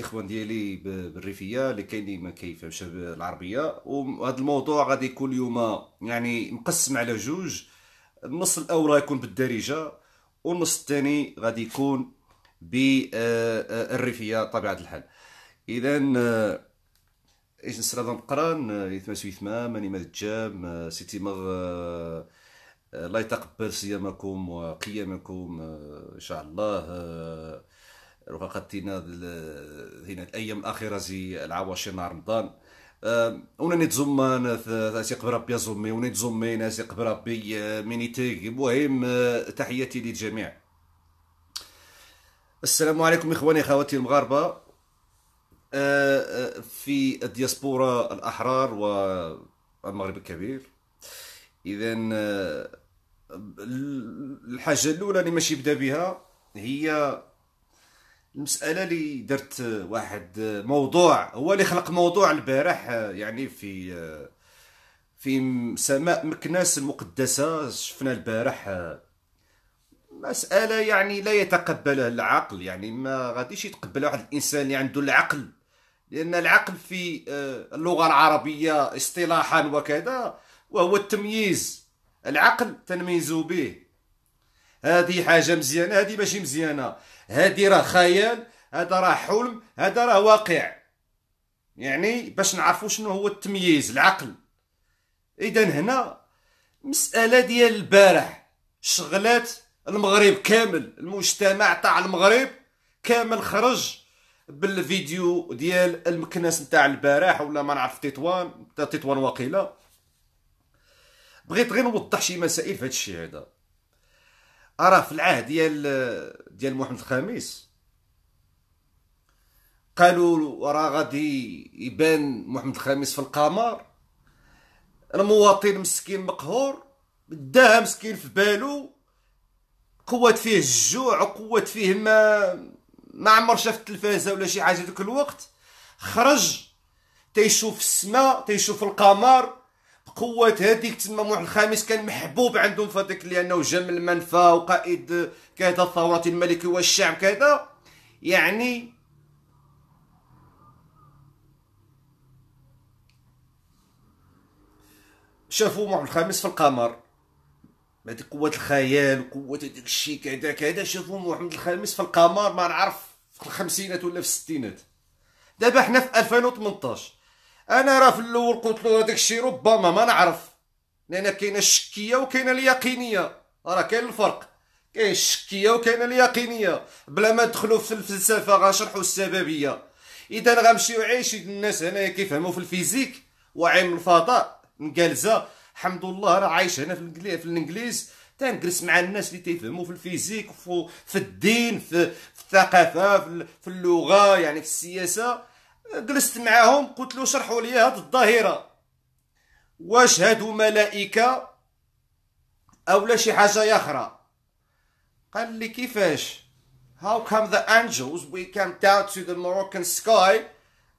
الاخوان ديالي بالريفيه اللي كاين ما كيفهمش العربيه وهذا الموضوع غادي يكون اليوم يعني مقسم على جوج النص الاول يكون بالدارجه والنص الثاني غادي يكون بالريفيه آه، آه، طبيعه الحال اذا آه، ايش نسرى قران يثما سويثما ماني مدجام سيتي مغ الله يتقبل صيامكم وقيامكم ان شاء الله رغقتينا هنا الايام الاخيره زي العواشر نهار رمضان ونا نتزمان ناسي قبربي زمي ونا نتزمي ناسي قبربي مينيتيك المهم تحياتي للجميع السلام عليكم اخواني اخواتي المغاربه أه، أه، في الدياسبورا الاحرار والمغرب الكبير اذا أه، الحاجه الاولى اللي ماشي بدا بها هي المساله اللي درت واحد موضوع هو اللي خلق موضوع البارح يعني في في سماء مكناس المقدسه شفنا البارح مساله يعني لا يتقبلها العقل يعني ما غاديش يتقبلها واحد الانسان اللي عنده العقل لان العقل في آه، اللغه العربيه اصطلاحا وكذا وهو التمييز العقل تنميز به هذه حاجه مزيانه هذه ماشي مزيانه هذه راه خيال هذا راه حلم هذا راه واقع يعني باش نعرفوا شنو هو التمييز العقل اذا هنا مساله ديال البارح شغلات المغرب كامل المجتمع تاع المغرب كامل خرج بالفيديو ديال المكنس نتاع البارح ولا ما نعرف تطوان تاع تطوان وقيله بغيت غير نوضح شي مسائل في هذا الشيء هذا راه في العهد ديال ديال محمد الخامس قالوا راه غادي يبان محمد الخامس في القمر المواطن مسكين مقهور داها مسكين في بالو قوات فيه الجوع وقوات فيه ما ما عمر شاف التلفازه ولا شي حاجه ذاك الوقت خرج تيشوف السماء تيشوف القمر قوات هذيك تما موح الخامس كان محبوب عندهم في هذاك لانه جم المنفى وقائد كذا الثورات الملكي والشعب كذا يعني شافوا موح الخامس في القمر بعد قوة الخيال وقوة هذاك الشيء كذا كذا شافوا محمد الخامس في القمر ما نعرف في الخمسينات ولا في الستينات دابا حنا في 2018 انا راه في الاول قلت له هذاك الشيء ربما ما نعرف لان كاينه الشكيه وكاينه اليقينيه راه كاين الفرق كاين الشكيه وكاين اليقينيه بلا ما ندخلوا في الفلسفه غنشرحوا السببيه اذا غنمشيو عايشين الناس هنايا كيفهموا في الفيزيك وعلم الفضاء مجالزه الحمد لله راه عايش هنا في, في الانجليز تنجلس مع الناس اللي تيفهموا في الفيزيك في الدين في الثقافه في اللغه يعني في السياسه جلست معاهم قلت له شرحوا لي هذه الظاهره واش هادو ملائكه او لا شي حاجه اخرى قال لي كيفاش how come the angels we come down to the Moroccan sky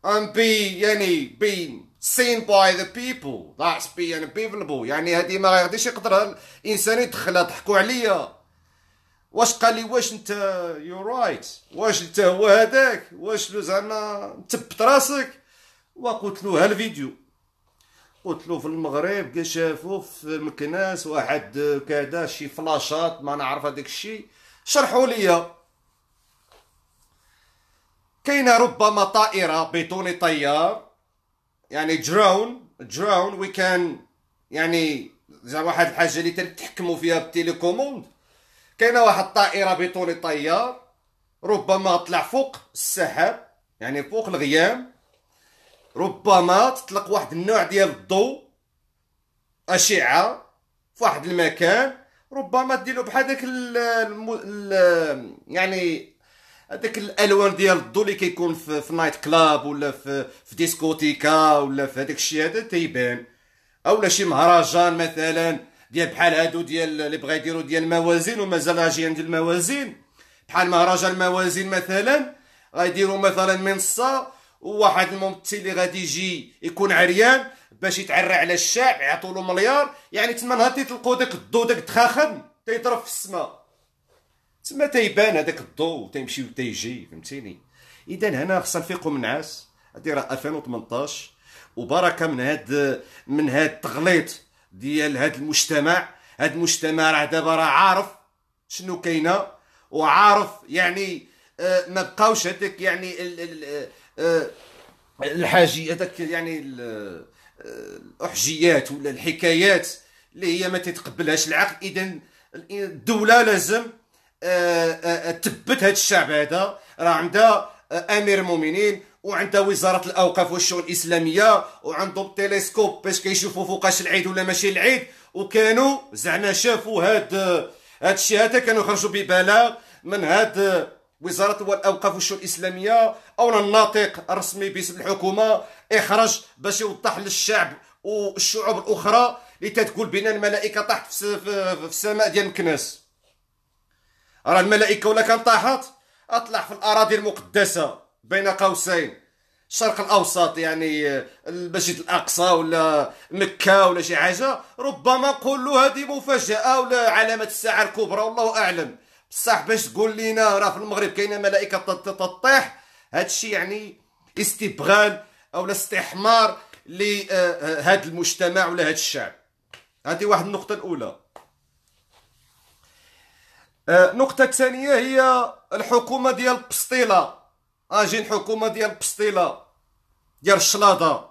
and be يعني بي seen by the people that's بي ان believable يعني هذه ما غاديش يقدر الانسان يدخل ضحكوا عليا واش قال لي واش انت يو رايت واش انت هو هذاك واش زعما تبت راسك وقلت له هالفيديو قلت له في المغرب كي في مكناس واحد كذا شي فلاشات ما نعرف هذاك الشيء شرحوا لي كاينه ربما طائره بيطوني طيار يعني درون درون وي كان يعني زعما واحد الحاجه اللي تتحكموا فيها بالتيليكوموند كاينه واحد الطائره بطول طيار ربما طلع فوق السحاب يعني فوق الغيام ربما تطلق واحد النوع ديال الضوء اشعه في واحد المكان ربما ديرو بحال داك يعني هذاك الالوان ديال الضوء اللي كيكون في, في نايت كلاب ولا في, في ديسكوتيكا ولا في هذاك الشيء هذا تيبان اولا شي مهرجان مثلا ديال بحال هادو ديال اللي بغا يديروا ديال الموازين ومازال راجي عند الموازين بحال مهرجان الموازين مثلا غيديروا مثلا منصه وواحد الممثل اللي غادي يجي يكون عريان باش يتعرى على الشعب يعطوا له مليار يعني تما نهار تيطلقوا داك الضو داك التخاخم تيطرف في السماء تما تيبان هذاك الضو تيمشي وتيجي فهمتيني اذا هنا خصنا نفيقوا من عاس هذه راه 2018 وبركه من هاد من هاد التغليط ديال هذا المجتمع هذا المجتمع راه دابا راه عارف شنو كاينه وعارف يعني آه، ما بقاوش هذاك يعني آه، الحاجي هذاك يعني آه، الاحجيات ولا الحكايات اللي هي ما تتقبلهاش العقل اذا الدوله لازم تثبت هذا الشعب هذا راه عندها امير المؤمنين وعندها وزاره الاوقاف والشؤون الاسلاميه وعندهم تيليسكوب باش كيشوفوا فوقاش العيد ولا ماشي العيد وكانوا زعما شافوا هاد هاد الشيء هذا كانوا خرجوا ببلاغ من هاد وزارة الأوقاف والشؤون الإسلامية أو الناطق الرسمي باسم الحكومة اخرج باش يوضح للشعب والشعوب الأخرى اللي تتقول بأن الملائكة طاحت في, في السماء ديال مكناس راه الملائكة ولا كان طاحت أطلع في الأراضي المقدسة بين قوسين الشرق الاوسط يعني آه، المسجد الاقصى ولا مكه ولا شي حاجه ربما نقول له هذه مفاجاه ولا علامه الساعه الكبرى والله اعلم بصح باش تقول لينا راه في المغرب كاينه ملائكه تطيح هادشي يعني استبغال او استحمار لهذا آه، آه، المجتمع ولا هذا الشعب هذه واحد النقطه الاولى النقطه الثانيه هي الحكومه ديال بسطيله اجي الحكومه ديال بسطيله ديال الشلاضه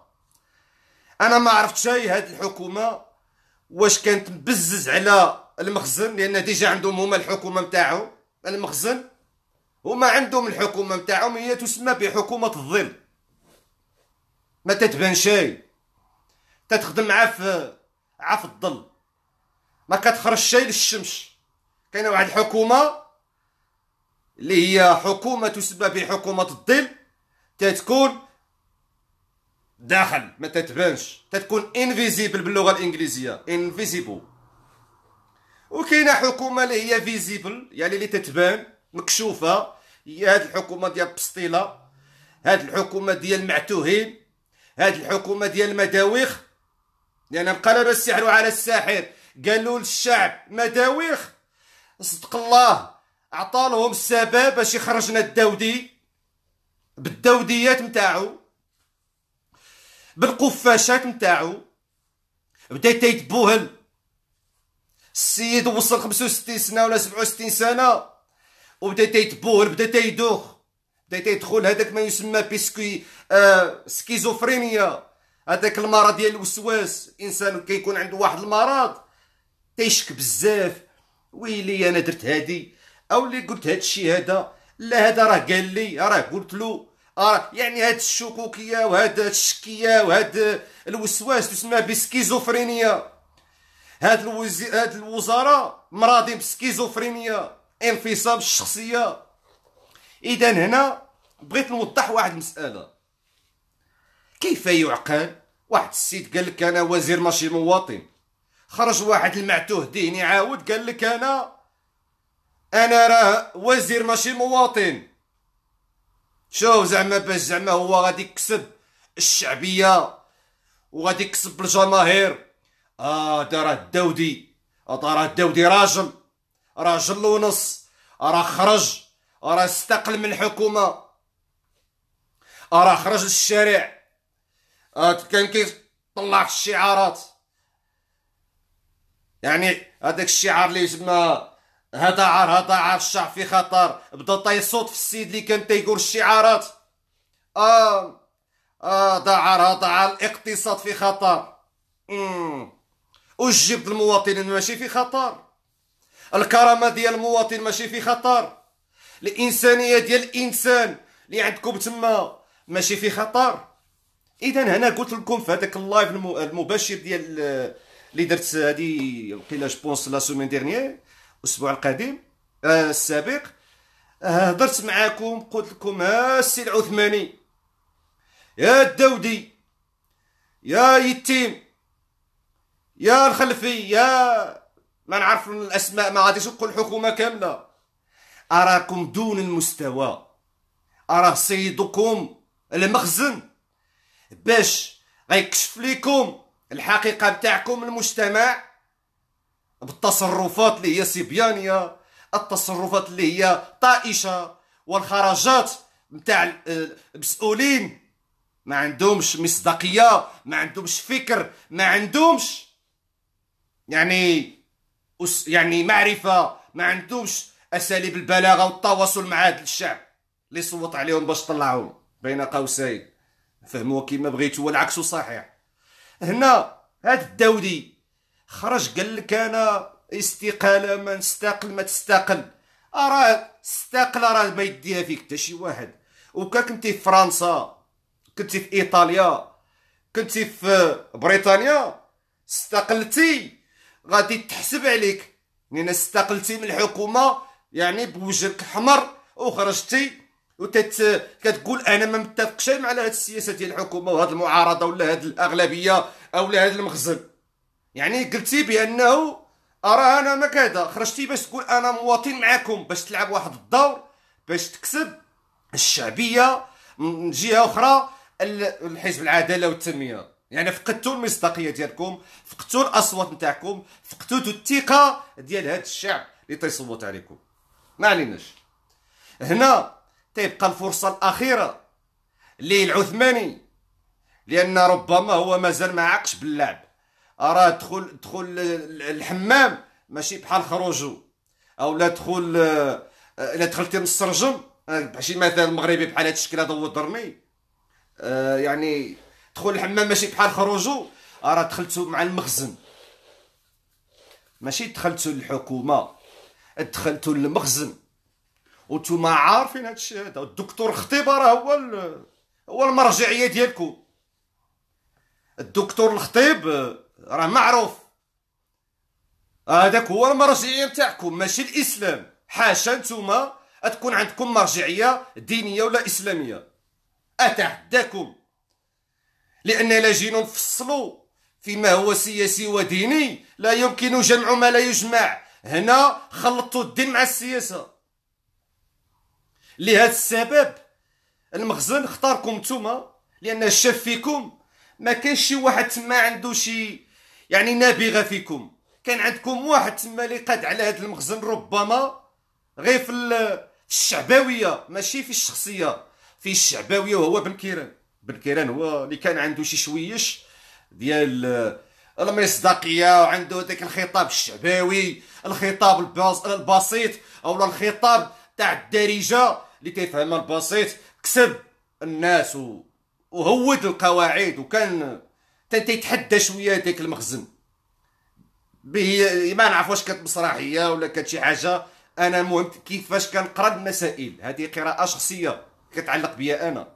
انا ما عرفت جاي هاد الحكومه واش كانت مبزز على المخزن لان ديجا عندهم هما الحكومه نتاعهم المخزن هما عندهم الحكومه نتاعهم هي تسمى بحكومه الظل ما تتبان شي تتخدم عف في الظل ما كتخرج شي للشمس كاينه واحد الحكومه اللي هي حكومه تسمى بحكومه الظل تتكون داخل ما تتبانش تتكون انفيزيبل باللغه الانجليزيه انفيزيبل وكاينه حكومه اللي هي فيزيبل يعني اللي تتبان مكشوفه هي هاد الحكومه ديال بسطيله هاد الحكومه ديال المعتوهين هاد الحكومه ديال المداويخ لان يعني قالوا السحر على الساحر قالوا للشعب مداويخ صدق الله عطالهم السبب باش يخرجنا الداودي بالداوديات نتاعو بالقفاشات نتاعو بدا تيتبوهل السيد وصل 65 سنه ولا 67 سنه وبدا تيتبوهل بدا تيدوخ بدا تيدخل هذاك ما يسمى بيسكوي آه سكيزوفرينيا هذاك المرض ديال الوسواس الانسان كيكون عنده واحد المرض تيشك بزاف ويلي انا درت هادي او اللي قلت هذا الشيء هذا لا هذا راه قال لي راه قلت له راه يعني هاد الشكوكيه وهاد الشكيه وهاد الوسواس تسمى بسكيزوفرينيا هاد الوز... هاد الوزراء مراضين بسكيزوفرينيا انفصام الشخصيه اذا هنا بغيت نوضح واحد المساله كيف يعقل واحد السيد قال لك انا وزير ماشي مواطن خرج واحد المعتوه ديني عاود قال لك انا انا راه وزير ماشي مواطن شوف زعما باش زعما هو غادي يكسب الشعبيه وغادي يكسب الجماهير اه دار الدودي دار آه، الدودي راجل راجل ونص راه خرج راه استقل من الحكومه آه، راه خرج للشارع آه، كان كيطلع في الشعارات يعني هذاك الشعار اللي يسمى هذا عار هذا عار الشعب في خطر بدا تيصوت في السيد اللي كان تيقول الشعارات اه اه دعر هذا الاقتصاد في خطر امم والجيب المواطنين ماشي في خطر الكرامه ديال المواطن ماشي في خطر الانسانيه ديال الانسان اللي عندكم تما ماشي في خطر اذا هنا قلت لكم في هذاك اللايف المباشر ديال اللي درت هذه وقيلا جوبونس لا سومين ديرنيير الاسبوع القديم آه، السابق هضرت آه، معاكم قلت لكم آه، السي العثماني يا الدودي يا يتيم يا الخلفي يا ما نعرف الاسماء ما غاديش نقول الحكومه كامله اراكم دون المستوى اراه سيدكم المخزن باش غيكشف لكم الحقيقه بتاعكم المجتمع بالتصرفات اللي هي صبيانيه التصرفات اللي هي طائشه والخرجات نتاع المسؤولين آه، ما عندهمش مصداقيه ما عندهمش فكر ما عندهمش يعني يعني معرفه ما عندهمش اساليب البلاغه والتواصل مع هذا الشعب اللي صوت عليهم باش طلعوهم بين قوسين فهموها كيما بغيتو والعكس صحيح هنا هاد الداودي خرج قال لك انا استقاله ما نستقل ما تستقل راه استقل راه ما يديها فيك حتى شي واحد وكا كنتي في فرنسا كنتي في ايطاليا كنتي في بريطانيا استقلتي غادي تحسب عليك لان استقلتي من الحكومه يعني بوجهك حمر وخرجتي وتت كتقول انا ما متفقش مع هذه السياسه ديال الحكومه وهذه المعارضه ولا هذه الاغلبيه او لا هذا المخزن يعني قلتي بانه ارى انا ما كذا خرجتي باش تقول انا مواطن معاكم باش تلعب واحد الدور باش تكسب الشعبيه من جهه اخرى الحزب العداله والتنميه يعني فقدتوا المصداقيه ديالكم فقدتوا الاصوات نتاعكم فقدتوا الثقه ديال هذا الشعب اللي تيصوت عليكم ما عليناش هنا تيبقى الفرصه الاخيره للعثماني لان ربما هو مازال ما عاقش باللعب راه دخل دخل الحمام ماشي بحال خروجو او لا دخل الا آه، دخلتي من السرجم آه، شي مثال مغربي بحال هذا الشكل هذا هو آه يعني دخل الحمام ماشي بحال خروجو راه دخلتو مع المخزن ماشي دخلتو للحكومه دخلتو للمخزن وانتم عارفين هذا الشيء هذا الدكتور خطيبه راه هو هو المرجعيه ديالكم الدكتور الخطيب راه معروف هذاك هو المرجعيه نتاعكم ماشي الاسلام حاشا نتوما تكون عندكم مرجعيه دينيه ولا اسلاميه اتحداكم لان لا جينا نفصلوا فيما هو سياسي وديني لا يمكن جمع ما لا يجمع هنا خلطوا الدين مع السياسه لهذا السبب المخزن اختاركم نتوما لان شاف فيكم ما كانش شي واحد ما عنده شي يعني نابغه فيكم كان عندكم واحد تما اللي قاد على هذا المخزن ربما غير في الشعبويه ماشي في الشخصيه في الشعبويه وهو بن كيران بن كيران هو اللي كان عنده شي شويش ديال المصداقيه وعنده ذاك الخطاب الشعبوي الخطاب البسيط او الخطاب تاع الدارجه اللي كيفهمها البسيط كسب الناس وهود القواعد وكان تيتحدى شويه داك المخزن به ما نعرف واش كانت مسرحيه ولا كانت شي حاجه انا المهم كيفاش كنقرا المسائل هذه قراءه شخصيه كتعلق بيا انا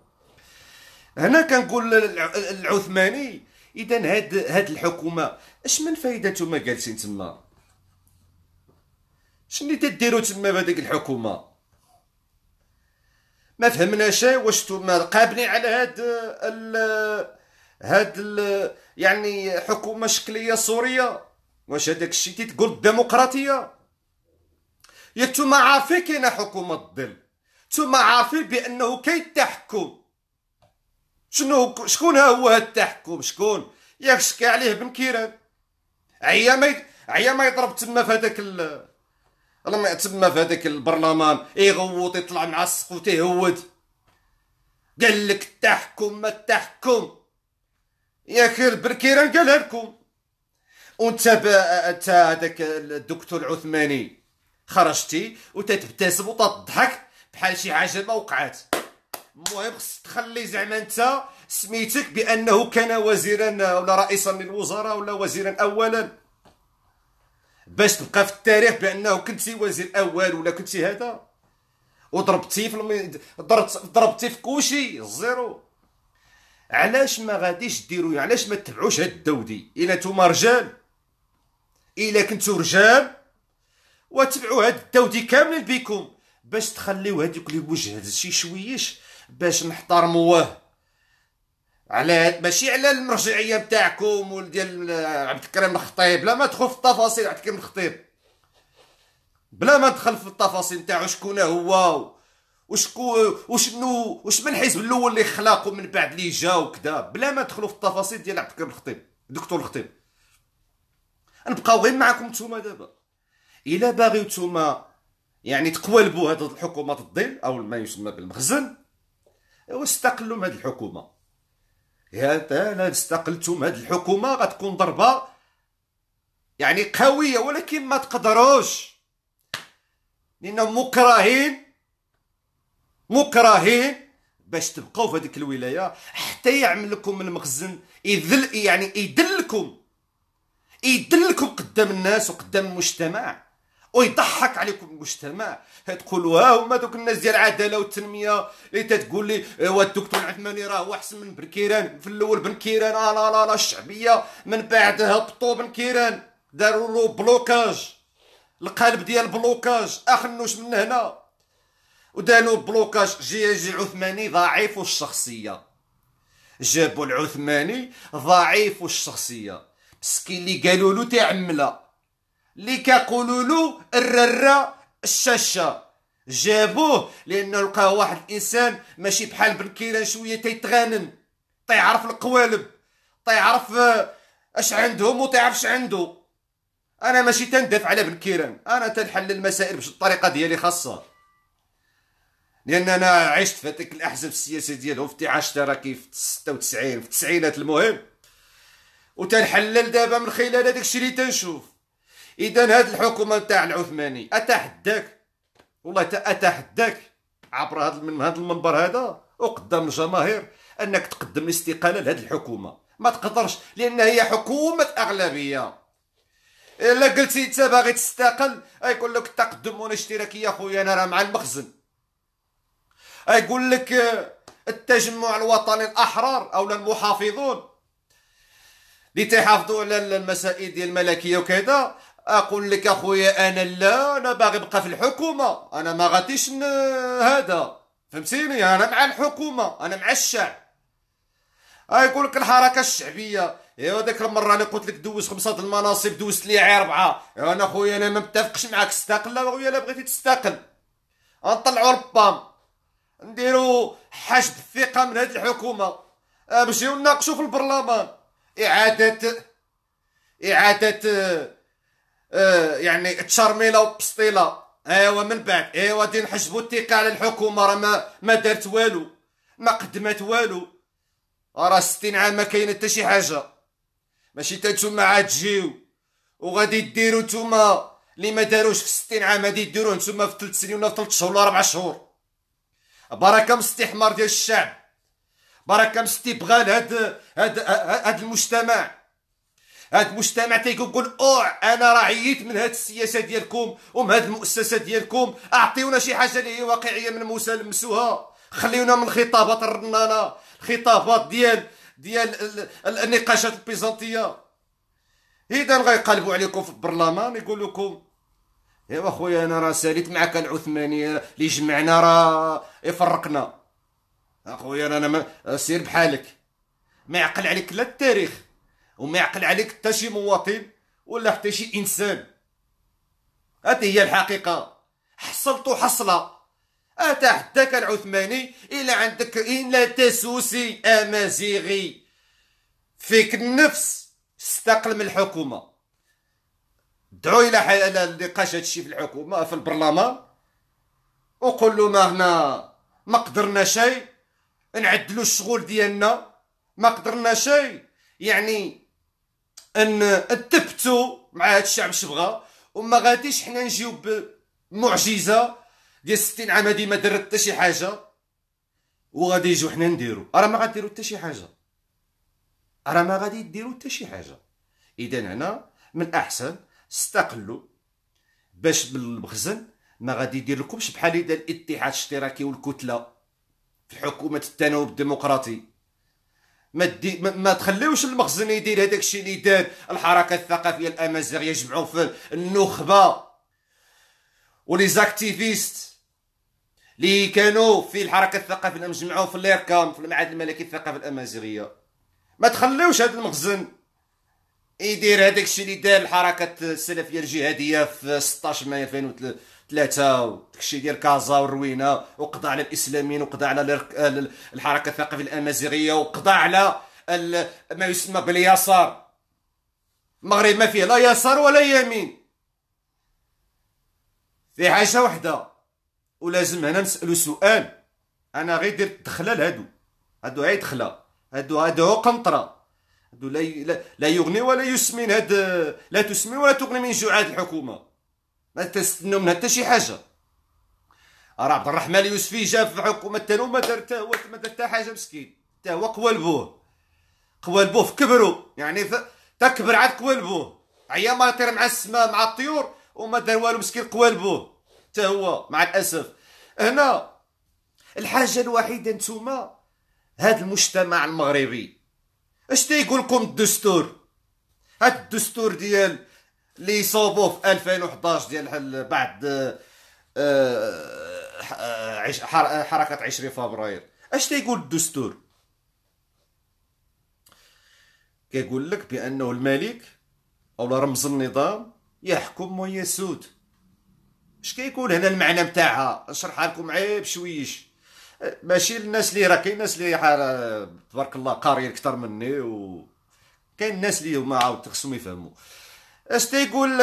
هنا كنقول العثماني اذا هاد هاد الحكومه اش من فايده ما جالسين تما شنو تديروا تما بهذيك الحكومه ما فهمنا شيء واش نتوما قابلين على هاد هاد يعني حكومه شكليه سوريه واش هذاك الشيء تيتقول الديمقراطيه يا نتوما عارفين كاينه حكومه الظل نتوما عارفين بانه كاين التحكم شنو شكون ها هو هاد التحكم شكون ياك شكى عليه بن كيران عيا ما عيا ما يضرب تما في هذاك ال... لما تما في هذاك البرلمان يغوط يطلع مع السقوط يهود قال لك التحكم ما التحكم يا خير بركيران قالها لكم وانت انت هذاك الدكتور العثماني خرجتي وتتبتسم وتضحك بحال شي حاجه ما وقعت المهم خص تخلي زعما انت سميتك بانه كان وزيرا ولا رئيسا للوزراء ولا وزيرا اولا باش تبقى في التاريخ بانه كنتي وزير اول ولا كنتي هذا وضربتي في المي... ضربتي في كوشي الزيرو علاش ما غاديش ديروا علاش ما تبعوش هاد الدودي الا نتوما رجال الا كنتو رجال وتبعوا هاد الدودي كامل بكم باش تخليو هذوك اللي وجه شي شويش باش نحترموه على ماشي على المرجعيه نتاعكم وديال عبد الكريم الخطيب لا ما تدخل في التفاصيل عبد الكريم الخطيب بلا ما ندخل في التفاصيل نتاعو شكون هو وشكو وشنو وش من الحزب الاول اللي خلق ومن بعد اللي جا وكذا بلا ما ندخلوا في التفاصيل ديال عبد الكريم الخطيب دكتور الخطيب نبقاو غير معكم نتوما دابا الا باغيو نتوما يعني تقولبوا هذه الحكومه الظل او ما يسمى بالمخزن واستقلوا من هذه الحكومه هذا الا استقلتم هذه الحكومه غتكون ضربه يعني قويه ولكن ما تقدروش لانهم مكرهين مكرهين باش تبقاو في هذيك الولايه حتى يعمل لكم المخزن يذل يعني يدلكم يدلكم قدام الناس وقدام المجتمع ويضحك عليكم المجتمع تقولوا ها هما دوك الناس ديال العداله والتنميه إيه، إيه، اللي تتقول لي هو الدكتور العثماني راه هو احسن من بنكيران في الاول بنكيران لا لا لا الشعبيه من بعد هبطوا بنكيران داروا له بلوكاج القالب ديال بلوكاج اخنوش من هنا ودانوا بلوكاج جي جي عثماني ضعيف الشخصيه جابوا العثماني ضعيف الشخصيه مسكين اللي قالوا له تعمله اللي كقولوا له الرره الشاشه جابوه لانه لقاه واحد الانسان ماشي بحال بن كيران شويه تيتغانم تيعرف القوالب تيعرف آه، اش عندهم وتيعرفش عنده انا ماشي تندافع على بن كيران انا تنحل المسائل بش الطريقه ديالي خاصه لان انا عشت في هذيك الاحزاب السياسيه ديالهم في عشت تراكي في 96 في التسعينات المهم وتنحلل دابا من خلال هذاك الشيء اللي تنشوف اذا هاد الحكومه نتاع العثماني اتحداك والله اتحداك عبر هذا من هذا المنبر هذا وقدام الجماهير انك تقدم الاستقاله لهذه الحكومه ما تقدرش لان هي حكومه اغلبيه الا قلتي انت باغي تستقل يقول لك تقدمون اشتراكيه خويا انا راه مع المخزن يقول لك آه، التجمع الوطني الأحرار أو المحافظون اللي تحافظوا على المسائل ديال الملكية وكذا أقول لك أخويا أنا لا أنا باغي نبقى في الحكومة أنا ما غاديش هذا فهمتيني أنا مع الحكومة أنا مع الشعب آه، يقول لك الحركة الشعبية ايوا ديك المره انا قلت لك دوز خمسه المناصب دوزت لي غير اربعه انا اخويا انا ما متفقش معاك استقل لا اخويا الا بغيتي تستقل غنطلعوا البام نديرو حشد الثقه من هذه الحكومه نمشيو آه، نناقشو في البرلمان اعاده اعاده آه, آه، يعني التشرميله وبسطيلة ايوا من بعد ايوا غادي نحجبو الثقه على الحكومه راه ما ما دارت والو ما قدمت والو راه ستين عام ما كاين حتى شي حاجه ماشي حتى نتوما عاد تجيو وغادي ديرو نتوما اللي ما داروش في ستين عام غادي ديروه نتوما في تلت سنين ولا في تلت شهور ولا ربع شهور بركه من الاستحمار ديال الشعب بركه من استبغال هاد هاد هاد المجتمع هاد المجتمع تيقول اوع انا راه عييت من هاد السياسه ديالكم ومن هاد المؤسسه ديالكم اعطيونا شي حاجه اللي هي واقعيه من موسى لمسوها خليونا من الخطابات الرنانه الخطابات ديال ديال النقاشات البيزنطيه اذا غيقلبوا عليكم في البرلمان يقول لكم ايوا خويا انا راه ساليت معاك العثمانيه اللي جمعنا راه يفرقنا اخويا انا ما سير بحالك ما يعقل عليك لا التاريخ وما يعقل عليك حتى شي مواطن ولا حتى شي انسان هذه هي الحقيقه حصلت حصله اتا حداك العثماني الى عندك الا تسوسي امازيغي فيك النفس استقل من الحكومه دعوا الى النقاش هادشي في الحكومه في البرلمان وقول له ما هنا ما قدرنا شيء نعدلوا الشغل ديالنا ما قدرنا شيء يعني ان التبتوا مع هاد الشعب شبغا وما غاديش حنا نجيو بمعجزه ديال 60 عام هادي ما درت حتى شي حاجه وغادي يجيو حنا نديرو راه ما غاديروا حتى شي حاجه راه ما غادي ديروا حتى شي حاجه اذا هنا من الاحسن استقلوا باش بالمخزن ما غادي يدير لكمش بحال اذا الاتحاد الاشتراكي والكتله في حكومه التناوب الديمقراطي ما, دي ما, ما تخليوش المخزن يدير هذاك الشيء اللي دار الحركه الثقافيه الامازيغيه يجمعوا في النخبه ولي زاكتيفيست اللي كانوا في الحركه الثقافيه جمعوا في ليركام في المعهد الملكي الثقافه الامازيغيه ما تخليوش هذا المخزن يدير هذاك الشيء اللي دار الحركه السلفيه الجهاديه في 16 مايو 2003 وداك الشيء ديال كازا والروينه وقضى على الاسلاميين وقضى على الحركه الثقافيه الامازيغيه وقضى على ما يسمى باليسار المغرب ما فيه لا يسار ولا يمين في حاجه وحده ولازم هنا نسالو سؤال انا غير درت دخله لهادو هادو هي دخله هادو هادو قنطره لا, لا, لا يغني ولا يسمن هاد لا تسمي ولا تغني من جوعات الحكومه ما تستنوا منها حتى شي حاجه راه عبد الرحمن اليوسفي جا في حكومه تانو ما دار حتى هو ما دار حتى حاجه مسكين حتى هو قوالبوه قوالبوه في كبرو يعني تكبر عاد قوالبوه عيا ما يطير مع السماء مع الطيور وما دار والو مسكين قوالبوه حتى هو مع الاسف هنا الحاجه الوحيده نتوما هذا المجتمع المغربي اش تيقول لكم الدستور هاد الدستور ديال اللي صوبوه في 2011 ديال بعد آه، آه، حركه 20 فبراير اش تيقول الدستور كيقول لك بانه الملك او رمز النظام يحكم ويسود اش كيقول هنا المعنى نتاعها نشرحها لكم عيب شويش ماشي الناس اللي راه كاين الناس اللي تبارك الله قاريين اكثر مني و كاين الناس اللي هما عاود خصهم يفهموا اش تيقول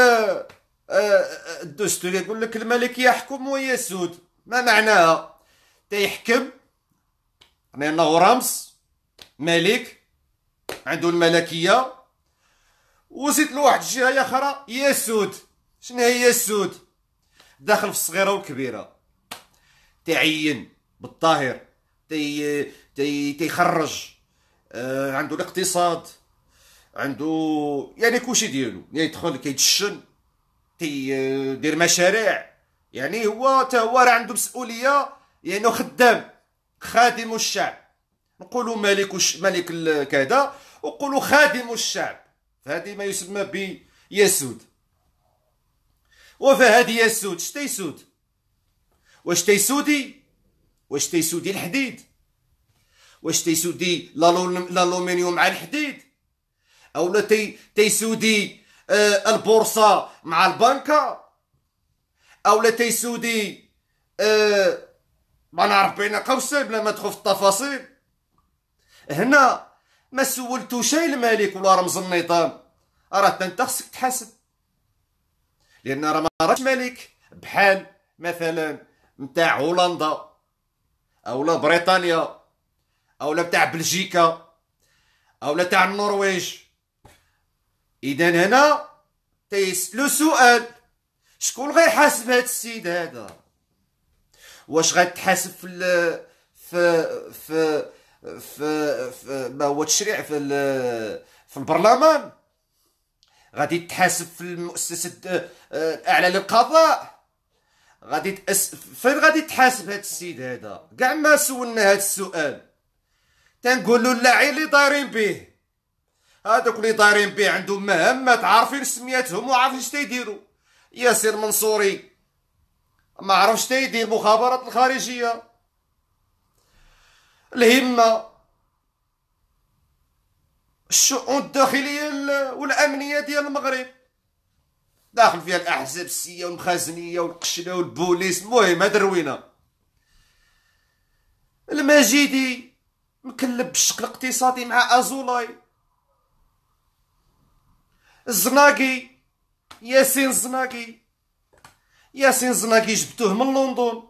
الدستور آه، آه، يقول لك الملك يحكم ويسود ما معناها تيحكم لانه رمز ملك عنده الملكيه وزيد لواحد الجهه اخرى يسود شنو هي يسود داخل في الصغيره والكبيره تعين بالطاهر تي تي تيخرج آه عنده الاقتصاد عنده يعني كلشي ديالو يدخل يعني كيتشن تيدير آه، مشاريع يعني هو حتى هو راه عنده مسؤوليه يعني خدام خادم الشعب نقولوا ملك وش ملك كذا وقولوا خادم الشعب فهذه ما يسمى بيسود وفهاد يسود شتيسود واش تيسودي واش تيسودي الحديد واش تيسودي الالومنيوم مع الحديد او تي تيسودي آه البورصه مع البنكه او تيسودي آه ما نعرف بين قوسين بلا ما ندخل التفاصيل هنا ما سولتو شي الملك ولا رمز النظام راه انت خصك تحاسب لان راه ما ملك بحال مثلا نتاع هولندا او لا بريطانيا او لا تاع بلجيكا او لا تاع النرويج اذا هنا تيسلو سؤال شكون غيحاسب هاد السيد هذا واش غتحاسب في ال في في في, في ما هو التشريع في في البرلمان غادي تحاسب في المؤسسه الاعلى آه، للقضاء غادي تأس... فين غادي تحاسب هاد السيد هذا كاع ما سولنا هاد السؤال تنقولو اللاعب اللي دايرين به هادوك اللي دايرين به عندهم مهمات عارفين سمياتهم وعارفين اش تيديروا ياسر منصوري ما عرفش تيدير مخابرات الخارجيه الهمه الشؤون الداخليه والامنيه ديال المغرب داخل فيها الاحزاب السيه والمخازنيه والقشله والبوليس المهم هذا الروينه المجيدي مكلب بالشكل الاقتصادي مع ازولاي الزناقي ياسين الزناقي ياسين الزناقي جبتوه من لندن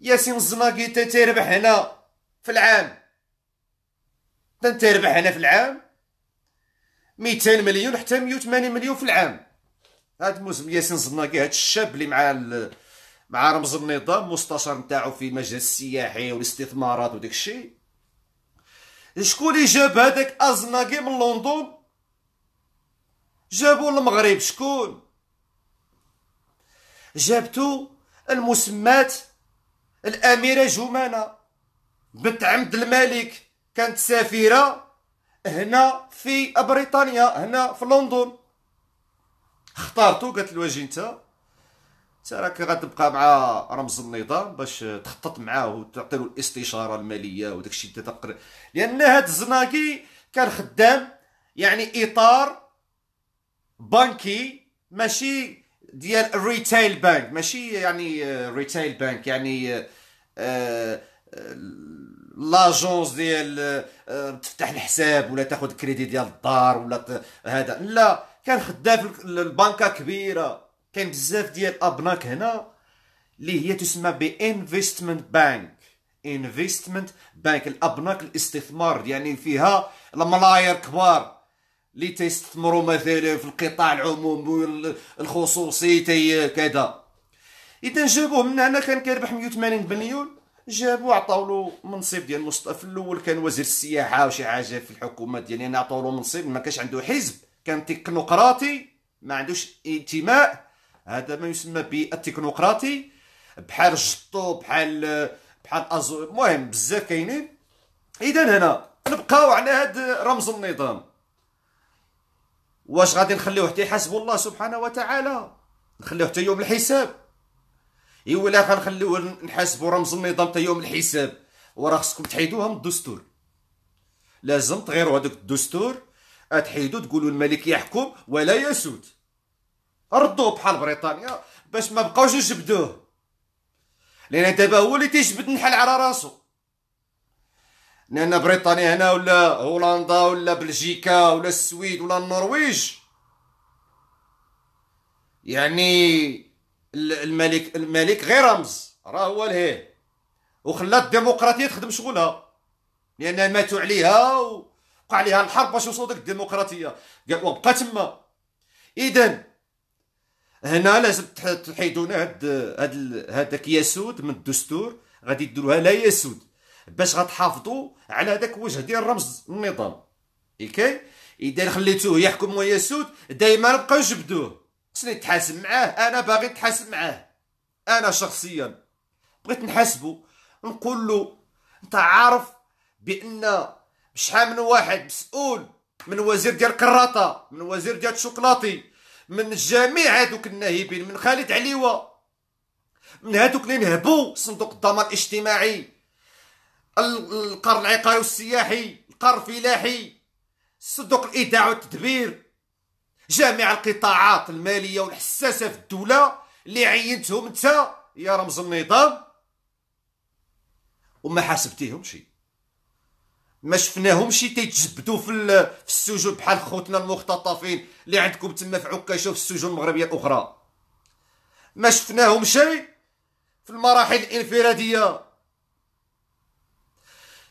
ياسين الزناقي تتربح هنا في العام تتربح هنا في العام 200 مليون حتى 180 مليون في العام هاد موسم ياسين زناقي هاد الشاب اللي مع مع رمز النظام مستشار نتاعو في المجال السياحي والاستثمارات وداك الشيء شكون اللي جاب هذاك ازناقي من لندن جابو المغرب شكون جابتو المسمات الاميره جمانه بنت عبد الملك كانت سفيره هنا في بريطانيا هنا في لندن اختارتو قالت له اجي انت انت راك غتبقى مع رمز النظام باش تخطط معاه وتعطي له الاستشاره الماليه وداك الشيء تقر لان هاد الزناكي كان خدام يعني اطار بنكي ماشي ديال ريتيل بانك ماشي يعني ريتيل بانك يعني لاجونس آه، آه، ديال آه، تفتح الحساب ولا تاخذ كريدي ديال الدار ولا هذا لا كان خدام في البنكه كبيره كاين بزاف ديال ابناك هنا اللي هي تسمى بانفستمنت بانك انفستمنت بانك الابناك الاستثمار يعني فيها الملاير كبار اللي تيستثمروا مثلا في القطاع العمومي الخصوصي تي كذا اذا جابوه من هنا كان كيربح 180 مليون جابو عطاو له منصب ديال مصطفى في الاول كان وزير السياحه وشي حاجه في الحكومه ديال يعني عطاو له منصب ما كانش عنده حزب كان تكنوقراطي ما عندوش انتماء هذا ما يسمى بالتكنوقراطي بحال جطو بحال بحال ازو المهم بزاف كاينين اذا هنا نبقاو على هذا رمز النظام واش غادي نخليوه حتى يحاسب الله سبحانه وتعالى نخليوه حتى يوم الحساب ايوا غنخليوه نحاسبوا رمز النظام حتى يوم الحساب وراه خصكم تحيدوها من الدستور لازم تغيروا هذاك الدستور تحيدوا تقولوا الملك يحكم ولا يسود ردوه بحال بريطانيا باش ما بقاوش يجبدوه لان دابا هو اللي تيجبد نحل على راسو لان بريطانيا هنا ولا هولندا ولا بلجيكا ولا السويد ولا النرويج يعني الملك الملك غير رمز راه هو اله وخلى الديمقراطيه تخدم شغلها لان ماتوا عليها و... عليها الحرب باش يوصلوا الديمقراطيه قال وبقى تما اذا هنا لازم تحيدونا هاد هاد هذاك يسود من الدستور غادي ديروها لا يسود باش غتحافظوا على هذاك وجه ديال رمز النظام اوكي اذا خليتوه يحكم ويسود دائما نبقاو جبدوه خصني نتحاسب معاه انا باغي نتحاسب معاه انا شخصيا بغيت نحاسبو نقول له انت عارف بان شحال من واحد مسؤول من وزير ديال الكراطة من وزير ديال الشوكلاطي من جميع هادوك الناهبين من خالد عليوه من هادوك اللي نهبوا صندوق الضمان الاجتماعي القرن العقاري والسياحي القرن الفلاحي صندوق الايداع والتدبير جميع القطاعات الماليه والحساسه في الدوله اللي عينتهم انت يا رمز النظام وما حاسبتيهم شي ما شفناهمش تيتجبدوا في السجون بحال خوتنا المختطفين اللي عندكم تما في عكاشه في السجون المغربيه الاخرى ما شفناهمش في المراحل الانفراديه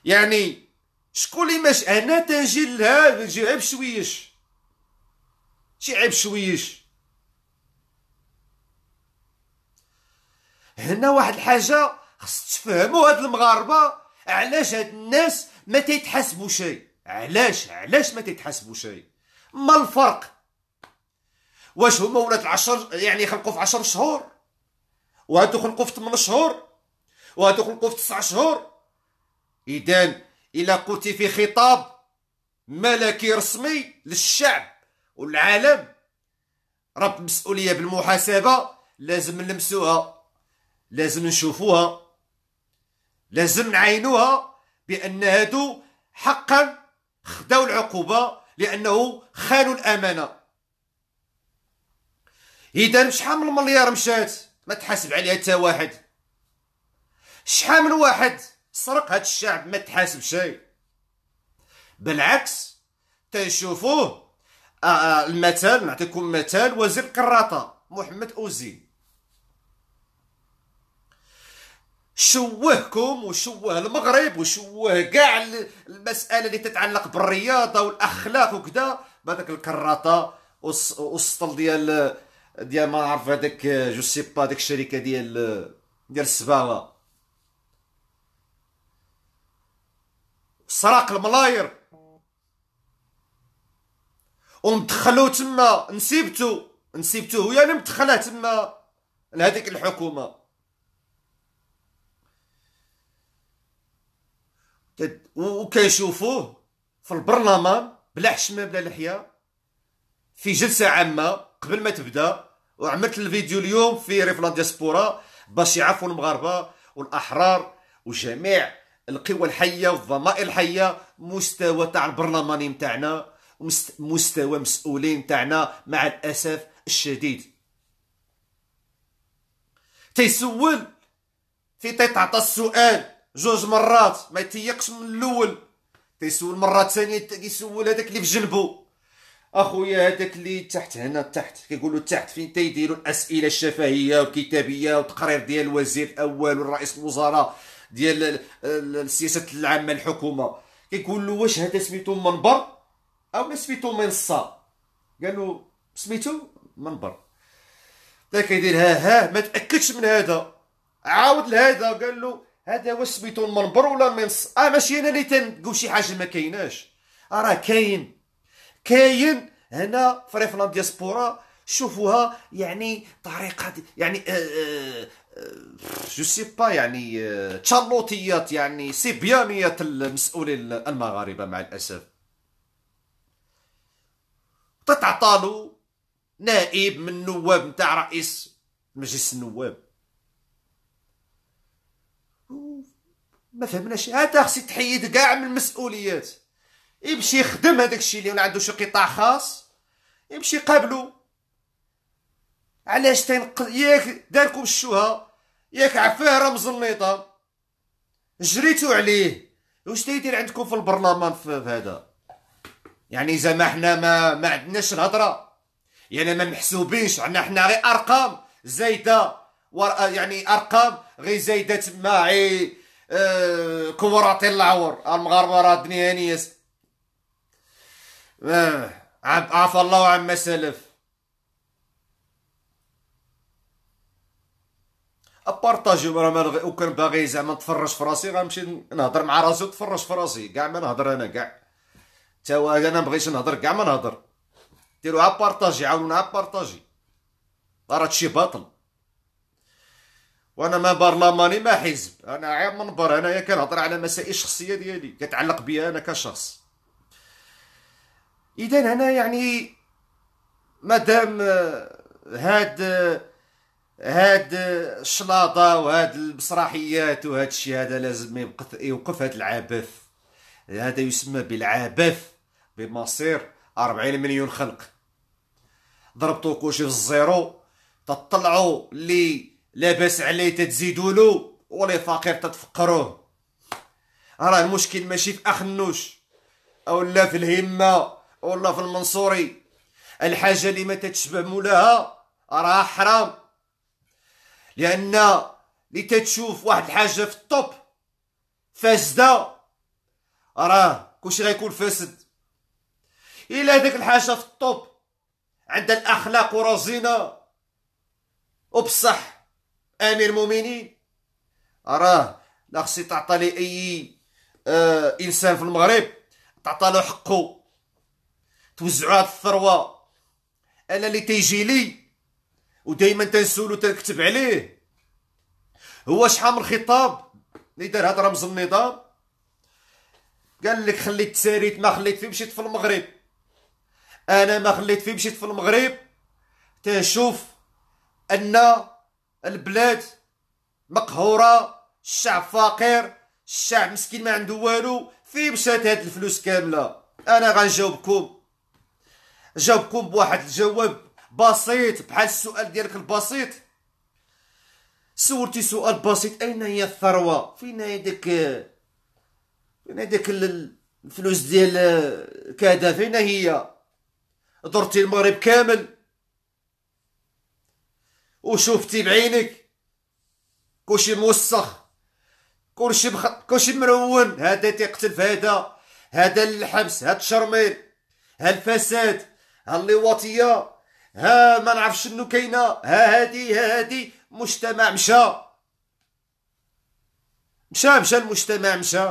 يعني شكون اللي ماش هنا تنجي لهذا نجي عيب شويش شي عيب شويش هنا واحد الحاجه خص تفهموا هاد المغاربه علاش هاد الناس ما تيتحسبوا شيء علاش علاش ما تيتحسبوا شيء ما الفرق واش هما ولاد العشر يعني خلقوا في عشر شهور وهادو خلقوا في 8 شهور وهادو خلقوا في 9 شهور اذا الا قلتي في خطاب ملكي رسمي للشعب والعالم رب مسؤولية بالمحاسبه لازم نلمسوها لازم نشوفوها لازم نعينوها بان هادو حقا خداو العقوبه لانه خانوا الامانه اذا شحال من مليار مشات ما تحاسب عليها حتى واحد شحال من واحد سرق هاد الشعب ما تحاسب شيء بالعكس تنشوفوه آه, آه، المثال نعطيكم مثال وزير قراطه محمد اوزيل شوهكم وشوه المغرب وشوه كاع المساله اللي تتعلق بالرياضه والاخلاق وكذا بهذاك الكراطه والسطل ديال ديال ما عرف هذاك جو سي با ديك الشركه ديال ديال السباغه سراق الملاير ومدخلو تما نسيبتو نسيبتو هو يعني مدخلاه تما لهذيك الحكومه وكنشوفوه في البرلمان بلا حشمه بلا لحيه في جلسه عامه قبل ما تبدا وعملت الفيديو اليوم في ريف لا ديسبورا باش يعرفوا المغاربه والاحرار وجميع القوى الحيه والضمائر الحيه مستوى تاع البرلماني نتاعنا مستوى مسؤولين تاعنا مع الاسف الشديد تيسول في تيتعطى السؤال جوج مرات ما يتيقش من الاول تيسول مره ثانيه تيسول هذاك اللي في جنبه اخويا هذاك اللي تحت هنا تحت كيقولوا تحت فين تيديروا الاسئله الشفهيه والكتابيه والتقرير ديال الوزير الاول والرئيس الوزراء ديال السياسه العامه الحكومه كيقولوا واش هذا سميتو منبر او سميتو منصه قالوا سميتو منبر تا كيدير ها ها ما تاكدش من هذا عاود لهذا قال له هذا واش سميتو المنبر ولا المنص اه ماشي انا اللي تنقول شي حاجه ما كايناش راه كاين كاين هنا في ديسبورا شوفوها يعني طريقه يعني جو سي با يعني آه، تشالوتيات يعني سيبيانيه المسؤولين المغاربه مع الاسف تتعطالو نائب من نواب نتاع رئيس مجلس النواب ما فهمناش هذا خصك تحيد كاع من المسؤوليات يمشي يخدم هذاك الشيء اللي عنده شي قطاع خاص يمشي يقابلو علاش تنقل ياك داركم الشوهه ياك عفاه رمز النظام جريتو عليه واش تيدير عندكم في البرلمان في هذا يعني زعما حنا ما ما عندناش الهضره يعني ما محسوبينش عندنا حنا غير ارقام زايده يعني ارقام غير زايده تما غير كبراطي العور المغاربه راه الدنيا هانيه آه، عفى الله عما سلف ابارطاجي راه ما وكان باغي زعما نتفرج في راسي غنمشي نهضر مع راسي نتفرج في راسي كاع ما نهضر انا كاع تا انا ما بغيتش نهضر كاع ما نهضر ديروا بارطاجي عاونونا بارطاجي راه هادشي باطل وانا ما برلماني ما حزب انا عام منبر انايا كنهضر على مسائل شخصيه ديالي كتعلق بي انا كشخص اذا انا يعني مادام هاد هاد الشلاطة وهاد المسرحيات وهاد الشيء هذا لازم يوقف هاد العبث هذا يسمى بالعبث بمصير 40 مليون خلق ضربتو كلشي في الزيرو تطلعوا لي لاباس عليه تتزيدوا له ولي فقير تتفقروه راه المشكل ماشي في اخ النوش لا في الهمه ولا في المنصوري الحاجه اللي ما تتشبه مولاها راه حرام لان اللي تتشوف واحد الحاجه في الطوب فاسده راه كلشي غيكون فاسد الا ديك الحاجه في الطوب عندها الاخلاق ورزينه وبصح امير المؤمنين راه لا خصي تعطى لي اي آه انسان في المغرب تعطى له حقه توزع هاد الثروه انا اللي تيجي لي ودائما تنسولو تنكتب عليه هو شحال من خطاب اللي دار هاد رمز النظام قال لك خليت تساريت ما خليت فيه مشيت في المغرب انا ما خليت فيه مشيت في المغرب تنشوف ان البلاد مقهوره الشعب فقير الشعب مسكين ما عنده والو في مشات هاد الفلوس كامله انا غنجاوبكم جاوبكم بواحد الجواب بسيط بحال السؤال ديالك البسيط سولتي سؤال بسيط اين هي الثروه فين هي ديك فين هي ديك الفلوس ديال كذا فين هي درتي المغرب كامل وشوفتي بعينك كلشي موسخ كلشي مخ... كلشي مرون هذا تيقتل في هذا هذا الحبس هذا الشرميل ها الفساد ها اللواطيه ها ما نعرفش شنو كاينه ها هادي ها هادي مجتمع مشى مشى مشى المجتمع مشى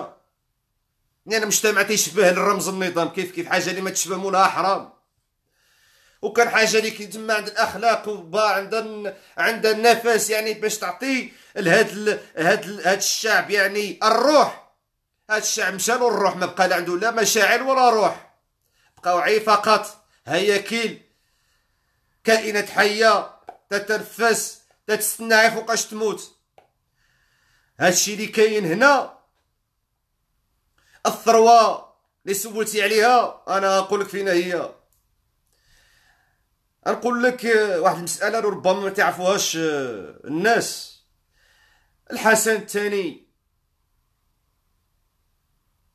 يعني المجتمع تيشبه الرمز النظام كيف كيف حاجه اللي ما تشبه مولها حرام وكان حاجه اللي كيتم عند الاخلاق وبا عندها عند النفس يعني باش تعطي لهاد هاد هاد الشعب يعني الروح هاد الشعب مشى له الروح ما بقى لا عنده لا مشاعر ولا روح بقاو عي فقط هياكل كائنات حيه تتنفس تتستنى فوقاش تموت هادشي اللي كاين هنا الثروه اللي سولتي عليها انا اقولك فينا هي نقول لك واحد المساله ربما ما تعرفوهاش آه، الناس الحسن الثاني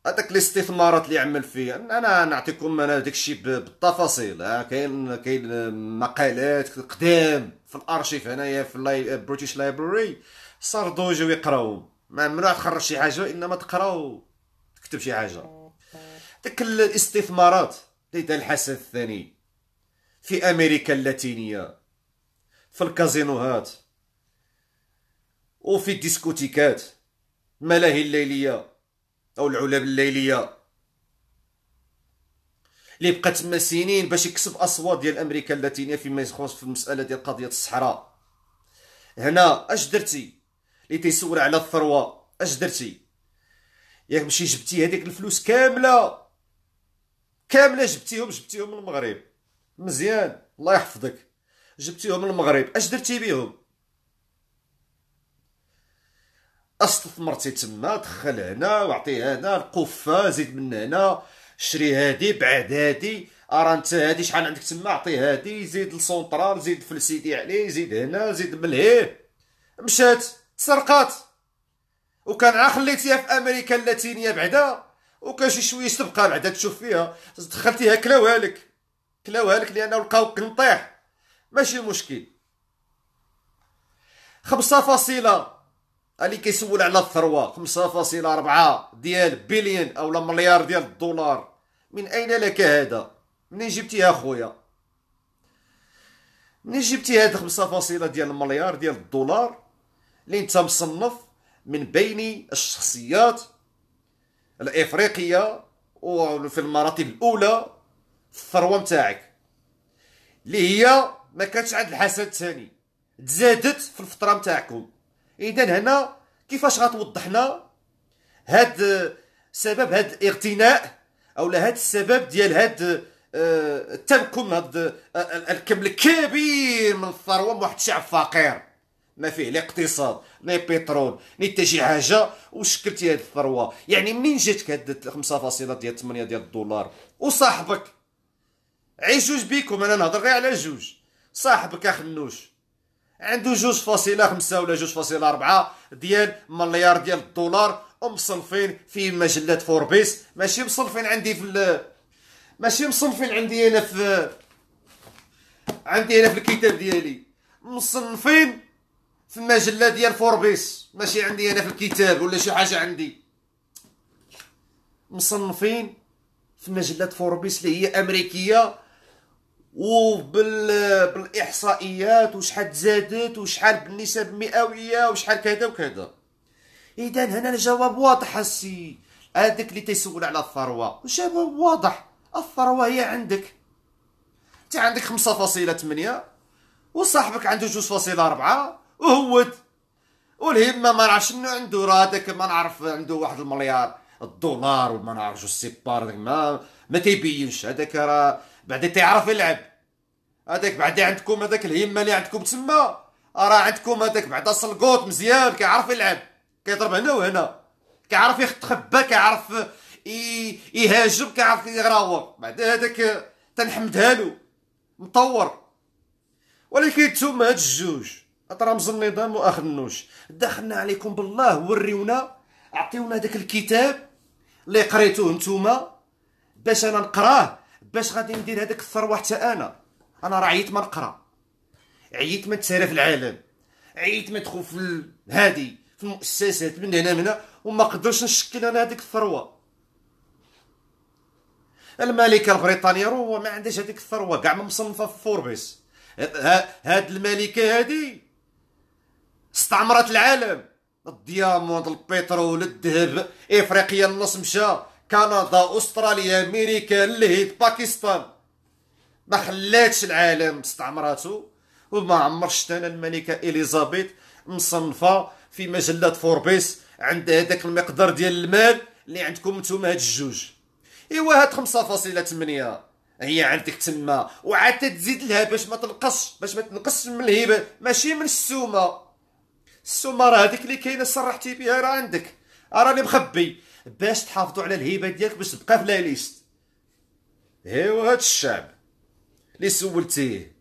هذاك الاستثمارات اللي عمل فيها انا نعطيكم انا داكشي بالتفاصيل ها كاين كاين مقالات قدام في الارشيف هنايا في البريتش لايبراري آه، صار دوجو يقراو ما ممنوع تخرج شي حاجه انما تقراو تكتب شي حاجه ديك الاستثمارات اللي دار الحسن الثاني في امريكا اللاتينيه في الكازينوهات وفي الديسكوتيكات الملاهي الليليه او العلب الليليه اللي بقى تما سنين باش يكسب اصوات ديال امريكا اللاتينيه فيما يخص في المساله ديال قضيه الصحراء هنا اش درتي اللي تيسول على الثروه اش درتي ياك ماشي جبتي هذيك الفلوس كامله كامله جبتيهم جبتيهم من المغرب مزيان الله يحفظك جبتيهم المغرب اش درتي بيهم استثمرتي تما دخل هنا وعطي هنا القفه زيد من هنا شري هادي بعد هادي ارا انت هادي شحال عندك تما عطي هادي زيد لسونترال زيد فلسيتي عليه زيد هنا زيد ملهيه مشات تسرقات وكان عا خليتيها في امريكا اللاتينيه بعدا وكان شي شويه تبقى بعدا تشوف فيها دخلتيها كلاوها لك كلاوها لك لانه لقاو قنطيح ماشي مشكل خمسة فاصلة اللي كيسول على الثروة خمسة فاصلة أربعة ديال بليون أو مليار ديال الدولار من أين لك هذا منين جبتيها خويا منين جبتي هاد خمسة فاصلة ديال المليار ديال الدولار اللي انت مصنف من بين الشخصيات الافريقيه وفي المراتب الاولى الثروه نتاعك اللي هي ما كانتش عند الحسن الثاني تزادت في الفتره نتاعكم اذا هنا كيفاش غتوضح لنا هاد سبب هاد الاغتناء او هاد السبب ديال هاد آه، التمكن هاد آه، الكم الكبير من الثروه من واحد الشعب فقير ما فيه لا اقتصاد لا بترول لا حتى شي حاجه وشكلتي هاد الثروه يعني منين جاتك هاد 5.8 ديال الدولار وصاحبك عيش جوج بيكم انا نهضر غير على جوج صاحبك اخنوش عنده جوج فاصلة خمسة ولا جوج فاصلة أربعة ديال مليار ديال الدولار ومصنفين في مجلة فوربيس ماشي مصنفين عندي في ماشي مصنفين عندي انا في عندي انا في الكتاب ديالي مصنفين في المجلة ديال فوربيس ماشي عندي انا في الكتاب ولا شي حاجة عندي مصنفين في مجلة فوربيس اللي هي أمريكية وبالاحصائيات وشحال تزادت وشحال بالنسب المئويه وشحال كذا وكذا اذا هنا الجواب واضح السي هذاك اللي تيسول على الثروه الجواب واضح الثروه هي عندك انت عندك 5.8 وصاحبك عنده 2.4 وهوت والهمه ما نعرف شنو عنده راه هذاك ما نعرف عنده واحد المليار الدولار وما نعرف جو سيبار ما ما تيبينش هذاك راه بعد تيعرف يلعب هذاك بعدا عندكم هذاك الهمه اللي عندكم تما آه، راه عندكم هذاك بعدا سلقوط مزيان كيعرف يلعب كيضرب هنا وهنا كيعرف يتخبى كيعرف يهاجم كيعرف يغراور بعد هذاك تنحمدها له مطور ولكن انتم هاد الجوج اطرامز النظام النوش دخلنا عليكم بالله وريونا عطيونا داك الكتاب اللي قريتوه نتوما باش انا نقراه باش غادي ندير هذاك الثروه حتى انا انا راه عييت ما نقرا عييت ما نتسارى في العالم عييت ما ندخل في هادي في المؤسسات من هنا من هنا وما قدرش نشكل انا هذيك الثروه الملكه البريطانيه هو ما عندهاش هذيك الثروه كاع ما مصنفه في فوربس هاد الملكه هادي استعمرت العالم الدياموند البترول الذهب افريقيا النص مشى كندا استراليا امريكا الهند باكستان ما خلاتش العالم استعمراته وما عمرش شفت انا الملكه اليزابيث مصنفه في مجله فوربيس عند هذاك المقدار ديال المال اللي عندكم نتوما هاد الجوج ايوا هاد 5.8 هي عندك تما وعاد تزيد لها باش ما تنقصش باش ما تنقصش من الهبه ماشي من السومه السومه راه هذيك اللي كاينه صرحتي بها راه عندك راني مخبي باش تحافظوا على الهيبه ديالك باش تبقى في لا ليست ايوا هاد الشعب اللي سولتيه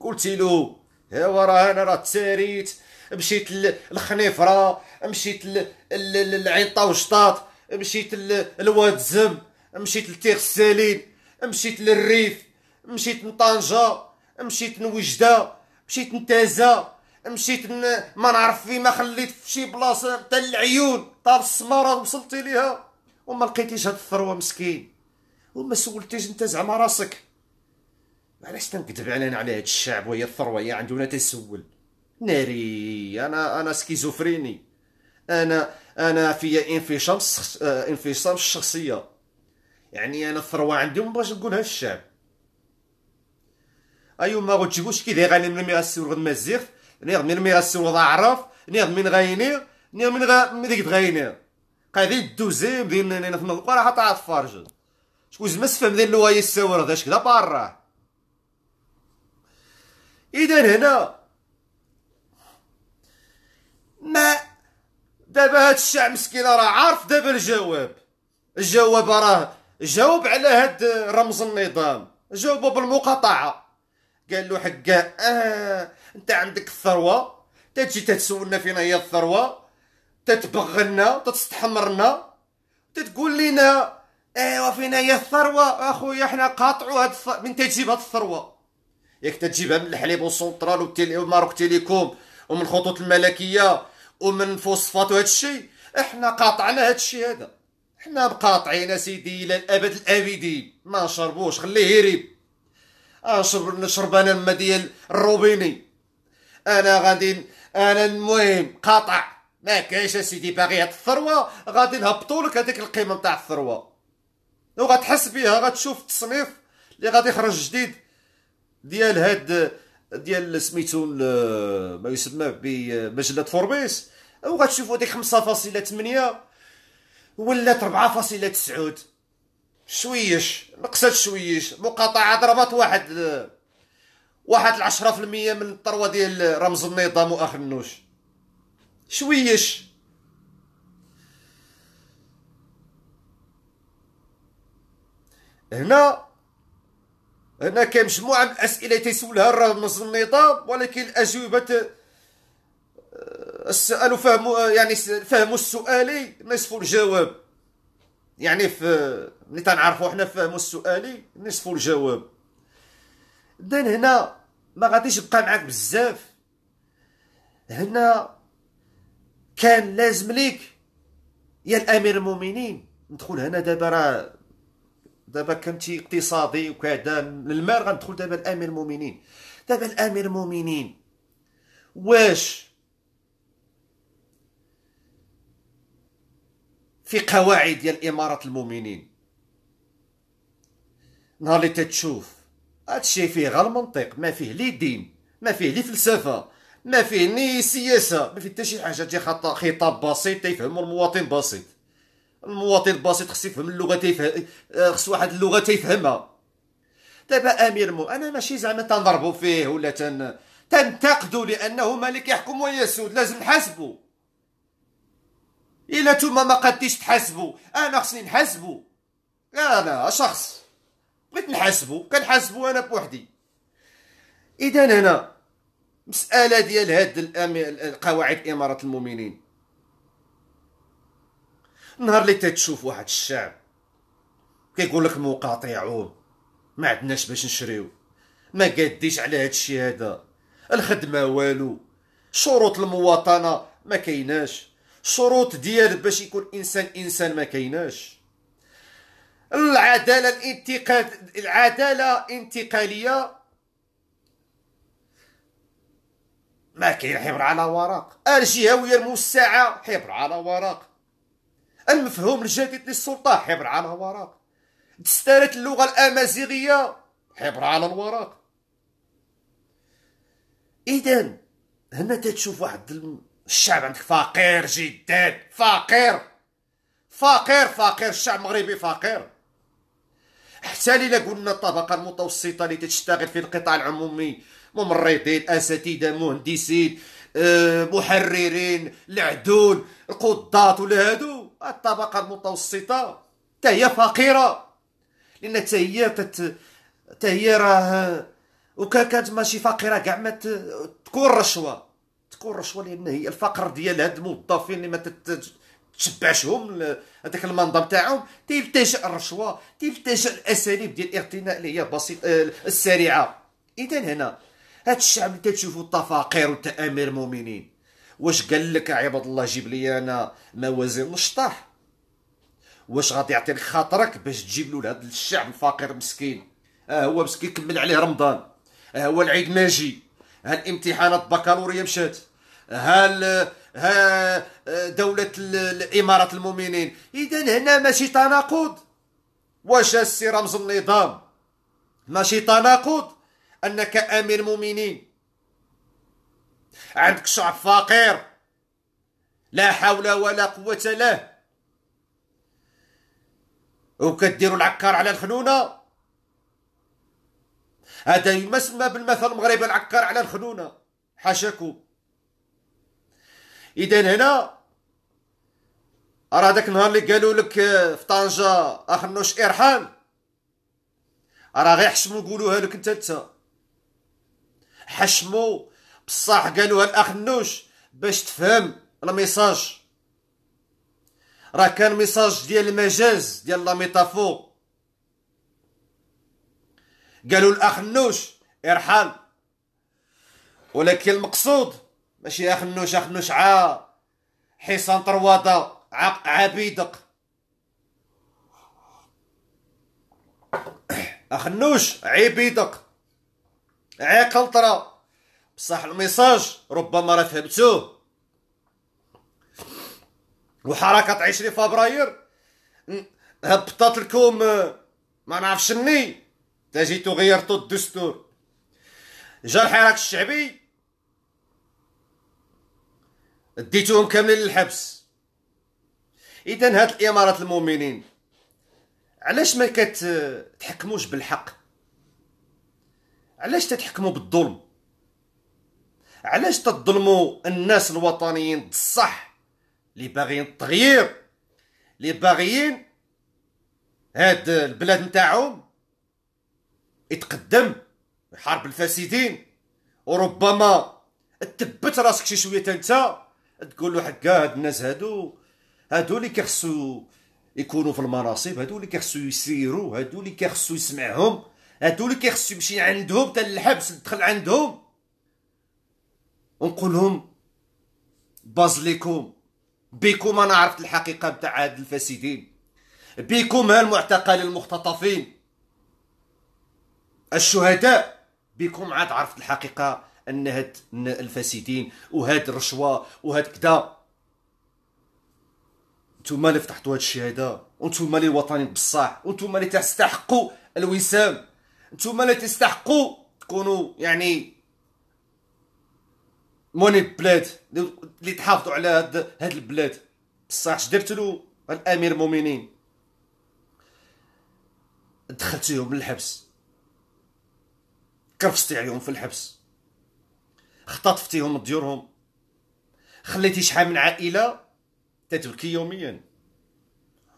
قلتي له ايوا راه انا راه تاريت مشيت للخنيفره مشيت للعين وشطاط مشيت للواد زم مشيت لتيغ السالين مشيت للريف مشيت لطنجه مشيت لوجده مشيت لتازه مشيت ما نعرف في ما خليت في شي بلاصه تاع العيون تاع السماره وصلتي ليها وما لقيتيش هاد الثروه مسكين وما سولتيش انت زعما راسك علاش تنكذب علينا على هاد الشعب وهي الثروه هي لا تسول ناري انا انا سكيزوفريني انا انا فيا انفصام آه، انفصام الشخصيه يعني انا الثروه عندي باش نقولها للشعب ايوا ما غتجيبوش كي داير من غسول غد مزيخ نيض من ميرا السوضة عرف نيض من غيني نيض من غا من ديك غيني قاعد ديال نينا انا في القرى حتى عاد شكون زعما سفهم ديال اللغه يساور هذا كدا برا اذا هنا ما دابا هاد الشعب مسكين راه عارف دابا الجواب الجواب راه جاوب على هاد رمز النظام جاوبه بالمقاطعه قال له حقا آه انت عندك الثروه تجي تتسولنا فينا هي الثروه تتبغلنا تتستحمرنا تتقول لنا ايوا فينا هي الثروه اخويا حنا قاطعوا هاد من تجيب هاد الثروه ياك تجيبها من الحليب والسونترال وماروك تيليكوم ومن الخطوط الملكيه ومن فوسفات وهاد الشيء احنا قاطعنا هاد الشيء هذا احنا مقاطعين سيدي الى الابد الابدين ما نشربوش خليه يريب اشرب نشرب انا الماء ديال الروبيني انا غادي انا المهم قاطع ما كاينش اسيدي باغي هاد الثروه غادي نهبطوا لك هذيك القيمه نتاع الثروه وغتحس بها غتشوف التصنيف اللي غادي يخرج جديد ديال هاد ديال سميتو ما يسمى بمجله فوربيس غتشوفوا ديك 5.8 ولات 4.9 شويش نقصت شويش مقاطعه ضربات واحد واحد 10% من الثروه ديال رمز النظام واخر النوش شويش هنا هنا كاين مجموعه من الاسئله تيسولها رمز النظام ولكن الاجوبه آه، السؤال فهم آه، يعني فهم السؤالي نصف الجواب يعني في ملي تنعرفوا حنا فهموا السؤالي نصف الجواب دان هنا ما غاديش يبقى معاك بزاف هنا كان لازم ليك يا الامير المؤمنين ندخل هنا دابا راه دابا كنتي اقتصادي وكذا للمال غندخل دابا الامير المؤمنين دابا الامير المؤمنين واش في قواعد ديال اماره المؤمنين نهار اللي تتشوف هادشي فيه غير المنطق ما فيه لي دين ما فيه لي فلسفه ما فيه ني سياسه ما فيه حتى شي حاجه تجي خطاب بسيط تيفهمو المواطن بسيط المواطن البسيط خصو يفهم اللغه تيفهم خصو واحد اللغه تيفهمها دابا امير مو انا ماشي زعما تنضربو فيه ولا تن تنتقدو لانه ملك يحكم ويسود لازم نحاسبو الا نتوما ما قدتيش تحاسبو انا خصني نحاسبو انا شخص بغيت نحاسبو كنحاسبو انا بوحدي اذا هنا مساله ديال هاد قواعد اماره المؤمنين نهار اللي تتشوف واحد الشعب كيقول لك مقاطعون ما عندناش باش نشريو ما قاديش على هاد الشيء هذا الخدمه والو شروط المواطنه ما كيناش شروط ديال باش يكون انسان انسان ما كيناش العداله الانتقال العداله انتقاليه ما كاين حبر على ورق الجهويه الموسعه حبر على ورق المفهوم الجديد للسلطه حبر على ورق دستاره اللغه الامازيغيه حبر على الورق اذا هنا تتشوف واحد الشعب عندك فقير جدا فقير فقير فقير الشعب المغربي فقير حتى الا قلنا الطبقه المتوسطه اللي تشتغل في القطاع العمومي ممرضين اساتذه مهندسين آه، محررين العدول القضات ولا هادو الطبقه المتوسطه حتى هي فقيره لان حتى هي تت حتى هي راه وكان كانت ماشي فقيره كاع ما تكون رشوه تكون رشوه لان هي الفقر ديال هاد الموظفين اللي ما تت... تشبعشهم هذاك المنظر تاعهم تيلتجئ الرشوه تيلتجئ الاساليب ديال الاغتناء اللي هي بسيطه آه، السريعه اذا هنا هاد الشعب اللي تشوفوا التفاقير والتامير المؤمنين واش قال لك عباد الله جيب لي انا موازين الشطاح واش غادي يعطيك خاطرك باش تجيب له هذا الشعب الفقير المسكين اه هو مسكين كمل عليه رمضان اه هو العيد ماجي ها الامتحانات البكالوريا مشات ها آه، دولة الإمارة المؤمنين إذا هنا ماشي تناقض واش السي رمز النظام ماشي تناقض أنك أمير مؤمنين عندك شعب فقير لا حول ولا قوة له وكديروا العكار على الخنونة هذا يسمى بالمثل المغربي العكار على الخنونة حاشاكم اذا هنا راه داك النهار اللي قالوا لك آه، في طنجه اخنوش ارحام راه غير حشمو قولوها لك انت انت حشمو بصح قالوها الاخنوش باش تفهم الميساج راه كان ميساج ديال المجاز ديال لا ميتافو قالوا الاخنوش ارحام ولكن المقصود ماشي اخنوش خنوش عا حصان طروادة عق عبيدق اخنوش عبيدق عقنطرة بصح الميساج ربما راه فهمتوه وحركة عشرين فبراير هبطت لكم ما نعرفش مني تا جيتو غيرتو الدستور جا الحراك الشعبي ديتوهم كاملين للحبس اذا هاد الامارات المؤمنين علاش ما كتحكموش بالحق علاش تتحكموا بالظلم علاش تظلموا الناس الوطنيين بصح اللي باغيين التغيير اللي باغيين هاد البلاد نتاعهم يتقدم يحارب الفاسدين وربما تثبت راسك شي شويه انت تقول له حكا هاد الناس هادو هادو اللي كيخصو يكونوا في المناصب هادو اللي كيخصو يسيروا هادو اللي كيخصو يسمعهم هادو اللي كيخصو يمشي عندهم حتى للحبس دخل عندهم ونقول لهم باز ليكم بكم انا عرفت الحقيقه نتاع هاد الفاسدين بكم ها المعتقل المختطفين الشهداء بكم عاد عرفت الحقيقه ان هاد الفاسدين وهاد الرشوه وهاد كدا نتوما اللي فتحتوا هاد الشيء هذا وانتوما اللي وطني بصح وانتوما اللي تستحقوا الوسام نتوما اللي تستحقوا تكونوا يعني موني بلاد اللي تحافظوا على هاد هاد البلاد بصح اش درت له الامير المؤمنين دخلتيهم للحبس كرفستي عليهم في الحبس اختطفتيهم ديورهم خليتي شحال من عائله تتبكي يوميا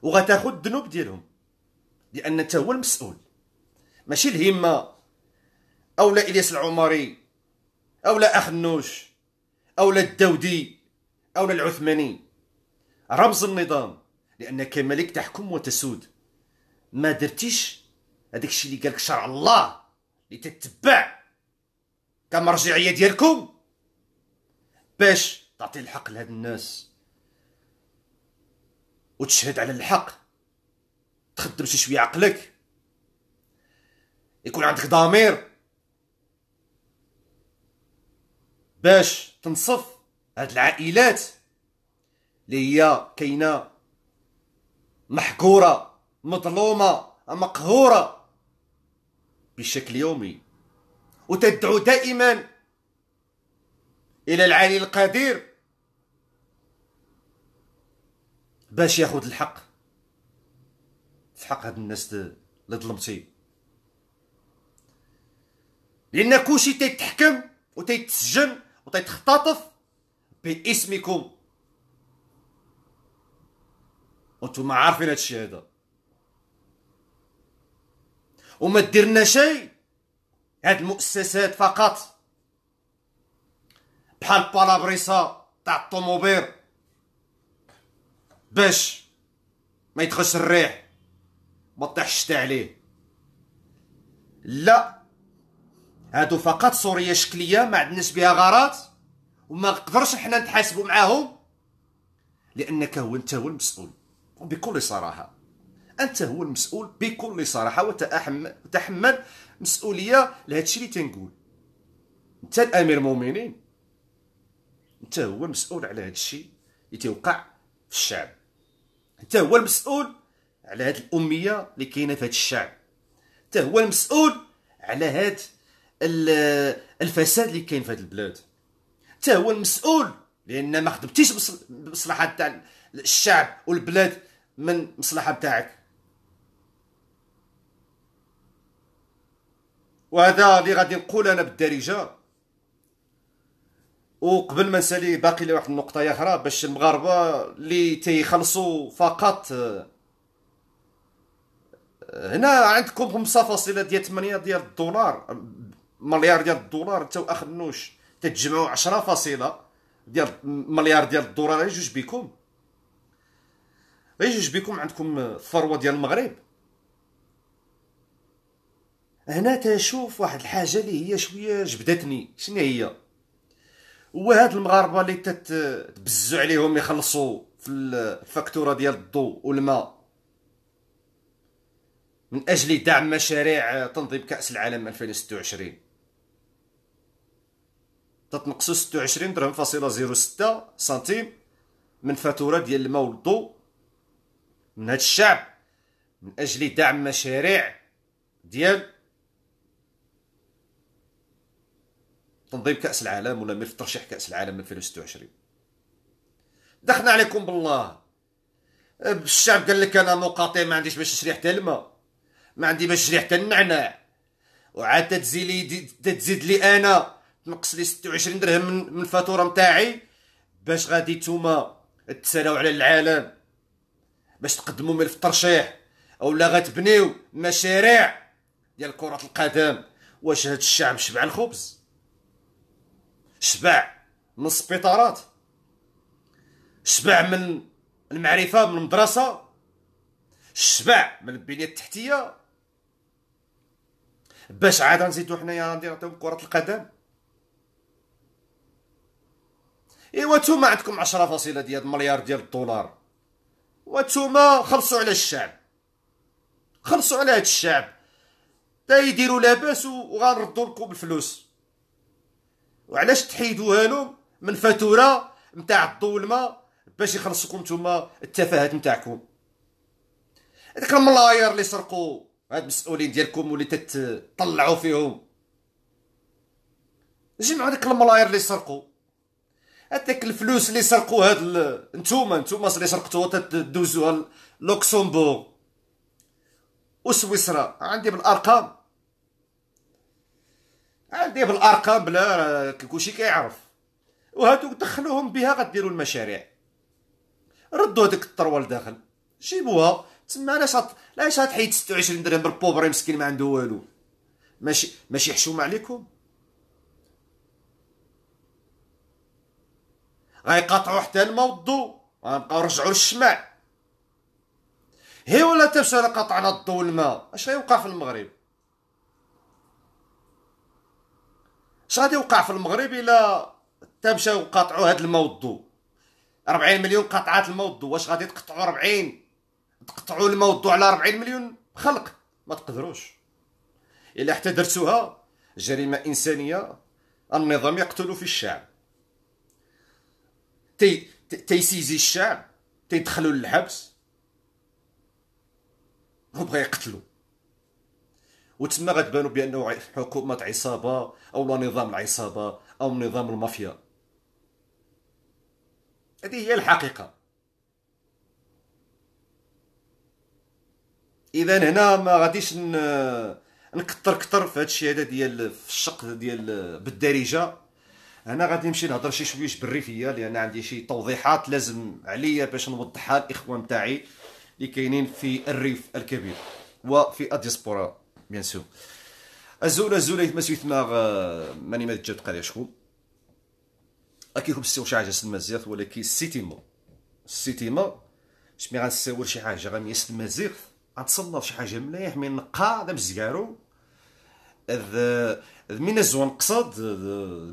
وغتاخذ الذنوب ديالهم لان انت هو المسؤول ماشي الهمه او لا الياس العمري او لا اخنوش او لا الدودي او لا العثماني رمز النظام لانك ملك تحكم وتسود ما درتيش هذاك الشيء اللي قالك شرع الله اللي تتبع كمرجعيه ديالكم باش تعطي الحق لهاد الناس وتشهد على الحق تخدم شي شويه عقلك يكون عندك ضمير باش تنصف هاد العائلات اللي هي كاينه محكوره مظلومه مقهوره بشكل يومي وتدعو دائما الى العلي القدير باش ياخذ الحق في حق هاد الناس اللي ظلمتي لان كلشي تيتحكم وتيتسجن وتيتختطف باسمكم وانتم عارفين هادشي هذا وما ديرنا شيء هاد المؤسسات فقط بحال بالابريسا تاع الطوموبيل باش ما يدخلش الريح ما طيحش الشتا عليه لا هادو فقط صورية شكليه ما عندناش بها غارات وما نقدرش حنا نتحاسبوا معاهم لانك هو انت هو المسؤول وبكل صراحه انت هو المسؤول بكل صراحه وتحمل مسؤوليه الشيء اللي تنقول انت الامير المؤمنين انت هو المسؤول على هادشي اللي تيوقع في الشعب انت هو المسؤول على هاد الاميه اللي كاينه في هاد الشعب انت هو المسؤول على هاد الفساد اللي كاين في هاد البلاد انت هو المسؤول لان ما خدمتيش بصلحه تاع الشعب والبلاد من مصلحه تاعك وهذا اللي غادي نقول انا بالدارجه وقبل ما نسالي باقي لي واحد النقطه اخرى باش المغاربه اللي تيخلصوا فقط هنا عندكم فاصلة ديال ديال الدولار مليار ديال الدولار انت واخ تتجمعوا 10 فاصله ديال مليار ديال الدولار يجوج بكم يجوج بكم عندكم الثروه ديال المغرب هنا تنشوف واحد الحاجه اللي هي شويه جبدتني شنو هي هو هاد المغاربه اللي تتبزو عليهم يخلصوا في الفاكتوره ديال الضوء والماء من اجل دعم مشاريع تنظيم كاس العالم 2026 تتنقصوا 26 درهم فاصله 06 سنتيم من فاتوره ديال الماء والضوء من هاد الشعب من اجل دعم مشاريع ديال تنظيم كاس العالم ولا ملف ترشيح كاس العالم 2026 دخلنا عليكم بالله الشعب قال لك انا مقاطع ما عنديش باش نشري حتى الماء ما عندي باش نشري حتى النعناع وعاد تزيلي تزيد لي انا تنقص لي 26 درهم من, الفاتوره نتاعي باش غادي نتوما تسالاو على العالم باش تقدموا ملف ترشيح الترشيح اولا غتبنيو مشاريع ديال كره القدم واش هاد الشعب شبع الخبز شبع من السبيطارات شبع من المعرفه من المدرسه شبع من البنيه التحتيه باش عاد نزيدو حنايا غادي نعطيو كره القدم ايوا نتوما عندكم عشرة فاصله ديال مليار ديال الدولار وانتوما خلصوا على الشعب خلصوا على هاد الشعب تا يديروا لاباس وغنردوا لكم الفلوس وعلاش تحيدوها لهم من فاتوره نتاع الضوء والماء باش يخلصكم نتوما التفاهات نتاعكم هذاك الملاير اللي سرقوا هاد المسؤولين ديالكم واللي تطلعوا فيهم جمعوا داك الملاير اللي سرقوا هذاك الفلوس اللي سرقوا هاد نتوما نتوما اللي سرقتوها تدوزوها لوكسمبورغ وسويسرا عندي بالارقام غديه بالارقام بلا كلشي كيعرف وهادو دخلوهم بها غديروا المشاريع ردوا هذيك الثروه لداخل جيبوها تما علاش علاش غتحيد 26 درهم بالبوبري مسكين ما عنده والو ماشي ماشي حشومه عليكم غيقطعوا حتى الماء والضو غنبقاو نرجعوا للشمع هي ولا تبشر قطعنا الضو والماء اش غيوقع في المغرب اش غادي يوقع في المغرب الا حتى مشاو قاطعوا هذا الماء والضوء 40 مليون قطعات الماء والضوء واش غادي تقطعوا 40 تقطعوا الماء والضوء على 40 مليون خلق ما تقدروش الا حتى درتوها جريمه انسانيه النظام يقتل في الشعب تي تيسيزي الشعب تيدخلوا للحبس وبغى يقتلوا وتما غتبانوا بانه حكومه عصابه او نظام العصابه او نظام المافيا هذه هي الحقيقه اذا هنا ما غاديش نكثر كثر في هذا الشيء هذا ديال في الشق ديال بالدارجه هنا غادي نمشي نهضر شي شويه بالريفيه لان عندي شي توضيحات لازم عليا باش نوضحها الاخوان تاعي اللي كاينين في الريف الكبير وفي الديسبورا بيان سور الزول الزول مسويت ما ماني ما جات قريه شكون اكي اكيد خبص شي حاجه سد مزيغ ولكن مو اش شمي غنساور شي حاجه غامي سلمى مزيغ غنتصنف شي حاجه مليح من نقا دا اذ من الزوان قصد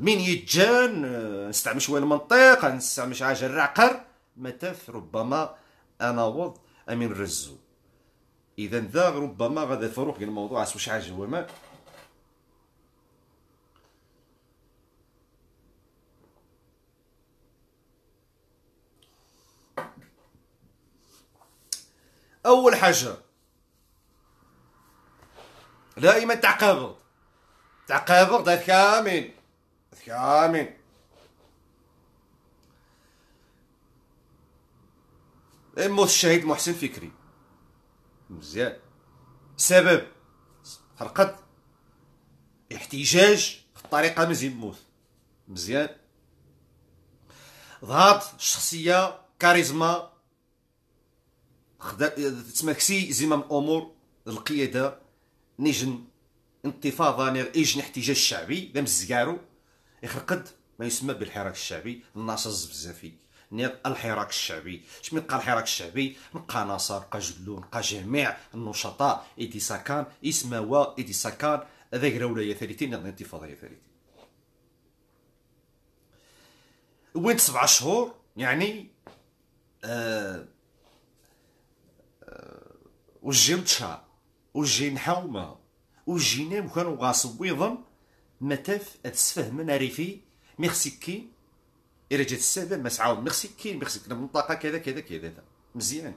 من يجان نستعمل شويه المنطق نستعمل شي حاجه الرعقر متاف ربما انا وض امين الرزو اذا ذا ربما غادا فاروق الموضوع واش عاجل وما اول حاجه دائما تعقابر تعقابر ده كامل كامل الشهيد محسن فكري مزيان سبب فرقد احتجاج في الطريقه مزيان مزيان ظهرت شخصيه كاريزما خدا تماكسي زمام الامور القياده نجن انتفاضه نير احتجاج شعبي لا مزكارو يخرقد ما يسمى بالحراك الشعبي الناشز بزافي نيغ الحراك الشعبي شمن بقى الحراك الشعبي بقى ناصر بقى جدلون بقى جميع النشطاء ايدي ساكان اسماوا ايدي ساكان هذاك راولاية ثالثين الانتفاضه الانتفاضية ثالثين وين سبعة شهور يعني آه آه وجي متشا وجي نحومة وجينا وكانوا غاصب ويضم متاف اتسفهمن ميرسي ميرسيكي الا جات السبب ما تعاود ميرسي كاين ميرسي كنا كذا كذا كذا مزيان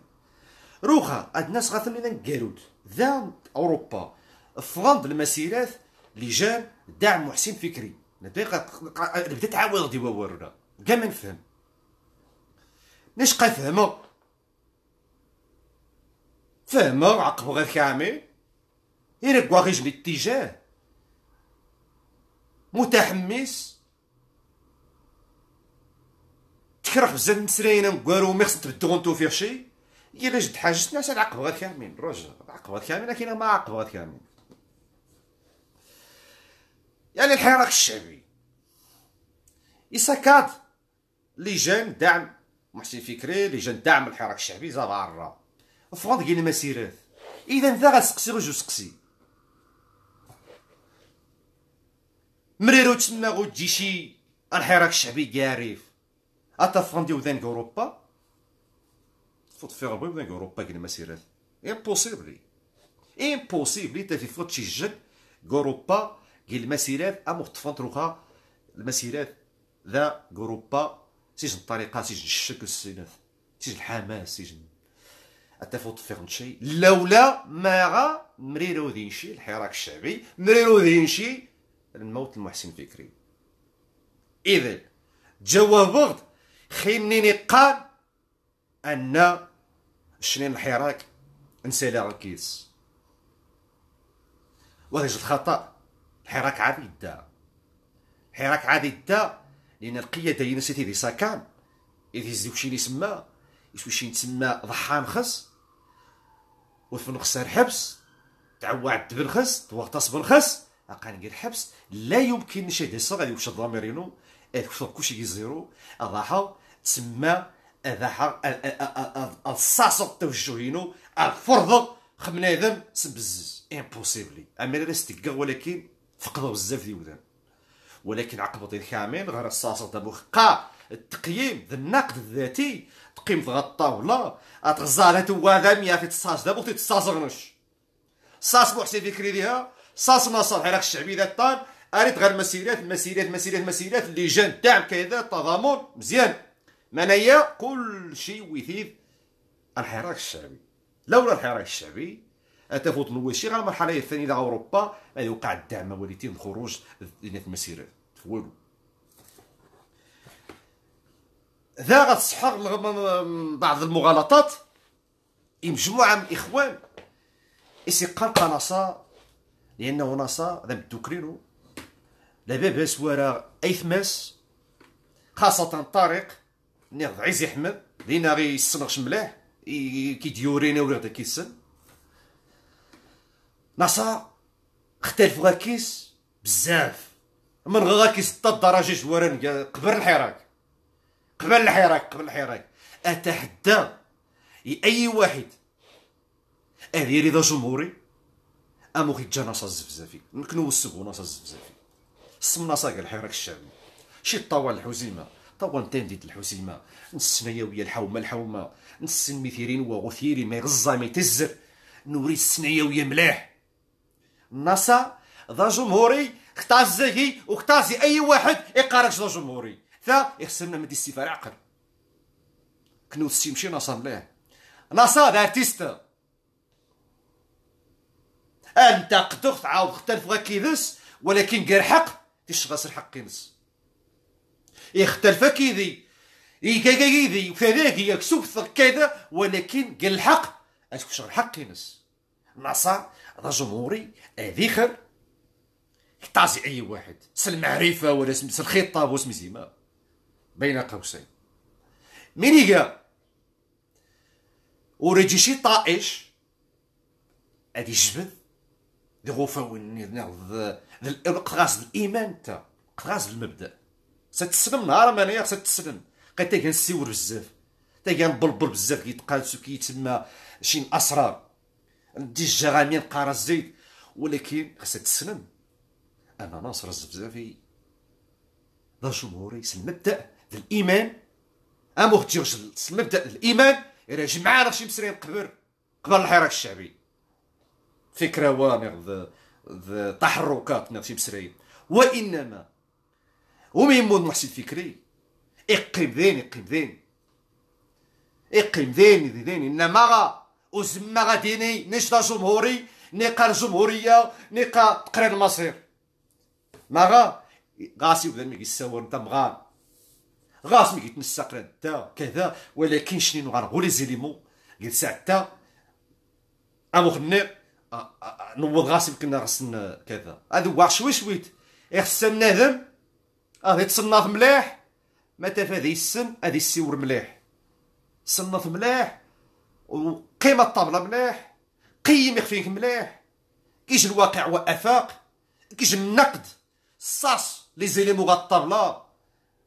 روخا هاد الناس غاثمين كاروت ذا اوروبا فغاند المسيرات اللي جا دعم محسن فكري بدا تعاود دي وورنا كاع ما نفهم نشقى فهمو فهمو عقبو غير كامل يرقوا غير باتجاه متحمس كره بزاف المسراين مكوارو ما خصنا تبدلو غنتوفيق شي الا جد حاجتنا ساعات عقبها كاملين عقب غير كاملين لكن ما غير كاملين يعني الحراك الشعبي يسكاد جان دعم محسن فكري لي جان دعم الحراك الشعبي زعما عرا فغاد كاين المسيرات اذا انت غتسقسي غير سقسي مريرو تسمى غو تجي شي الحراك الشعبي كاريف اتا فراندي اوروبا فوت فيربوي وذانك اوروبا كنا مسيرات امبوسيبلي امبوسيبلي تا في فوت تشجد اوروبا كي المسيرات امور روخا المسيرات ذا اوروبا سيجن الطريقه سيجن الشك السينف سيجن الحماس سيجن اتفوت فيغن شي لولا ما غا مريرو ذينشي الحراك الشعبي مريرو شي الموت المحسن فكري اذا جوابغت خي منين يقال ان شنين الحراك نسالا ركيس وهذا جد خطا الحراك عادي يدا الحراك عادي يدا لان القياده هي نسيتي دي ساكان اذ يزيدو شي يسمى يسوي تسمى ضحام خس وثمن خسر حبس تعوعد بالخس بن خس اقان ندير حبس لا يمكن نشهد الصغر يوش ضميرينو كسر كلشي زيرو اضاحا تسمى اضاحا الصاصو توجهينو الفرض خمنادم سبزز امبوسيبلي اما لا ولكن فقدوا بزاف ديال ديودان ولكن عقبط كامل غير الصاص دابو خقا التقييم ذا النقد الذاتي تقيم في الطاولة اتغزالة تواذا ميا في الصاص دابو تتصاص غنش صاص بوحسي فكري ليها صاص صالح حراك الشعبي ذا الطان اريد غير مسيرات مسيرات مسيرات مسيرات اللي جان تاعهم كذا تضامن مزيان منايا كل شيء ويثير الحراك الشعبي لولا الحراك الشعبي اتفوت الوشي غير المرحله الثانيه تاع اوروبا يوقع الدعم والتي الخروج المسيرات والو ذا غتصحر بعض المغالطات مجموعه من الاخوان يسي قال لانه نصا ذا بدو كرينو لباب سوارا ايثماس خاصة طارق ني عز يحمد لينا غي يسنغش ملاح كي ديورينا ولا غدا كيسن نصا اختلف غاكيس بزاف من غاكيس تا الدرجة جوارن قبل الحراك قبل الحراك قبل الحراك اتحدى اي واحد اذيري ذا جمهوري امو خي جا ناصا الزفزافي نكنو السبو ناصا الزفزافي السمناصه كاع الحراك الشعبي شي طوال الحزيمه طوال تنديد الحزيمه السنيويه الحومه الحومه نسن مثيرين وغثيري ما يغزا ما يتزر نوري السنيويه ملاح النصا ذا جمهوري اختازي وختازي اي واحد يقارك ذا جمهوري ثا يخسرنا من الاستفاء عقل كنو سي مشي نصا ملاح نصا ذا ارتيست انت قدخت عاود تختلف غا كيفاش ولكن قال حق تشغس الحق يمس يختلف كيدي إيكاكا كيدي وكذاك يكسب كذا ولكن قال الحق أتكشر حق يمس نصا هذا جمهوري أذيخر تعزي أي واحد معرفة ولا سالخطة واسم زيما بين قوسين مين يقا وريجي شي طائش هادي جبد دي غوفا ناخذ ذا القراص الايمان تا قراص المبدا ستسلم نهار ما نيا ستسلم قيت تيغان نسيور بزاف تيغان نبلبل بزاف كيتقالسو كيتسمى شي اسرار ندي الجرامين قارا الزيت ولكن خاصها تسلم انا ناصر الزفزافي ذا جمهوري المبدا ذا الايمان امو اختي المبدا الايمان راه معانا شي مسرين قبر قبل الحراك الشعبي فكره وامغ تحركات نفسي بسرعين وانما وميمون محسن فكري اقيم ذين اقيم ذين اقيم ذين ذين انما غا وزما غاديني نشتا جمهوري نيقا الجمهوريه نقا تقرير المصير ما غا غاسي وذا ميكي الساور نتا مغان غاس ميكي تنساق تا كذا ولكن شنو غنغولي زيليمو قلت ساعتا امو خنير آه، آه، آه، نوض غاسب كنا غسن كذا هذا واع شوي شويت يخص إيه، النادم اه يتصنف مليح ما تفادي السن هذه السيور مليح صنف مليح وقيمة الطابلة مليح قيم يخفيك مليح كيش الواقع وافاق كيش النقد صاص لي زيليمو غا الطابلة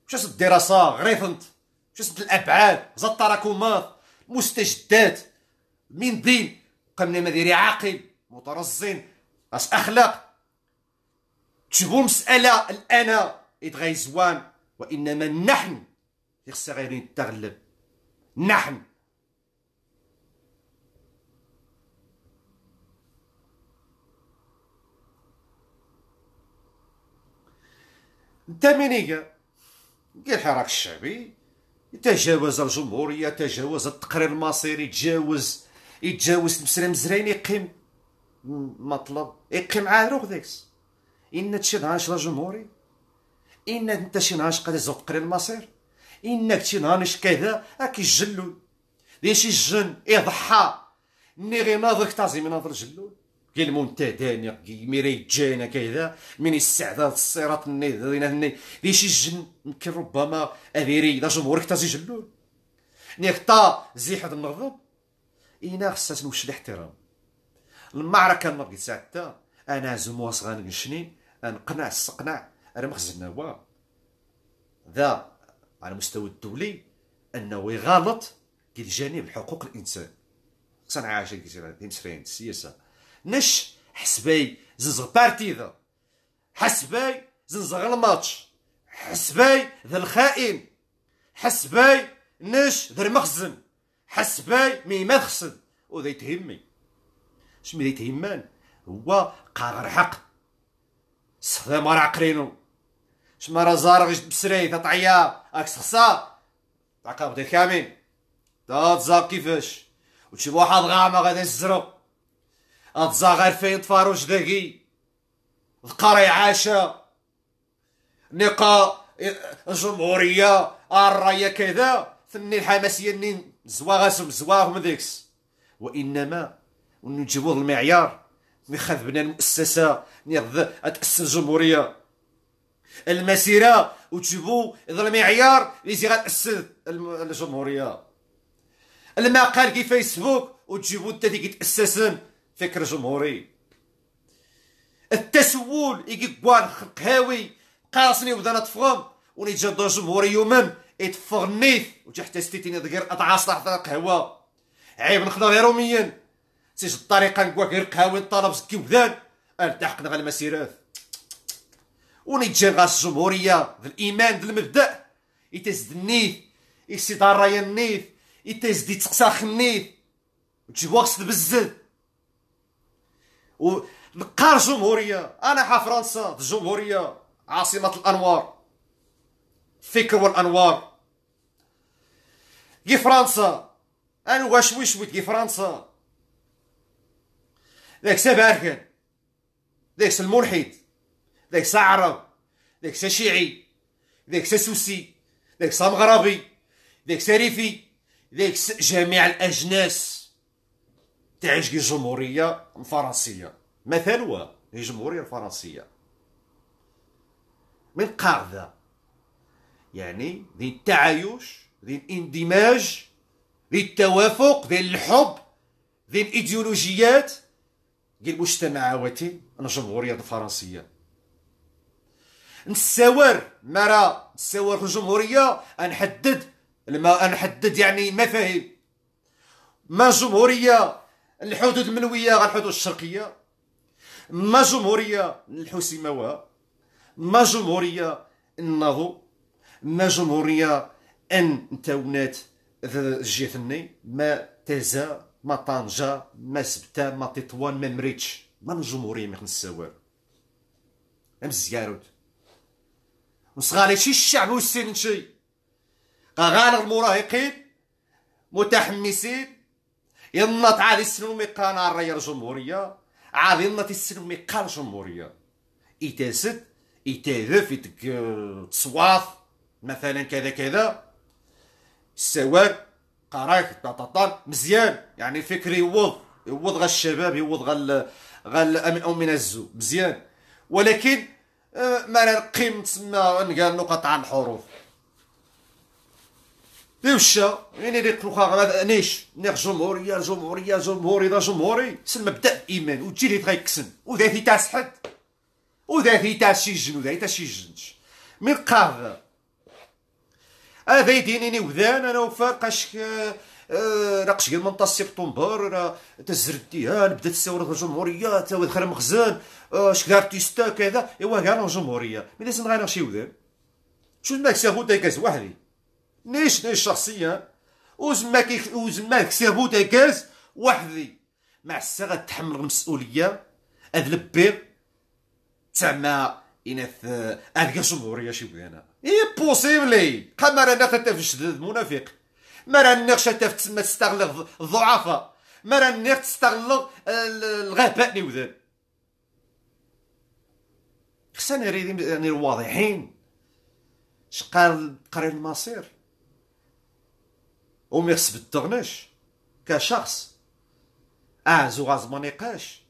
شاس الدراسة غريفنت شاس الابعاد زاد التراكمات مستجدات من بين قمنا مديري عاقل مترزين اش اخلاق تشوفوا المساله الانا يتغي زوان وانما نحن الصغيرين التغلب نحن انت الثمانية قال الحراك الشعبي يتجاوز الجمهورية يتجاوز التقرير المصيري يتجاوز يتجاوز المسلم زرين يقيم مطلب يقيم عاروق ديكس ان تشد عاش لا جمهوري ان انت شي نهار قد زوق المصير انك شي نهار كذا اكي الجلول دي شي الجن يضحى ني غير ناظرك تازي من ناظر الجلول كي المنتدى كي جينا كذا من استعداد الصراط الني دي شي الجن يمكن ربما اذيري دا جمهورك تازي جلول نيك زي حد النغضب إنا خصها نوش الاحترام المعركه النبي ساتة انا زمواس غنشني نقنع السقنع المخزن هو ذا على المستوى الدولي انه يغالط كي الجانب حقوق الانسان صنع عايشين كي تيرا المصريين السياسه نش حسبي زنزغ بارتي ذا حسبي زنزغ الماتش حسبي ذا الخائن حسبي نش ذا المخزن حسبي مي مخزن وذا يتهمي شمن تيمان هو قرار حق استخدام راه عقرينو شما راه زار جد بسري تطعيا راك سخصا تعقاب ديال كامل تزاق كيفاش وتشوف واحد غامة غادي يزرو اتزا غير فين تفاروش داكي القرية عاشا نقا جمهورية الراية كذا ثني الحماسية نين زواغا زواغهم من ديكس وإنما ونجيبوه المعيار مي بنا المؤسسه نغض تاسس الجمهوريه المسيره وتجيبو هذا المعيار اللي يجي الجمهوريه المقال كيف فيسبوك وتجيبو انت اللي كيتاسسن فكر جمهوري التسول يكيكوان خلق هاوي قاصني وبدا ودانا تفهم دور الجمهوري يوما يتفغنيف وتحتاج تيتيني غير اتعاص تحت القهوه عيب غير روميا سيش الطريقه نقوى غير قهاوي طلب زكي وذان التحقنا غير المسيرات ونيتجان غاس الجمهوريه الايمان المبدا يتزد النيف يسيد الرايا النيف يتزد تقساخ النيف وتجيب غصد بزاف ونقار نقار جمهوريه انا حا فرنسا في الجمهوريه عاصمه الانوار الفكر والانوار كي فرنسا انا واش ويش فرنسا ذاك سباركان ذاك الملحد ذاك عرب ذاك شيعي ذاك سوسي ذاك مغربي ذاك ريفي ذاك جميع الاجناس تعيش الجمهوريه الفرنسيه مثلها الجمهوريه الفرنسيه من قاعده يعني ذي التعايش ذي الاندماج ذي التوافق ذي الحب ذي الايديولوجيات ديال المجتمع عواتي انا جمهوريه الفرنسيه نساور مرا نساور في الجمهوريه نحدد لما نحدد يعني مفاهيم ما جمهوريه الحدود المنويه على الحدود الشرقيه ما جمهوريه الحسيمه ما جمهوريه النهو ما جمهوريه ان تونات جهه ما تزا ما طنجة ما سبتة ما تطوان ما مريتش ما الجمهورية ما يخنس ام الزيارود وصغالي شي الشعب والسن شي غانغ المراهقين متحمسين ينط عادي السنو ميقان الرأي الجمهورية عاد ينط السنو ميقان الجمهورية يتاسد إتاذف يتك تصواف مثلا كذا كذا السواد قرايك مزيان يعني الفكر يوض يوض غا الشباب يوض غا غا او من الزو مزيان ولكن آه، ما نقيم تسمى نقال نقط عن الحروف دي وشا يعني ديك لوخا نيش نيغ جمهوريه جمهوريه جمهوري دا جمهوري سلم مبدا الايمان وتجي لي تغيكسن وذاتي تاع سحد وذاتي تاع شي جن وذاتي تاع شي جنش من قاغ يدينيني وذان انا وفاق آه، آه، راقش راه قشقل من طاس سبتمبر راه تزرديان بدات تساور الجمهوريه تا دخل مخزن اش تيستا كذا ايوا كاع الجمهوريه مي لازم غير شي وذان شو ما كسبو تا كاز وحدي نيش نيش شخصيا وزما كي وزما كسبو تا كاز وحدي مع الساعه تحمل المسؤوليه هذا البيض تاع ما ينث الجمهوريه آه، شي بغينا اي بوسيبلي قام رانا تتف جدد منافق ما رانيش تتف تسمى تستغل الضعفاء ما رانيش تستغل آه، الغباء اللي وذان خصنا نريد يعني واضحين شقال قرير المصير وما بالتغنش كشخص زو غاز ما نقاش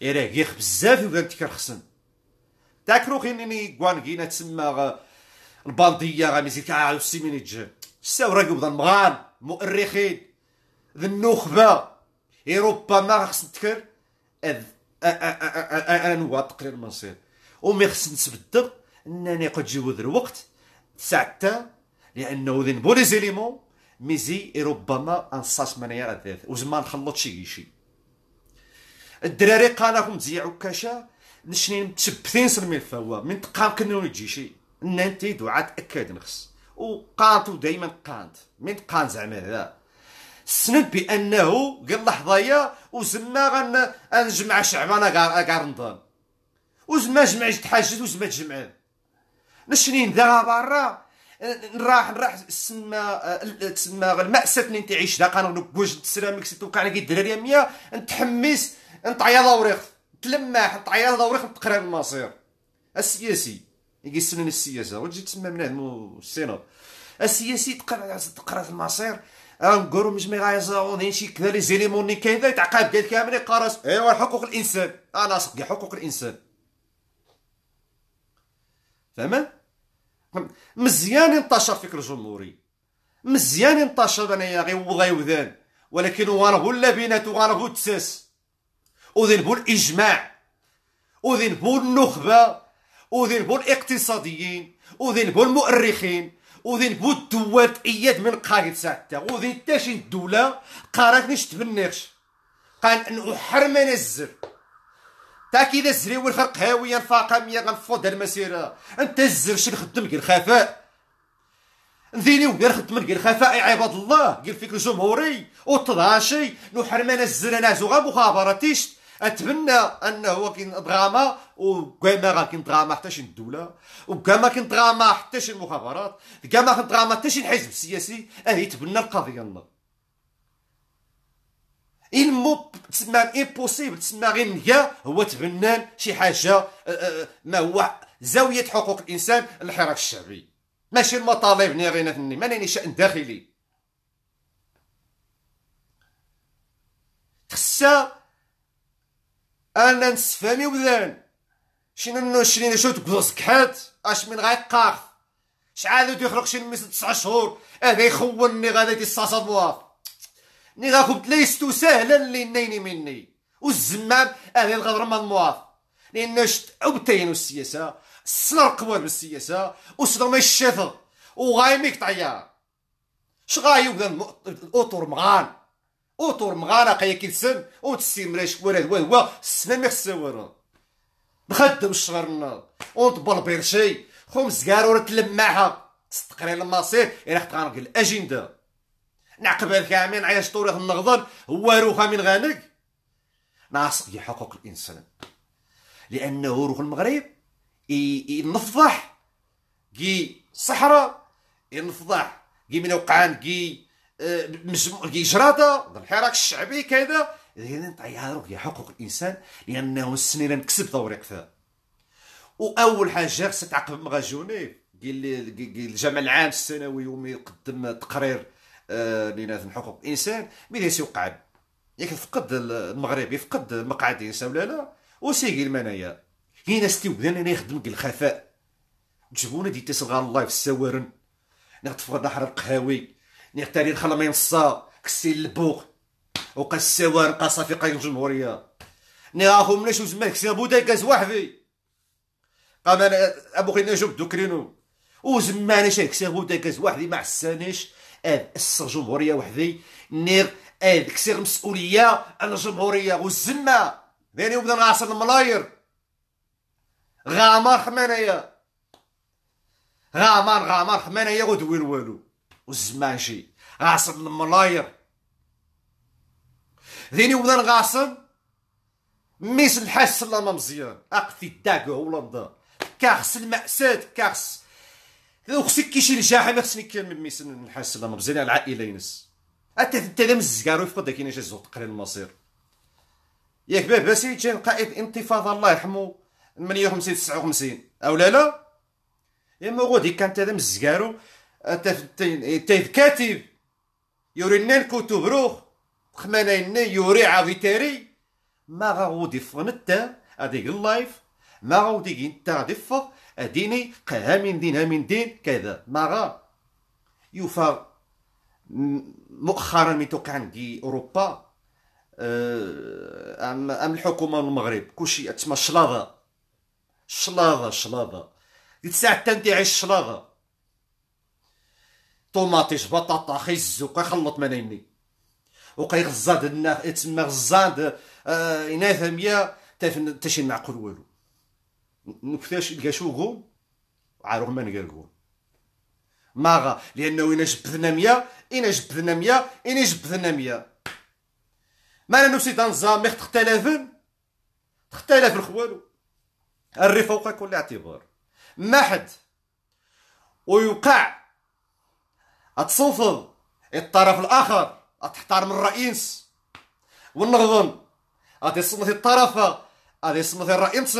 يراك بزاف وكان تكرخصن تاكرو كاين ني كوانكينا تسمى البانديه راه مازال عاود سيميني يتجهل الساوراكم ذا المغان مؤرخين ذا النخبه ربما خص نتكر انواع تقرير المصير ومي خص نتبدل انني قد جيو ذا الوقت ساعتا لانه ذن بولي زيليمون ميزي ربما انصاص من يرى ذات وزما نخلط شي شي الدراري قاناكم تزيعوا كاشا نشنين متشبثين سلمي الفوا من تقام كنو يجي شي دعاء تاكد نخص وقانت ودائما قانت من قان زعما هذا سند بانه قال لحظايا وزما غن نجمع شعبان كارنطون رمضان وزما جمعت حاجه وزما تجمع نشنين ذا برا نراح نراح تسمى تسمى المأساة اللي انت ذا قانون بوجه تسرامك سيتو كان كي الدراري 100 نتحمس نطعيا دوريخ نتلمح نطعيا دوريخ نتقرا المصير السياسي يقسلني السياسه وتجي تسمى من هذا السينار السياسي تقرا تقرا المصير أه، نقولوا مش مي غايزاون شي كذا لي زيليمون اللي كاين يتعقب قال كامل يقراس ايوا حقوق الانسان انا أه، صدق حقوق الانسان فهمت مزيان انتشر فيك الجمهوري مزيان انتشر انايا غير وضع وذان ولكن غنبو اللبنات وغنبو التساس وذنبو الاجماع وذنبو النخبه وذنبوا الاقتصاديين وذنبوا المؤرخين وذنبوا الدوات اياد من قايد ساعتها وذن تاشين الدولة قرات نشت بالنقش قال نحرم نزل تاكيد الزري والفرق هاوية الفاقمية غنفوض المسيرة انت الزر شي نخدم كي الخفاء نديني وغير خدم كي الخفاء عباد الله قال فيك الجمهوري وتضاشي نحرم نزل انا زوغا مخابراتيش اتمنى انه هو كاين دراما وكاما راه كاين دراما حتى شي الدوله وكاما كاين دراما حتى شي المخابرات كاما كاين دراما حتى شي الحزب السياسي اه يتبنى القضيه الله إل مو تسمى امبوسيبل تسمى غير نيا هو تبنان شي حاجه ما هو زاويه حقوق الانسان الحراك الشعبي ماشي المطالب نيغينا فني ما نيني شان داخلي خصها انا نسفامي وذان شنو نو شرين شو تقول كحات اش من غيقاف شعاد تيخرق شي ميس تسع شهور هذا يخونني غادي تيصاصا بواف ني غاخبت ليستو سهلا اللي نيني مني والزمام هذا الغدر ما مواف لان شت عبتين السياسه السنر قوار بالسياسه وصدر ما الشفر وغايميك طيار شغاي يبدا الاطور مغان اوتور مغارقه يكيسن وتستمرش وراد واه السنه ما خصها نخدم النار ونطبل بيرشي خمس ورا تلمعها تستقري المصير إلا خت غنقل الأجندة نعقبها كامل نعيش طريق النغضر هو روحها من غانك ناصق حقوق الإنسان لأنه روح المغرب ينفضح كي صحراء ينفضح كي من وقعان كي مش كيجراده الحراك الشعبي كذا لان طياروا هي حقوق الانسان لانه السنين نكسب دوري فيها واول حاجه خصك تعقب مغاجوني قال الجمع العام السنوي يوم يقدم تقرير آه حقوق الانسان مين يوقع ياك فقد المغرب يفقد مقعد الانسان ولا لا وسيقي المنايا هنا استبدان انا يخدم الخفاء جبونا دي تسغال الله في السوارن نغتفقد نحر القهاوي نختاري ما ينصا كسي البوق السوار قاصا صافي قاين الجمهوريه اخو مناش وزمان كسي ابو كاز وحفي قام انا ابو خينا جبد دوكرينو وزمان اش كسي ابو كاز وحدي ما حسانيش اد السر جمهوريه وحدي نيغ اد كسير مسؤوليه على الجمهوريه والزمه داني وبدا نعصر الملاير غامر خمانايا غامر غامر خمانايا غدوين والو وزماجي غاصب الملاير ديني ولا غاصب ميس الحس لا مزيان اقفي تاكو هولندا كاخس المأساة كارس وخصك كيشي ما خصني كان ميس الحس لا مزيان يعني العائله ينس حتى انت ذا مزكارو يفقد داك جا زوت قرين المصير ياك باه باسي كان قائد انتفاضه الله يرحمو 58 59 او لا لا يا مغودي غادي كانت هذا الزكارو تيذكاتيف يورينا الكتب روخ خمانا يوري عافيتاري ما غاودي فنتا هذيك اللايف ما غاودي انت غادي اديني قها من دين من دين كذا ما غا يوفا مؤخرا متوقع عندي اوروبا آه، ام ام الحكومه المغرب كلشي تسمى شلاظة شلاظة شلاظة ديك الساعه انت عايش شلاظة طوماطيش بطاطا خيزو كيخلط منيني وكيغزاد الناخ تما غزاد آه اناثه ميا تا شي معقول والو نكتاش الكاشوغو عارو ما نقرقون ماغا لانه الا جبدنا 100 الا جبدنا 100 الا جبدنا 100 ما انا نوسي دانزا مي تختلف اختلاف الخوالو الري فوق كل اعتبار ما حد ويوقع غتصوفل الطرف الاخر غتحترم الرئيس والنغضن غادي يصمت الطرف غادي يصمت الرئيس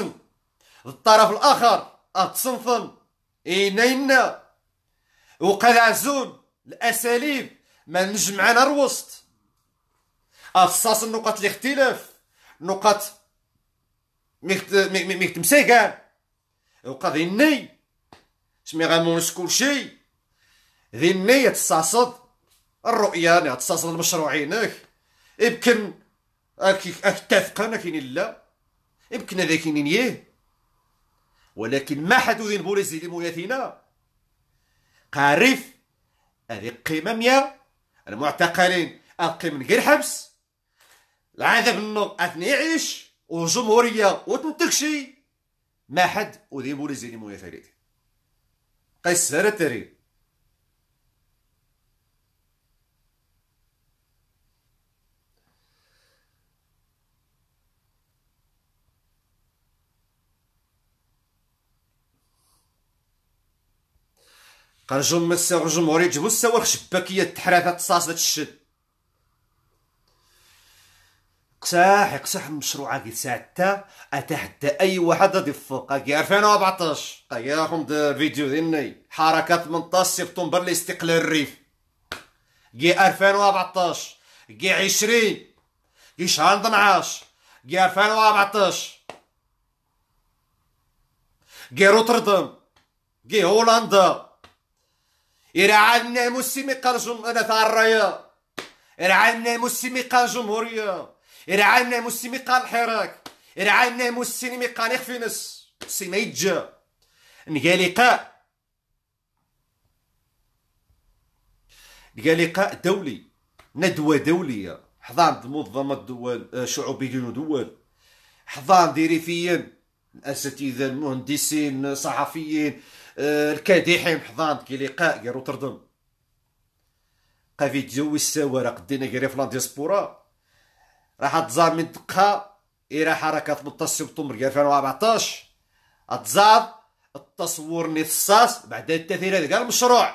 الطرف الاخر غتصنفن اينينا وقال عزون الاساليب ما نجمعنا الوسط افصاص النقاط الاختلاف نقط ميخت ميخت مسيكان وقضي الني سمي غامونس كلشي النية تصاصد الرؤية نعم تصاصد المشروعينك إيه، يمكن اك أنا كاين لا يمكن هذا كاين يه ولكن ما حدو ذي البوليس ذي مولاثينا قارف هذه قيمة مية المعتقلين القيم من غير حبس العذاب النور اثني عيش وجمهورية وتنتكشي ما حد وذي بوليس ذي مولاثينا قيس سارة تاريخ قنجم الساغ الجمهور يجبو السوار شباكيه تحرافة الصاص داك الشد قصاح قساح المشروع كي ساعتا اتحدى اي واحد غادي يفوق كي 2014 كي راكم فيديو ديني حركه 18 سبتمبر لاستقلال الريف كي 2014 كي 20 كي شهر 12 كي 2014 كي روتردام كي هولندا İrağanne musimika ثريا إرعانا قال جمهورية إرعانا مسمقا الحراك إرعانا مسمقا نخفينس سيميجا نقالقاء نقالقاء دولي ندوة دولية حضان منظمة الدول آه، شعوبيين ودول حضان ديريفيين الأساتذة المهندسين الصحفيين آه، الكاديحين حضان كي لقاء كي روتردم قافي تزوي السوارة قدينا كيري في ديسبورا راح تزار من دقة إلى حركة 18 سبتمبر 2014 تزار التصور ني الصاص بعد التأثير هذا كاع المشروع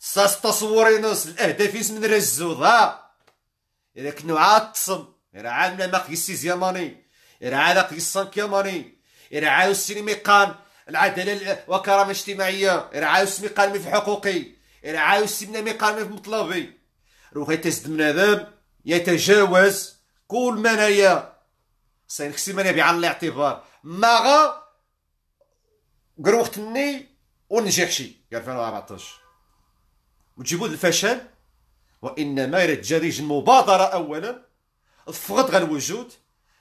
الصاص تصور ينص الأهداف يسمن رزوضا إلا كنو عاد تصم إلا عاد ما قيس سيزياماني إلا عاد قيس السانكياماني إلا عاد السينميقان العداله والكرامه الاجتماعيه يرعاو اسمي قلمي في حقوقي يرعاو استبنامي قلمي في مطلبي روحي تزد من هذا يتجاوز كل منايا خسي منايا بعين الاعتبار ماغا قروختني ونجح شي 2014 وتجيبوا الفشل وانما يرد جريج المبادره اولا فقط غير الوجود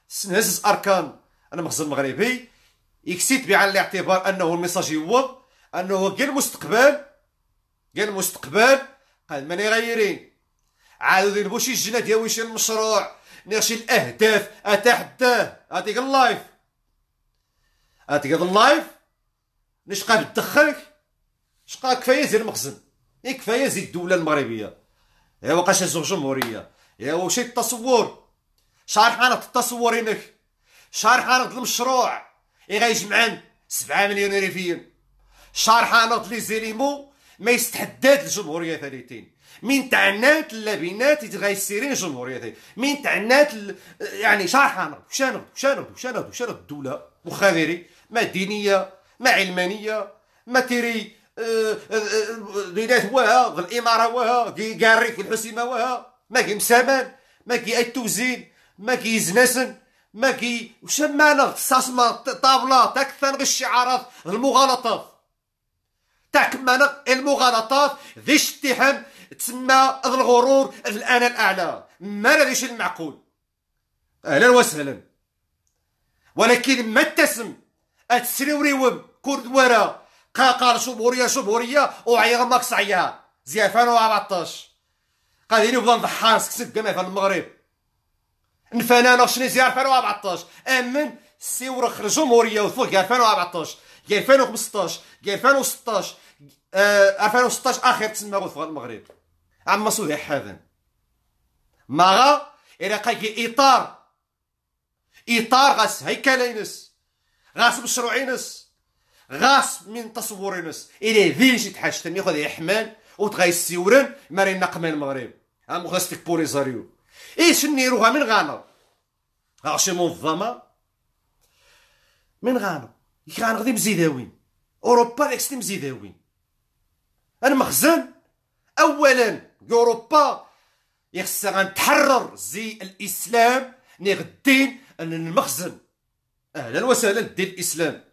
سنهز اركان المخزن المغربي اكسيت بعين الاعتبار انه الميساج يوض انه قال المستقبل قال المستقبل قال ماني غيرين عادوا يلبوا شي الجنة ديالو شي المشروع نير الاهداف اتحدى اعطيك اللايف اعطيك اللايف نشقى بتدخلك شقى كفايه زير المخزن اي كفايه زيد الدوله المغربيه ايوا قاش زوج جمهوريه ايوا شي التصور شارح انا التصور انك شارح انا المشروع اي غيجمعن 7 مليون ريفيين شرحانات لي زيليمو ما يستحدات الجمهوريه ثلاثين من تعنات اللي غيسيرين الجمهوريه ثلاثين من تعنات ال... يعني شرحانات وشانب وشانب وشانب وشانب الدوله وخذري ما دينيه ما علمانيه ما تيري آه، آه، آه، دينات واها الاماره واها كاري في الحسيمه واها ما كيمسامان ما كي التوزين ما كيزناسن ماكي ساسما استسمر طابلة تكثر بالشعارات المغالطات تكمنة المغالطات ذي الشتهم تسمى الغرور الآن الأعلى ما ذيش المعقول أهلا وسهلا ولكن ما التسم أتسريوريوم قا قاقال شبورية شبورية وعيغ ماكس عيا زيافان و 14 غادي نبدا نضحى نسكسك كما في المغرب نفانا شنيزي 2014 امن سيورخ الجمهوريه وثلق 2014 2015 2016 2016 اخر تسمى وثلق المغرب عما صوفي حاذن ماغا الى قاكي اطار اطار غاس هيكل ينس غاس مشروع ينس غاس من تصور ينس الى ذين شي حمال ياخذ يحمل وتغيسيورن مرينا قمال المغرب ام فيك بوليزاريو ايش نيروها من غانا عرشي منظمه من غانا غانغدي مزيداوين اوروبا داكشي مزيداوين المخزن اولا اوروبا يخصها غنتحرر زي الاسلام ني غدين المخزن اهلا وسهلا دي الاسلام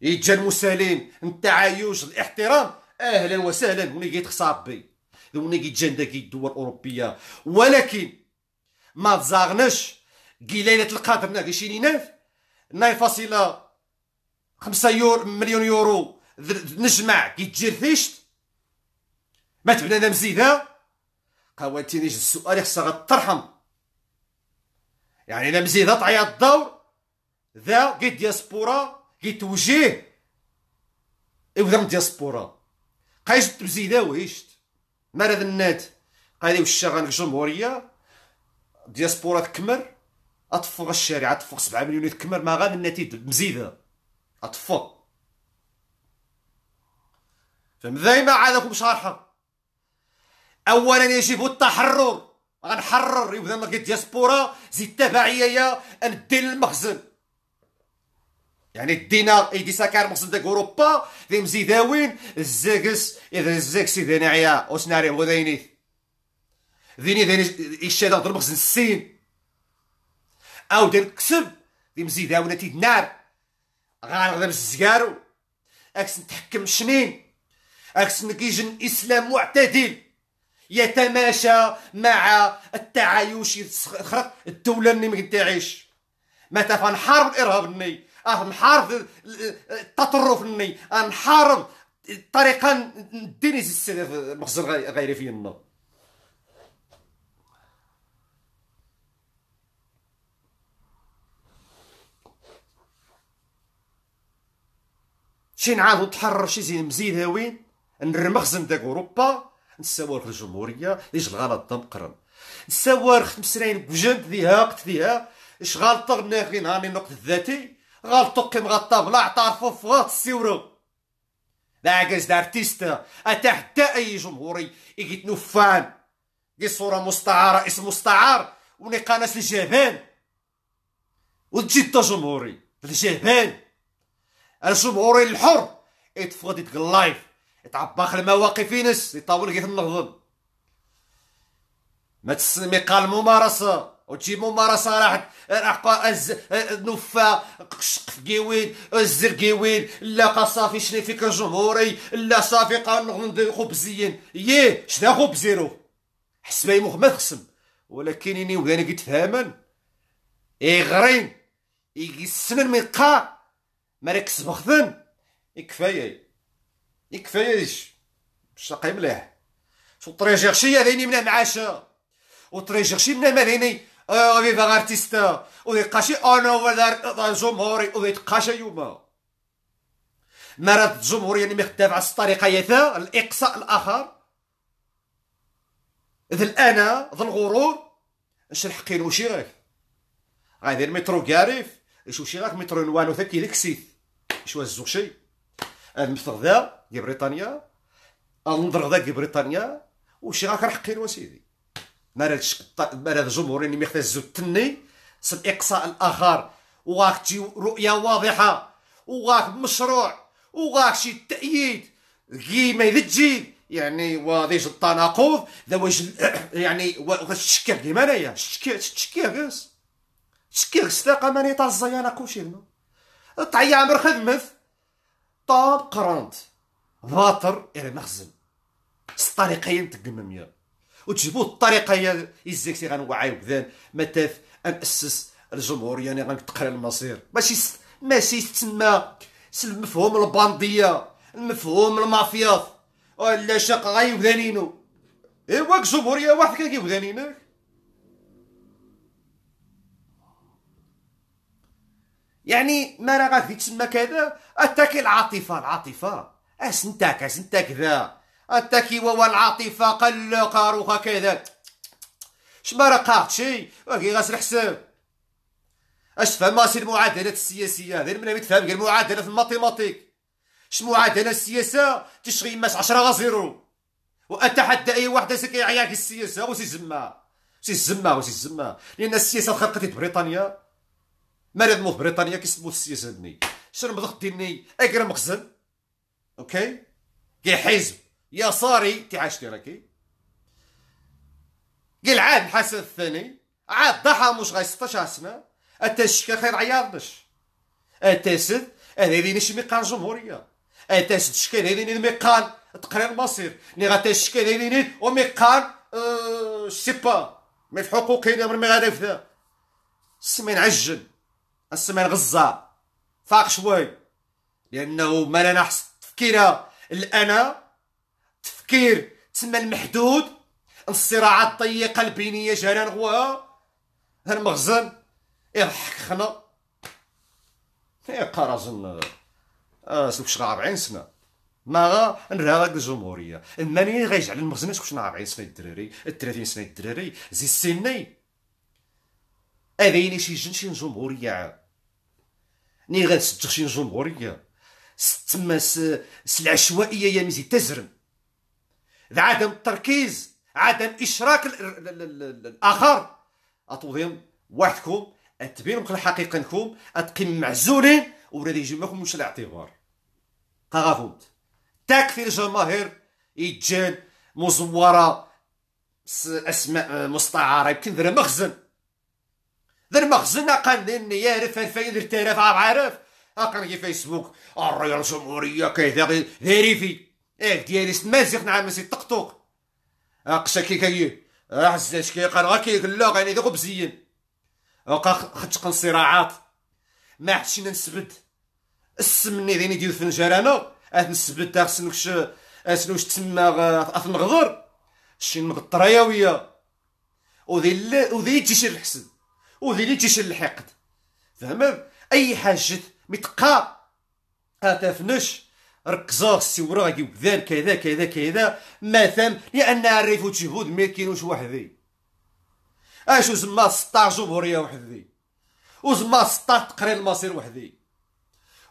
يجا المسالم التعايش الاحترام اهلا وسهلا وني جيت خصاب بي ونجي جندكي الدول الاوروبيه ولكن ما تزاغناش كي ليله القدر ناقشيني ناف ناي فاصله خمسة يور مليون يورو نجمع كي تجير ثيشت ما تبنانا مزيده قواتي نيجي السؤال خصها غترحم يعني الا مزيدها طعيا الدور ذا كي دياسبورا كي توجيه ايوا ذا الدياسبورا قايش تبزيدها وهيشت مرض النات قادي وش شغل الجمهورية دياسبورا تكمر اطفق الشارع اطفق سبعة مليون تكمر ما غاد النتيجه مزيده اطفق فهم دائما عادكم شارحه اولا يجب التحرر غنحرر يبدا لك الدياسبورا زيد تبعيه يا ندي المخزن يعني الدينار ايدي ساكار مقصد داك اوروبا ذي مزيداوين الزاكس اذا الزاكس اذا نعيا وسناري وذيني ذيني ذيني الشادة ضرب مخزن السين او دير كسب ذي مزيداوين تي نار غانغ دابس الزكارو اكس نتحكم شنين اكس نكيجن اسلام معتدل يتماشى مع التعايش الدولة اللي ما تعيش متى فنحارب الارهاب النيل اه نحارب التطرف الني اه نحارب أه، الطريقه نديني السلف مخزن غيري في النار شي نعاودو تحرر شي زين مزيد هاوين نرمخزم داك اوروبا نساوار في الجمهوريه ليش الغلط دم قرن خمس سنين بجند ذي هاقت ذي ها اشغال طغنا غير نهار النقد الذاتي غلطوكي مغطى بلا في فوات السيورو لاكاز دارتيستا اتحدى اي جمهوري يجيت نفان دي صورة مستعارة اسم مستعار ونقانس الجبان وتجي جمهوري الجبان الجمهوري الحر يتفقد يتقل لايف يتعبخ المواقف ينس يطاول كيف النهضل ما تسمي قال ممارسه وتجيب صراحة راح أز نفا قشقف كيويل الزر كيويل لا صافي شني فيك الجمهوري لا صافي قانون خبزيين ييه شنا خبزيرو حسبي مخ ما ولكن اني وغانا كيتفهمن يغرين يسمن من قا مالك سبخذن كفايه كفايه شقي مليح شو طريجيرشي هذيني من معاشا وطريجيرشي من مديني وبيبقى ارتيستا ويتقاشي انا ولا جمهوري ويتقاشي يوما مرات الجمهوريه اللي مختلفة على الطريقه يثا الاقصاء الاخر إذا الآن ذا الغرور نشرح كينو شيغاك غادير مترو كاريف شو غاك مترو نوانو ثكي لكسيث شو الزوشي المثغ ذا بريطانيا النظر ذا بريطانيا وشيغاك رحقين وسيدي مرض مرض جمهوري ميختزو التني سن اقصاء الاخر وغاك تجي رؤيه واضحه وغاك مشروع وغاك شي تأييد ما يذجي يعني وضيج التناقض زواج يعني الشكاك ديما انايا الشكاك الشكاكس الشكاك صداقه ماني طازا الزيانة كلشي هنا طعي عمر خدمت طاب قرانت باطر الى مخزن الطريقين تقمم يا وتجبو الطريقه هي الزيكسي غنوعي وكذا متاف ناسس الجمهوريه يعني غنتقرا المصير ماشي ماشي تما المفهوم البانديه المفهوم المافيا ولا شق غيبدانينو ايوا الجمهوريه واحد كيبدانينك يعني ما راه غادي تسمى كذا اتاك العاطفه العاطفه اش أه، نتاك اش انت كذا التكي والعاطفه قل قاروخا كذا شما رقاقت شي وكي غاس الحساب اش تفهم سي المعادلات السياسيه هذه من تفهم غير في الماتيماتيك اش معادله السياسه تشغي ماس عشرة غزيرو وأتحدى حتى اي سكي كيعياك السياسه وسي زما وسي زما وسي زما لان السياسه في بريطانيا مرض موت بريطانيا كيسموه السياسه دني شنو ضغط ديني أكرم مخزن اوكي حزب يا صاري تعشتركي قل عاد الحسن الثاني عاد ضحى مش غاي 16 سنة التشكى خير عياضنش التاسد هذه نش ميقان جمهورية التاسد شكال هذه ميقان تقرير مصير ني غاتشكال هذه وميقان أه سيبا با من حقوق هنا ما غادا السمين عجل السمين غزة فاق شوي لانه ما لنا حس تفكيره الانا التفكير تسمى المحدود الصراعات الضيقه البينيه جران نغواها المخزن يضحك خنا يا إيه، قراجن اه سوق 40 سنه ما غا نراك الجمهوريه الماني غيجعل المخزن سوق شغا 40 سنه الدراري 30 سنه الدراري زي السني اذيني شي جن شي جمهوريه ني غنسجل شي جمهوريه ستما س... العشوائيه يا مزي تزرم عدم التركيز عدم اشراك الاخر اتوضيهم وحدكم اتبين مقل الحقيقه نكم اتقيم معزولين يجي معكم مش الاعتبار تاك تكفي الجماهير يتجان مزوره اسماء مستعاره يمكن ذا مخزن ذا المخزن قال يعرف 2000 3000 4000 اقرا فيسبوك الرئيس الجمهوريه كذا فيريفي ايه ديالي مازيق نعم سي طقطوق اقشا آه، كي كي راه الزاج كي قال غاكي لا غاني ذوق بزين وقا قن صراعات ما حدش نسبد السمني ديني ديال الفنجان انا آه، اثن السبد داخ آه، سنوكش اسنوش تسمى اثن غضر شين مضطرايا ويا وذي وذي تيشير الحسد وذي اللي تيشير الحقد فهمت اي حاجه متقا اتفنش ركزوا السورة غادي وكذا كذا كذا كذا مثلا لأن الريف جهود ما كاينوش وحدي اش زما 16 جمهورية وحدي وزما 16 تقرير المصير وحدي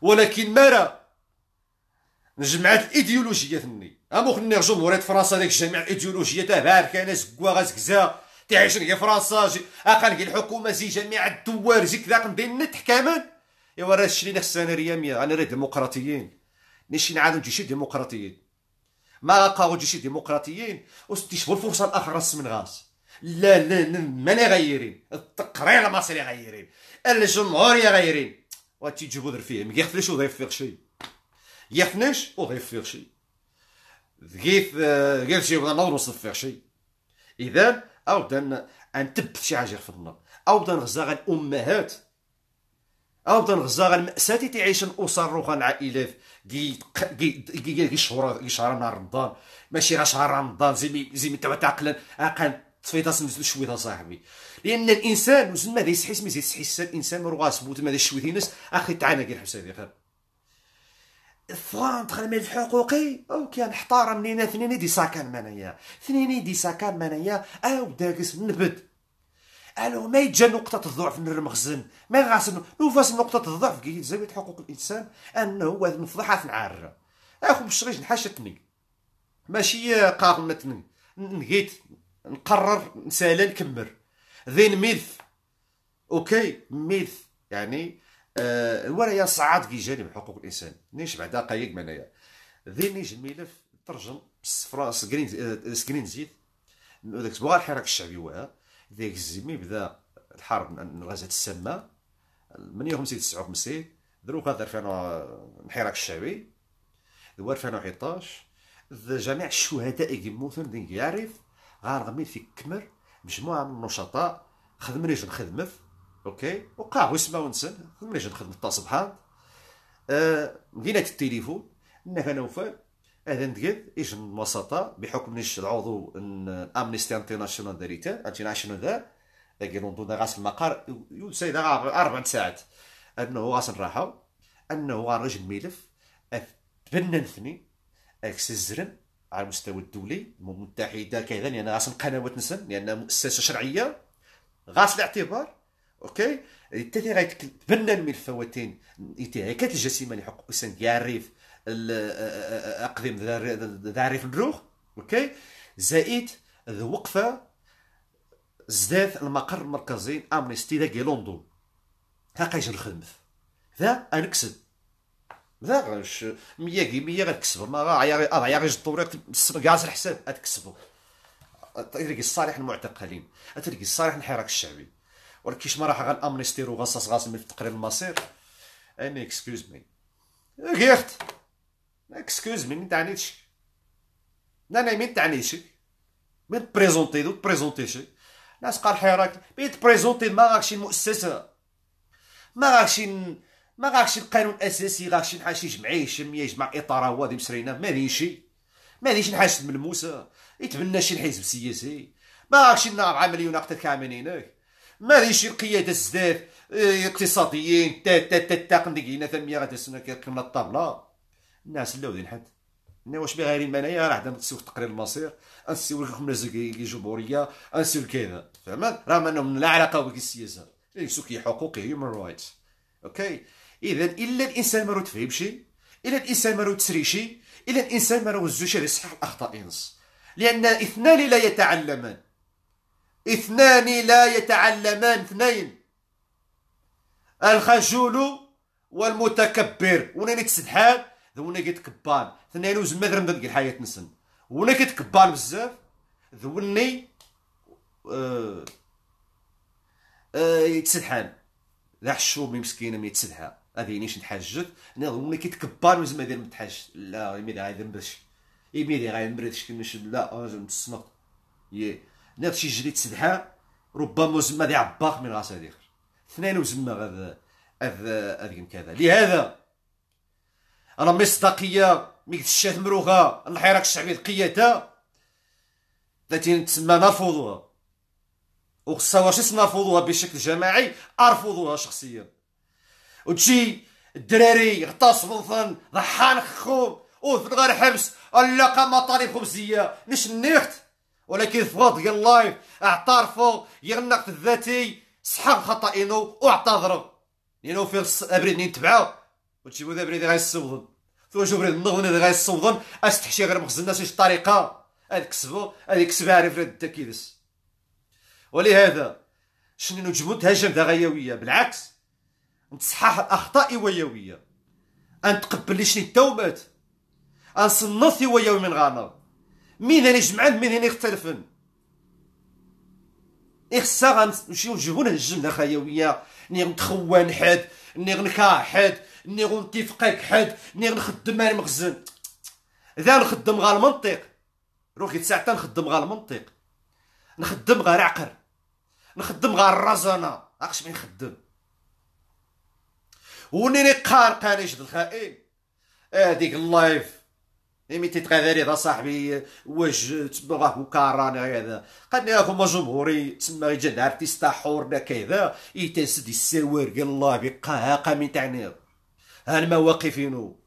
ولكن مرا نجمعات الايديولوجية ثني خلينا جمهورية فرنسا ديك جميع الايديولوجية تاع باركانة زكوا غازكزا تعيش هي فرنسا جي اقل هي الحكومة زي جميع الدول زي كذا قنديل نتحكمان ايوا راه الشيء اللي ريامية انا راه ديمقراطيين نشي نعاودو جيشي ديمقراطيين ما قاو جيشي ديمقراطيين واستشفوا الفرصه الاخرى من غاس لا لا ماني غيرين التقرير المصري غيرين الجمهوريه غيرين تجيبو در فيهم يخفلش وضيف فيه شي يخفنش وضيف فيه شي ذكيف آه، غير شي بغا نور وصف فيه شي اذا اودا نتبت شي حاجه في النار اودا نغزا الامهات اودا نغزا المأساة تعيش الاسر العائلات دي دي دي شهر من رمضان ماشي غير شهر رمضان زي زي تاع عقلا عقل تفيضا شويه صاحبي لان الانسان مزال ما يسحيس ما يسحيس الانسان راسبو تما هذا شويه ناس اخي تعانا كي الحبس هذيك فران تخدم الحقوقي او كان احترم لينا ثنيني دي ساكن منايا ثنيني دي ساكن منايا او داكس نبد الو ما يتجا نقطة الضعف من المخزن ما غاسن نوفاس نقطة الضعف كي زاوية حقوق الإنسان أنه نفضحها نعار أخو بشريج نحاشتني ماشي قارنتني نهيت نقرر نسالا نكمل ذين ميث اوكي ميث يعني آه ولا يصعد كي جانب حقوق الانسان نيش بعد دقائق معناها ذين نيجي الملف ترجم بالصفراء سكرين آه، سكرين زيت ذاك الحراك الشعبي وها ذاك الزمي بدا الحرب من غزة السامه من يوم 59 درو كان الحراك الشعبي دو 2011 جميع الشهداء يموتون دين يعرف غارغمين في كمر مجموعه من النشطاء خدم جن نخدم اوكي وقع وسما ونسن خدم جن نخدم تا صبحان أه لقينا التليفون انها نوفل اذن دقد اجن وسطة بحكم نش العضو امنيستي انترناسيونال داريتا انترناسيونال دا داكي دا غاس المقر يوسي دا اربع ساعات انه غاس نراحو انه غارج الملف اكس الزرن على المستوى الدولي الامم المتحده كذا لان غاس القنوات نسن لان مؤسسه شرعيه غاس الاعتبار اوكي تبنى غيتبنى الملفوتين كانت الجسيمه اللي الانسان ديال الريف الاقدم ذا الريف الدروغ اوكي زائد الوقفه زداد المقر المركزي امنيستي ذا لندن ها قايج نخدم ذا انكسب ذا غاش مية كي مية غتكسب ما غا غا غير الطوريق كاع الحساب غتكسبو تلقي الصالح المعتقلين تلقي الصالح الحراك الشعبي ولكن كيش ما راح غنامنيستيرو غصاص غاس في تقرير المصير اني اكسكيوز مي غيرت اكسكوز مي من تعنيتش انا ما تعنيشك ما تبريزونتي دوك تبريزونتيشك ناس قال حراك مي تبريزونتي ما راكش المؤسسه ما راكش ما راكش القانون الاساسي راكش نحاش يجمع يشم يجمع اطار هو هذه مسرينا مانيش مانيش نحاش ملموسه يتبنى شي حزب سياسي ما راكش 4 مليون قتل ما مانيش القياده الزداد اقتصاديين تا تا تا تا قندقينا ثمية غادي سنة كيقمنا الطابلة الناس اللوذين حد انا واش غير انايا راه نسيو تقرير المصير نسيو لكم رزق جمهوريه نسيو كذا فهمت راه منهم لا علاقه بالسياسه سوكي حقوقي هيومن رايتس اوكي اذا الا الانسان ما رد تفهم شي الا الانسان ما رد تسري شي الا الانسان ما رو زوش يصحح الاخطاء ينص لان اثنان لا يتعلمان اثنان لا يتعلمان اثنين الخجول والمتكبر ونين تسدحان ذونا كيتكبان ثنين وزما غير كي الحياة نسن ونا كيتكبان بزاف ذوني أه... أه... يتسدحان ذا حشوب مسكينة يتسلحا تسدحى نيش نتحجت انا ظن كيتكبر مزال ما داير متحج لا يمي غادي غيدمرش يمي نبردش كي نشد لا راجل متسنق يا ناض شي جري تسلحا ربما زما دي عباق من راسها ديخر اثنين وزما غاذ هذا هذا كذا لهذا راه مصداقيه الشات مروغه الحراك الشعبي القياده التي تسمى نرفضها وخصها واش نرفضوها بشكل جماعي ارفضوها شخصيا وتجي الدراري اغتصبوا فن ضحان خخوم وفي غير حبس قام مطالب خبزيه نش النيخت ولكن في وقت ديال اللايف اعترفوا يغنق الذاتي سحق انو واعتذروا لانه في ابريل تبعو وتجيبو دابا اللي غيصوضن توجو بريد الله وانا غيصوضن اش تحشي غير مخزن الناس واش الطريقه هاد كسبو هاد كسبها عارف رد التكيدس ولهذا شنو نجمو تهاجم دا غيويه بالعكس نتصحح الاخطاء ويويه نتقبل شنو التوبات نصنف ويوي من غانا مين هاني جمعان مين هاني اختلفن إخصا غنمشيو نجيبو نهجم دا خيويه ني نتخوان حد ني نكاح حد ني غنتفقاك حد ني نخدم على المخزن اذا نخدم غير المنطق روحي تساعتا نخدم غير المنطق نخدم غير العقل نخدم غير الرزانة اخش من نخدم ونيني قار قانيش الخائن هذيك آه اللايف مي تيتغادري هذا صاحبي واش تبغاه وكاراني هذا قالني هاكم جمهوري تسمى جا عرفتي حورنا كذا يتسدي السوار قال الله بقاها قامي تاع ها واقفينو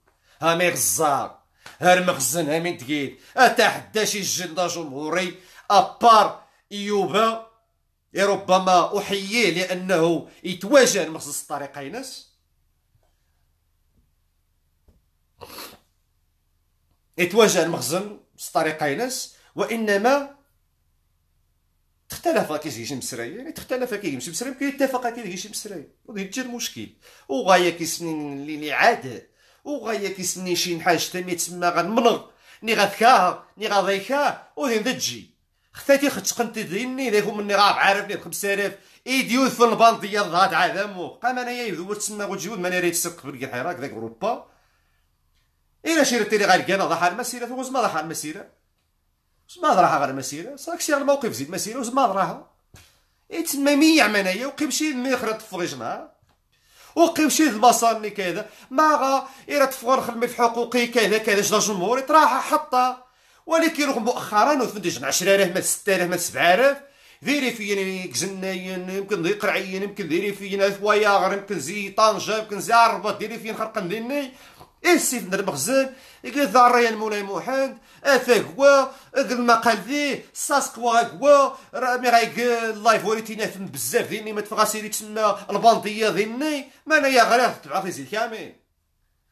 ها غزار ها المخزن ها من تقيل اتحدى شي جنة جمهوري ابار ايوبا ربما احييه لانه يتواجه المخزن الطريقه ينس يتواجه المخزن الطريقه ينس وانما اختلف كيش شي مسرايا يعني تختلف كي يمشي مسرايا كيتفق كي شي مسرايا وهذا جا المشكل وغايا كيسني اللي عاد وغايا كيسني شي حاجه تما تسمى غنمنغ ني غفكاها ني غضيكاه وذين تجي ختاتي ختقنتي ديني ذاك مني راه عارف لي ب 5000 ايديوث في البان ديال ضاد عدمو قام انايا يدور تسمى وجود ما ريت سق في الحراك ذاك اوروبا الى شريتي لي غير كان ضحى المسيره وزما ما ضحى المسيره زما راها غير مسيره صاك سير الموقف زيد مسيره وزما راها اي تما ميع منايا وقيمشي نخرا تفغيجنا وقيمشي المصار اللي كذا ما غا الى تفور خدمي في حقوقي كذا كذا شدا جمهور تراها حطا ولكن مؤخرا وثمديش 10000 ما 6000 ما 7000 ديري فيا كزناين يمكن ضيق قرعيين يمكن ديري فيا غير يمكن زي طنجه يمكن زي عربه ديري فيا نخرق نديني السيف ندير مخزن يقول الريان مولاي محمد اثا هو قد ما قال فيه ساسق هو راه مي غايك لايف وريتي ناثم بزاف ديني ما سيري تسمى البنديه ديني ما انا يا غير تبع في زي كامل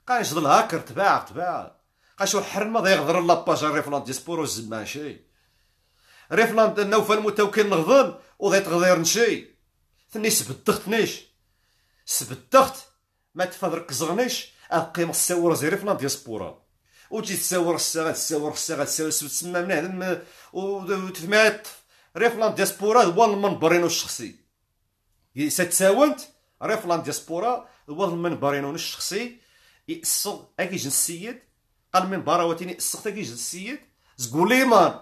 قال نشد الهاكر تباع تباع قاشو حرمة ضي يغدر لاباج ريفلاند ديسبور وزمان شي ريفلاند نوفل متوكل نغضن وضي تغدير نشي ثني سبت سبدخت ما تفضرك زغنيش اقيم تساور زيري في لا ديسبورا وتجي تساور الساعه تساور الساعه تساور تسمى من هذا وتفمات ريف لا ديسبورا هو المنبرين الشخصي ستساونت ريف لا ديسبورا هو المنبرين الشخصي اكي اكيج السيد قال من براوتين اكي اكيج السيد زقوليمان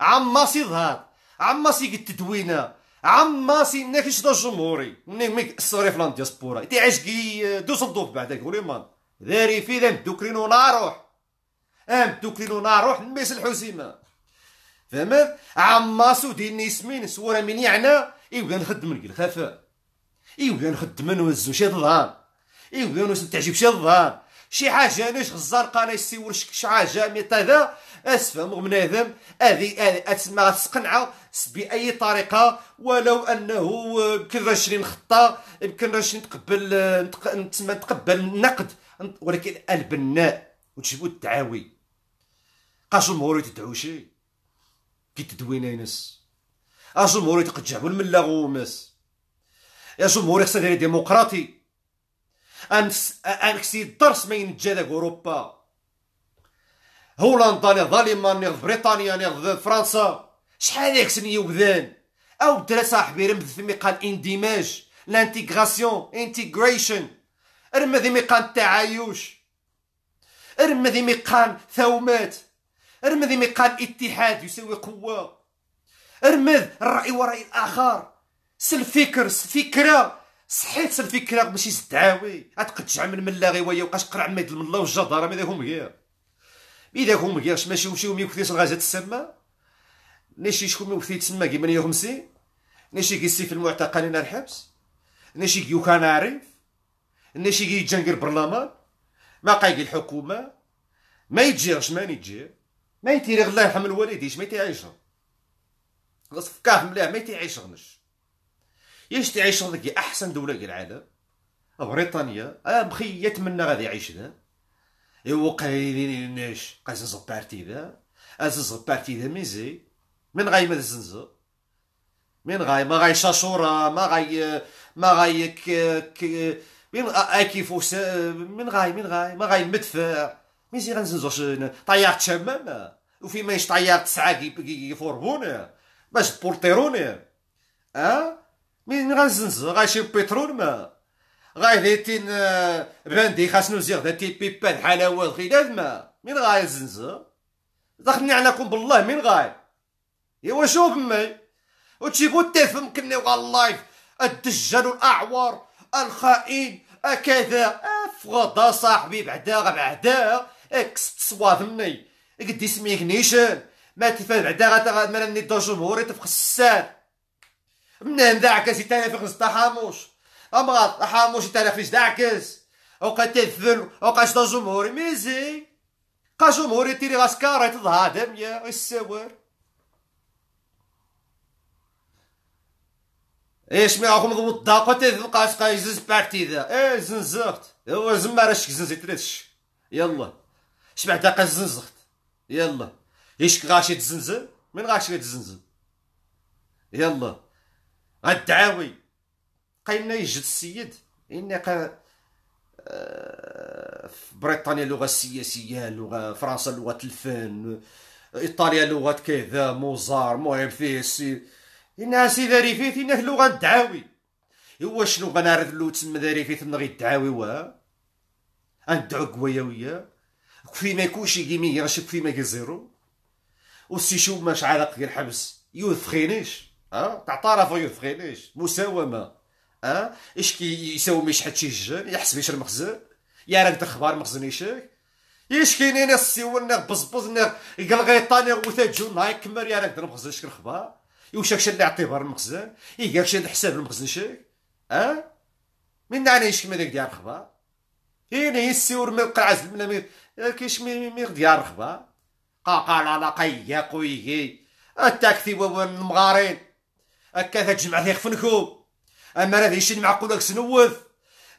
عما سيظهر عما سيقد تدوينه عماسي في يشدو الجمهوري منك ميك السوري فلان ديسبورا كي دوس نضوف بعدك ولي مان داري في ذا مدوكلينو ناروح مدوكلينو ناروح نميس الحسيمة فهمت عما ديني سمين سورة من يعنى يبدا نخدم لك الخفاء يبدا نخدم نوزو شي ظهر يبدا نوزو تعجب شي ظهر شي حاجه نش غزار قال يسيور شي حاجه مي تذا اسفه مغمنا ذم هذه اسمها تسقنعه باي طريقه ولو انه آه، يمكن راه نخطا يمكن راه نتقبل آه، نتقبل النقد ولكن البناء وتجيبو الدعاوي قاش الجمهور يتدعو شي كي تدوينا ينس اش المهوري تقجعبو الملا غومس يا جمهور خصنا داير ديمقراطي انس انكسي الدرس ما ينجا داك اوروبا هولندا ظالمه المانيا بريطانيا فرنسا شحال يكسن يوبذان او درا صاحبي رمد فمي قال اندماج لانتيغراسيون انتيغريشن رمد مي قال التعايش رمد مي قال ثومات رمد مي قال اتحاد يساوي قوه رمد الراي وراي الاخر سل فكر فكره صحيت سلفكرة ماشي زدعاوي اتقد من غير ويا وقاش قرع ميد الملا والجداره ماذا هم هي اذا هم كاش ماشي ومشيو ميكثيش الغازات السامه نشي شكون ممثل تسمى كي 58 نشي كي سيف المعتقلين هنا الحبس نشي كي كان عارف نشي كي جنقر برلمان ما قايق الحكومه ما يتجيرش ما يتجير ما يتيري الله يرحم الوالدين ما يتعيشهم غص فكاه ملاه ما غنش ياش تعيش غنك احسن دوله في العالم بريطانيا اه بخي يتمنى غادي يعيش ذا يوقع ناش قاز زبارتي ذا از أه، زبارتي ذا ميزي من غاي ما زنزو من غاي ما غاي شاشورا ما غاي ما غاي ك ك من اكي فوس من غاي من غاي ما غاي المدفع مين زي غنزنزو طيار تشمام وفي مايش طيار تسعة كي فوربون باش بورتيرون اه مين غنزنزو شي بترول ما غاي ديتين بندي خاص نوزيغ ذاتي بيبان حلاوة الخلاف ما مين غاي زنزو دخلني عليكم بالله مين غاي ايوا شوف مي وتيقول تفهم كني اللايف الدجال الاعور الخائن اكذا فغدا صاحبي بعدا بعدا اكس تصواد مي قد سميك نيشان ما تفهم بعدا ما راني دو جمهوري تفخ السار منين ذاك سي في نتا حاموش امغاط حاموش تنافيش داكس وقد تذفل وقاش دو جمهوري ميزي قا جمهوري تيري غاسكاري تظهر دميا السوار ايش مي اخو مضبوط الطاقه قاي زز يزز بارتيدا ايه زنزغت هو زما راشك زنزي تريش يلا شبع دقه زنزغت يلا ايش غاشي تزنزل من غاشي تزنزل يلا غدعاوي قايلنا يجد السيد اني قا آه، بريطانيا لغه سياسيه لغه فرنسا لغه الفن ايطاليا لغه كذا موزار مهم فيه إنها سيدة ريفيت إنها لغة الدعاوي إوا شنو غنعرف لو تسمى ريفيت نغي الدعاوي وا غندعو قوايا وياه كفي ما كوشي كيمي راه في ما كيزيرو شو ماش علاقة ديال الحبس يوثخينيش اه تاع طرف يوثخينيش مساومه اه اش كي يساوم حد شي جن يحسب يشر مخزن يا راك تخبار مخزن يشك اش كاينين السيون بزبز قلغيطاني وثاجو نايك كمر يا راك مخزن شكل الخبار يوشك شن بار المخزن يقاك اكشن حساب المخزن شيك اه من نعنى يشكم هذاك ديار الخبار هنا إيه، يسيور من القرعز من كيش مي ديال الخبار قاقا لا لا قيا قويي بابا المغارين هكا تجمع ذيك خفنكو اما راه ديشي مع قولك سنوث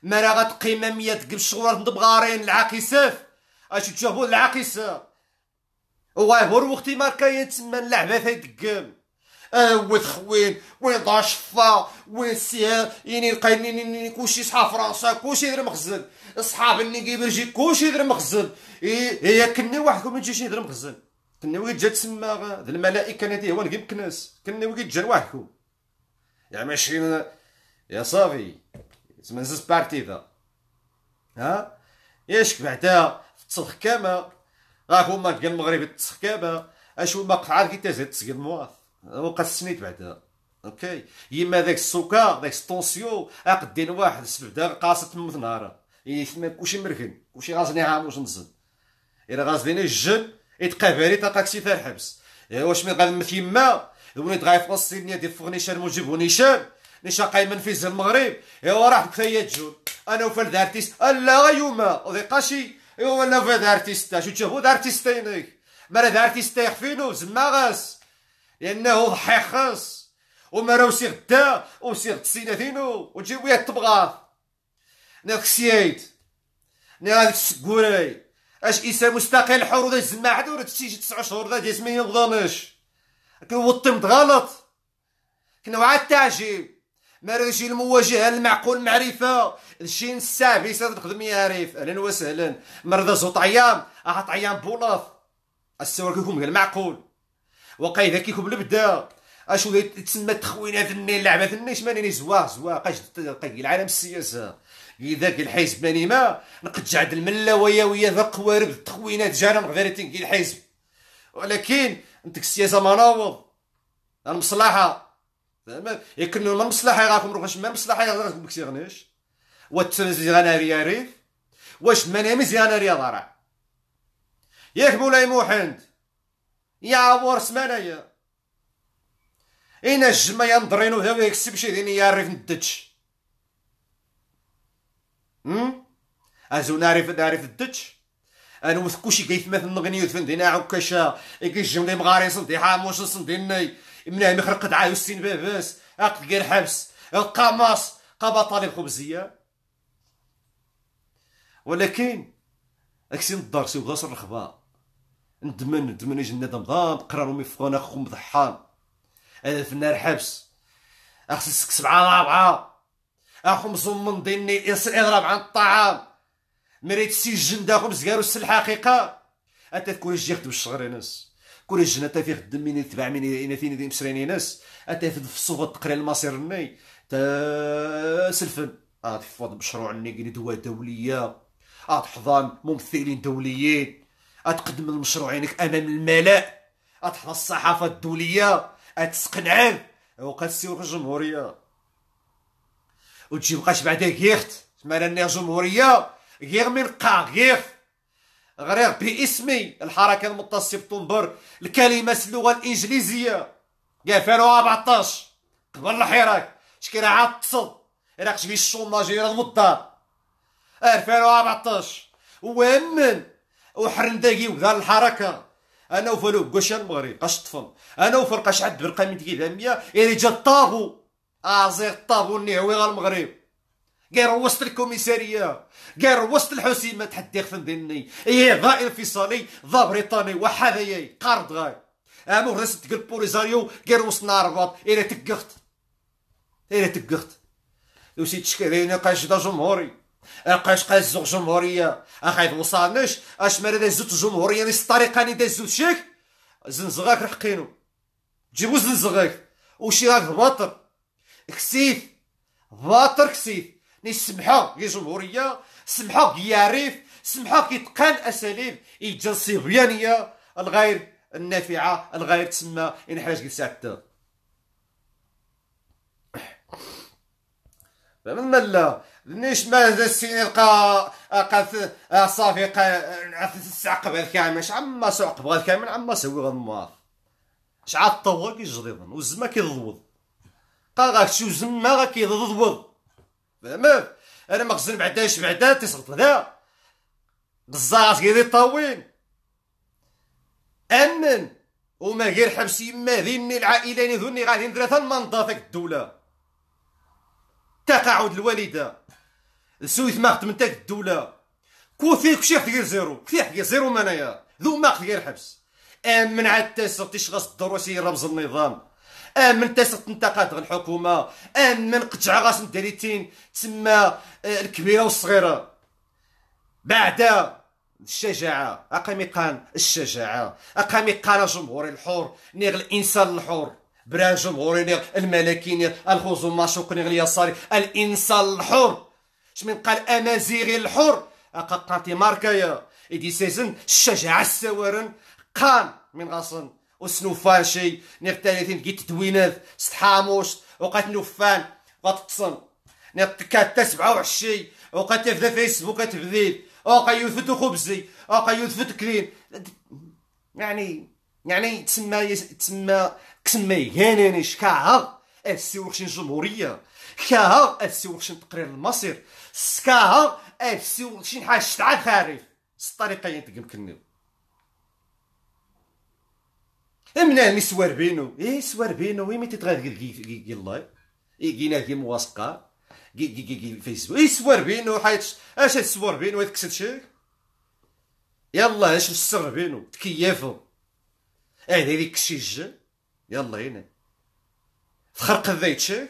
ما راه غتقيم 100 قب شغور ندبغارين العاقسف اش تجابو سيف واه هو وقتي ماركاين تسمى اللعبه تيدقم آه، وين خوين وين دار شفا وين سيال يني لقيني كلشي صحاب فرنسا كلشي يدير مخزن صحاب كيبر جي كلشي يدير مخزن هي كنا واحد ما تجيش يدير مخزن كنا وقت جات تسمى آه، الملائكه نادي هو نقيب كناس كنا وقت جا واحدكم يا ماشي آه، يا صافي زعما زوز بارتي ذا ها ياش بعدا تصخ كما راك هما المغرب تصخ كما اش هما قعاد كي تزيد تسقي مواث وقا السميت بعدها اوكي يما ذاك السوكا ذاك الطونسيو اقدين واحد سبع دار قاصد ثمن نهار يعني كلشي مركن كلشي غازني عام واش نزل الا غازني الجن يتقابلي تلقاك تاكسي في الحبس واش مي غادي مثل يما ونيت غاي فلسطينيه ديال فورنيشان موجب ونيشان قايمن في فيز المغرب ايوا راح بكثية تجون انا وفال دارتيست الا غيوما وذي قاشي ايوا انا وفال دارتيست شو تشوفو دارتيستينيك مرا دارتيستيخ فينو زما غاس لانه ضحي خاص راهو سير دا وسير تسينا فينو وتجيب وياه تبغاث ناك سيايد ني هاديك تسكوراي اش انسان مستقل حر ولا الزما حد ولا تشي تسع شهور ذا جيس مين بضانش كنوطمت غلط كنوع التعجيب ما رجي المواجهه المعقول المعرفه الشين السافيس تخدم يا ريف اهلا وسهلا مرضى زوط عيام احط عيام بولاف السؤال كيكون المعقول وقاي ذاك كيكب البدا اش ولا تسمى تخوينات الني اللعبات الني شماني زواق اش قاش العالم السياسه اذا ذاك الحزب ماني ما نقجع المله ويا ويا ذا قوارب التخوينات جانا نقدر تنقي الحزب ولكن انتك السياسه ما ناوض المصلحه زعما يكنو ما المصلحه غاكم روحش ما المصلحه غاكم كسيغنيش واتنزي غانا رياريف واش منامي زيانا رياضه راه ياك مولاي محمد يا يعور سمانايا إنا الجما ينضرينو هاو يكسب شي ديني ريف ندتش هم أزو نعرف نعرف ندتش أنا مثكوشي كيف مثل نغنيو ثفن دينا عكاشا إكي دي مغاري صندي حاموش صندي الناي هم يخرق دعايو السين باباس أقل غير حبس القماص قبا طالب خبزية ولكن أكسين الدار سي الخبار ندمن ندمن يجي يجند مضان قرروا يفقونا خوم ضحان هذا في النار حبس اخص سكس سبعة رابعة اخو مزمن ديني يصير يضرب عن الطعام مريت السجن داخو زكارو السل حقيقة اتا تكون جي يخدم الشغر ناس كون جنا تا في خدم من يتبع من اين فين دي مسريني ناس اتا في الصوغ تقري المصير ني تا سلفن اه فوض مشروع النيكري دوا دولية اه تحضن ممثلين دوليين أتقدم المشروع امام الملاء أتحنى الصحافه الدوليه أتسقن عام سيور الجمهوريه وتجي بقاش بعدا غيرت تما لان جمهوريه غير من قاع غير غير باسمي الحركه المتصله بطنبر الكلمه اللغه الانجليزيه كاع 2014 قبل الحراك شكي راه عاد تصل راه شكي الشوماجي راه الدار 2014 ومن وحرن داكي ودار الحركه انا وفلو قش المغرب قش طفل انا شعد عد برقامي ديكي دامية إلي جا الطابو ازير الطابو النعوي غا المغرب قير وسط الكوميساريه قير وسط الحسيمه تحدي خفن ديني ايه ضا انفصالي ضا بريطاني وحذايا قارد غاي امو رسل تقل بوريزاريو قير وسط ناربط الى تكخت الى تكخت لو سيتشكي داينا قاش دا جمهوري اقاش قاش زوج جمهوريه أخاي وصالناش اش مالا زوت جمهوريه نيس الطريقه اللي داز زوت شيك زنزغاك رحقينو جيبو زنزغاك راك باطر كسيف باطر كسيف نيس سمحه يا جمهوريه سمحه يا ريف سمحه كيتقان اساليب يجا الصبيانيه الغير النافعه الغير تسمى انحراج كيف ساعه فمن لا نيش ما هذا السين يلقى قاف صافي قا السعقب هذا كامل شعما ما سعقب كامل عما سوي غمار شعاد طوا كيجري ظن وزما كيضوض قا غا شو زما غا كيضوض فهمت انا ما بعداش بعدا اش بعدا بزاف ذا قزاغات طاوين امن وما غير حبس يما ذيني العائلين ذوني غادي ندير ثلاثه المنطقه الدوله تقاعد الوالده سويت ماخت من تاك الدولة كوثيك كشيخ غير زيرو كشيخ غير زيرو منايا ذو ماخت غير حبس ام من عاد تاسر تشغص الدروسي رمز النظام ام من تاسر تنتقاد الحكومة ام من قطع غاس الدريتين تسمى آه، الكبيرة والصغيرة بعد الشجاعة أقامي قان الشجاعة أقامي قان جمهوري الحور نيغ الإنسان الحور برا جمهوري نيغ الملكي نيغ الخزومة نيغ اليساري الإنسان الحر شمن قال أمازيغي الحر أقطعتي ماركايا ايدي سيزن الشجاعة السوارن قام من غصن وسنوفان شي نير ثلاثين كي تدوينات ستحاموش وقات نوفان غتقصن نير تكاتا سبعة وعشي وقات تفدا فيسبوك تبديل وقا يوثت خبزي وقا يوثت كلين يعني يعني تسمى تسمى تسمى يانانيش كاها السي وخشين جمهوريه كاها السي وخشين تقرير المصير اف سي شي حاجه شتعة خريف الطريقه ينتقم كنيو امنا مي سوار بينو اي سوار بينو وي ميتي تتغاد كي الله كينا إيه كي مواسقه كي كي كي الفيسبوك اي سوار بينو حيت اش تسوار بينو كسل شيك يلا اش السر بينو تكيفو اه هذيك الشيجه يلا هنا فخرق ذايتشيك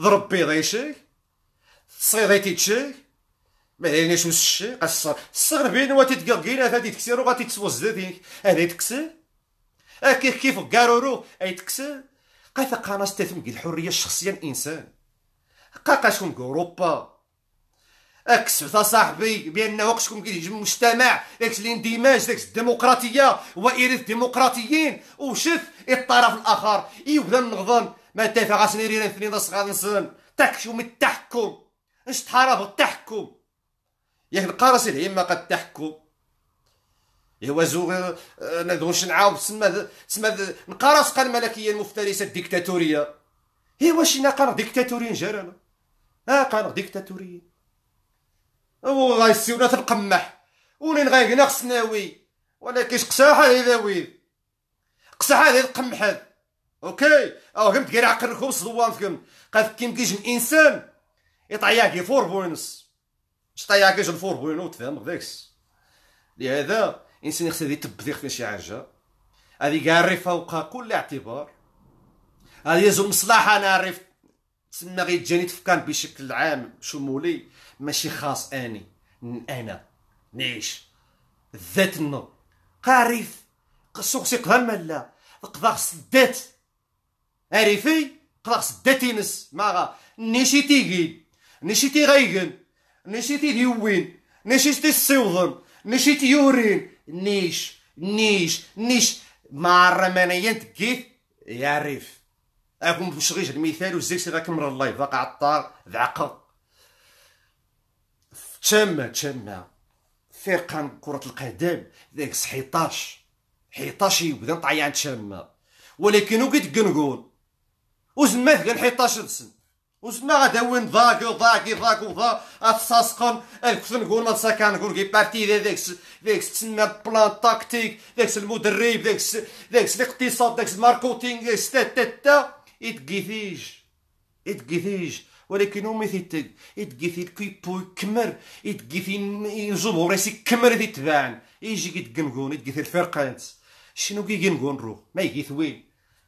ضرب شيك الصغير تيتشي ما عينيش وس الشي قاش الصغر بين وقت تقلقينا فاتي تكسيرو غادي تسوز ذاتيك هذي يتكسر كيف كيف قارورو اي تكسي قاثا قناص تثمك الحرية الشخصية الإنسان قاقاشكم اكس اكسبت صاحبي بان وقتكم كيجي المجتمع داك الاندماج داك الديمقراطيه وارث ديمقراطيين وشف الطرف الاخر يبدا النغضان ما تافه غاسنيري ثنين صغار نسن من التحكم اش تحاربوا تحكوا ياك القرص الهمة قد تحكوا يا زوغ نقدروش نعاود تسمى تسمى القارص قال الملكية المفترسة الديكتاتورية هي واش انا قرا ديكتاتوريين جرانا اه قرا ديكتاتوريين والله السيونة تنقمح ولين غايقنا خصناوي ولا كيش قساحة هذا ويد قساحة هذا القمح اوكي او كم تقرا عقلكم صدوانتكم قد كيم كيجي الانسان يطياكي فور بوينس باش طياكيش الفور بوينو تفهم غداكس لهذا الانسان خصو هذه في شي حاجه هذه كاري فوق كل اعتبار هذه زو مصلحه انا عرفت تسمى غير تجاني تفكان بشكل عام شمولي ماشي خاص اني انا نعيش الذات النو قارف سي قدر ملا قدا خص الذات عرفي قدا خص الذات ينس ما غا نيشي تيقي نشيتي غيقن نشيتي ديوين نشيتي السوضن نشيتي يورين نيش نيش نيش مع الرمانية كيف يا ريف اكون بشغيج المثال وزيك سيرا كمر اللايف فقع عطار ذعقر تما تما فرقة كرة القدم ذاك حيطاش حيطاش يبدا طعيان تما ولكن وقت كنقول وزما كان حيطاش سن وسما غادا وين ضاك وضاك ضاك وضا اتساسقن الكثن نقول ما تساكن نقول كي بارتي ذاك ذاك تسمى بلان تاكتيك ذاك المدرب ذاك ذاك الاقتصاد ذاك الماركتينغ ذاك تا تا تا يتقيثيج يتقيثيج ولكن هو هم يتقيثي يتقيثي الكيبو يكمر يتقيثي الجمهور يكمر يتباعن يجي يتقنقون يتقيثي الفرقات شنو كي يقنقون روح ما يقيث وين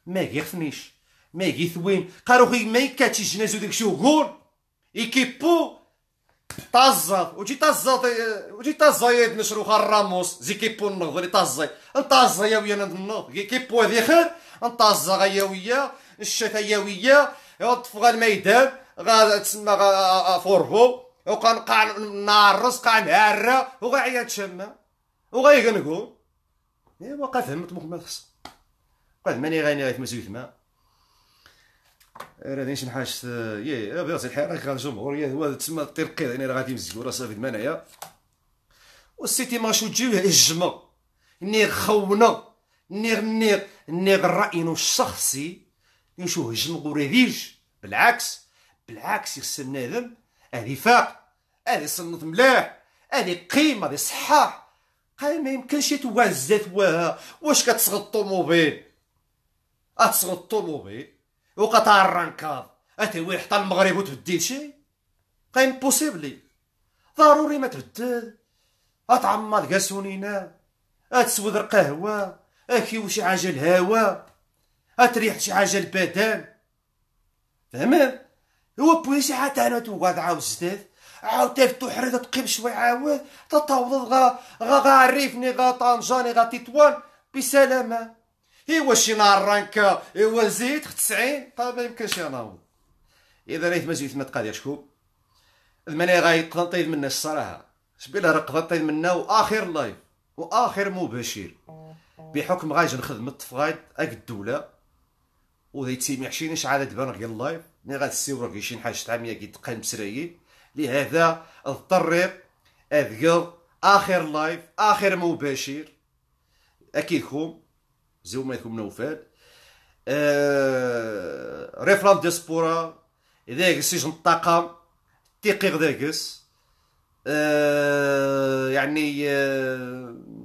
ما يقيثنيش ما يثوين خي ما يكاتشي جنازو ديك وقول ايكيبو طازات وجي طازات وجي نشرو نشروخا الراموس زي كيبو النغضري طازاي نطازا يا ويا النغض كيبو هذي خير نطازا غايا ويا الشتا يا ويا يطفو غا الميدان غا تسمى غا فورفو نقع نارس قاع نهارة وغا عيات شما وغا يغنقو ايوا قا فهمت مخ ما خص قا ماني غاني غيث مسوي راني شي حاجة يا براسي الحال راه الجمهور هو تسمى قيد يعني راه غادي يمزقوا راسها صافي المنايا والسيتي ماشو تجيو هجمه نير خونه نير نير نير الراي الشخصي نشوف هجم غوريديج بالعكس بالعكس نادم هذه فاق هذه صنط ملاح هذه قيمه هذه صحه قال ما يمكنش يتوازات واها واش كتصغط الطوموبيل اتصغط الطوموبيل وقطع الرنكاض اتوي حتى المغرب وتبدل شي قايم بوسيبلي ضروري ما تبدل اتعمر كاسونينا اتسود القهوه اكيو شي حاجه الهوا اتريح شي حاجه البدن فهمت هو بوي شي حاجه تاعنا عاوز عاود جداد عاود تفتو حريضة تقيم شوي عاود تطاوض غا غا غا عريفني غا طنجاني غا تطوان بسلامه ايوا شي نهار الرانك ايوا زيد 90 طيب ما يمكنش ينوض اذا ريت ما زيد ما تقادير شكون المني غيقضى طيب منا الصراحه شبيله رقضى طيب منا واخر لايف واخر مباشر بحكم غاج نخدم الطفغايد اك الدوله وذي تيمي حشيني شعال تبان غي اللايف غاد السي وراك شي حاجه تعميه كي تقيم بسرايين لهذا اضطريت اذكر اخر لايف اخر مباشر اكيد كوم زوميكم نوفال آه ريفلام ديسبورا إذا يجسيش الطاقم تيقيق داكس آه يعني آه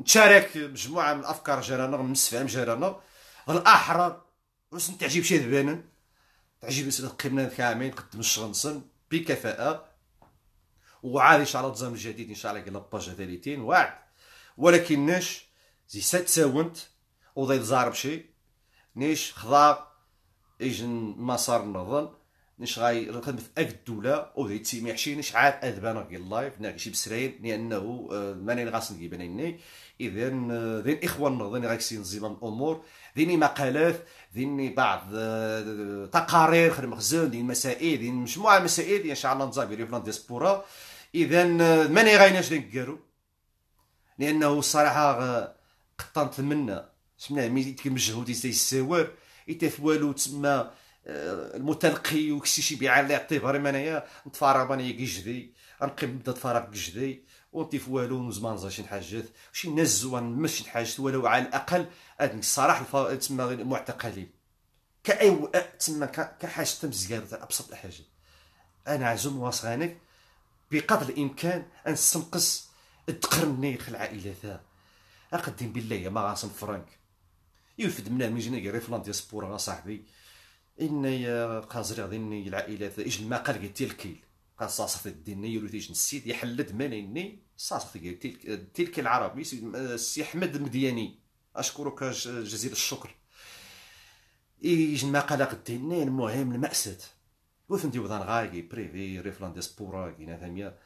نتشارك مجموعة من الأفكار جيرانا نمسفهم جيرانا الأحرى واش تعجب شي ذبانا تعجب سنة قيمنا كاملين نقدم الشغل نصن بكفاءة وعاد إن شاء الله تزام الجديد إن شاء الله كلا باجا وعد ولكن ولكناش زي ساتساونت ساونت وضيد زاربشي نيش خضاغ إجن مسار نظن نيش غاي رقم في اك الدوله تي تيميحشي نيش عاد اذبانا في اللايف ناكشي بسرين لانه آه، ماني غاس نجيب بنيني اذا آه، ذين اخوان نظن غاكسي نظام الامور ذيني مقالات ذيني بعض آه، تقارير خير مخزون ذين مسائل ذين مجموعه مسائل ان شاء الله نزابيري في ديسبورا اذا ماني غايناش ذين كارو لانه الصراحه قطنت منا سمعنا ملي كان مجهود يساور يتاف والو تما المتنقي وكشي شي لي يعطيه هرم انايا نتفارغ انايا كيجدي غنقيم نبدا نتفارغ كجدي ونطيف والو نزمانزا شي حاجات شي نزو ونمس شي حاجات ولو على الاقل هاد الصراح الفا... تما المعتقلين كاي تما كحاجه تم ابسط الحاجات انا عزوم واصغانك بقدر الامكان ان نستنقص الدقر النيخ العائله ذا اقدم بالله ما مغاصم فرانك يفد منا من جنا غير فلان ديسبورا صاحبي إن آه، قازري غادي العائلات ما قال قلت قصاص قال الدين الديني يروتيش السيد يحلد منيني صاصف تلك العرب آه، سي احمد مدياني اشكرك جزيل الشكر ايج المقاله قديني المهم المأسد وثندي وذان غاكي بريفي ريفلان ديسبورا كينا ثانية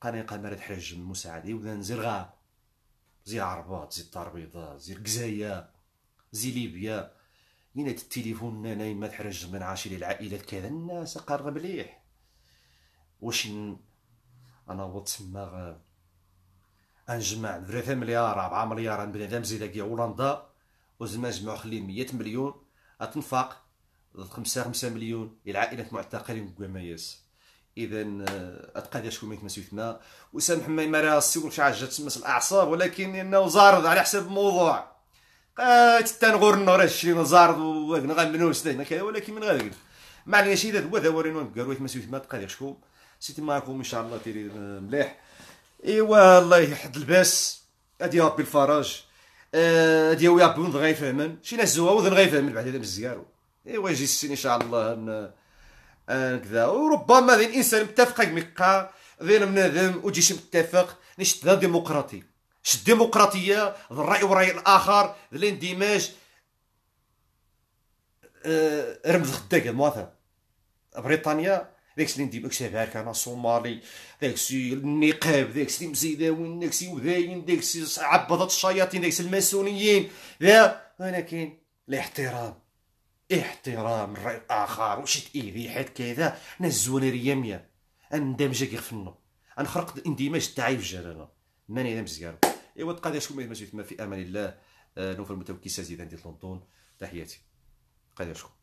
قاني قمر الحج المساعدة وذان زير غا زير عربات زير تربيضه زير قزايا زي ليبيا من هاد التليفون انا ما تحرج من عاشي للعائلة كذا الناس قارة مليح واش انا وض تما انجمع ثلاثة مليار ربعة مليار بنادم زي لاقي هولندا وزعما نجمعو خلي مية مليون اتنفاق خمسة خمسة مليون العائلات معتقلين كوماياس اذا اتقاد شكون ما يتمسوا تما وسامح ما يمارس سيقول شي حاجه تمس الاعصاب ولكن انه زارض على حساب الموضوع تتان غور النور هادشي نزارد وغن غنبنوس هنا كاين ولكن من غير معليش اذا هو ذا ورينو قالوا ما سويت ما تقادي شكون سيتي معكم ان شاء الله تيري مليح ايوا الله يحد الباس ادي ربي الفرج آه، ادي ويا بون غيفهمن شي ناس زواوض غيفهمن بعد هذا مزيارو ايوا يجي السن ان شاء الله ان كذا وربما ذي الانسان متفق مقا ذي من نذم وجيش متفق نشد ديمقراطي الديمقراطيه الراي والراي الاخر الاندماج أه رمز خداك المواطن بريطانيا داكشي اللي ندير داكشي تابع كان الصومالي داكشي النقاب داكشي اللي مزيداوين داكشي وذاين داكشي عبضة الشياطين داكشي الماسونيين لا ولكن الاحترام احترام الراي الاخر واش تاذي حيت كذا انا الزوانريه مية اندمجك غير انخرق الاندماج تاعي في الجلاله ماني مزيان ايوا القضيه شكون ما في امان الله آه، نوفل المتوكي سازي ديال لندن تحياتي قضيه شكون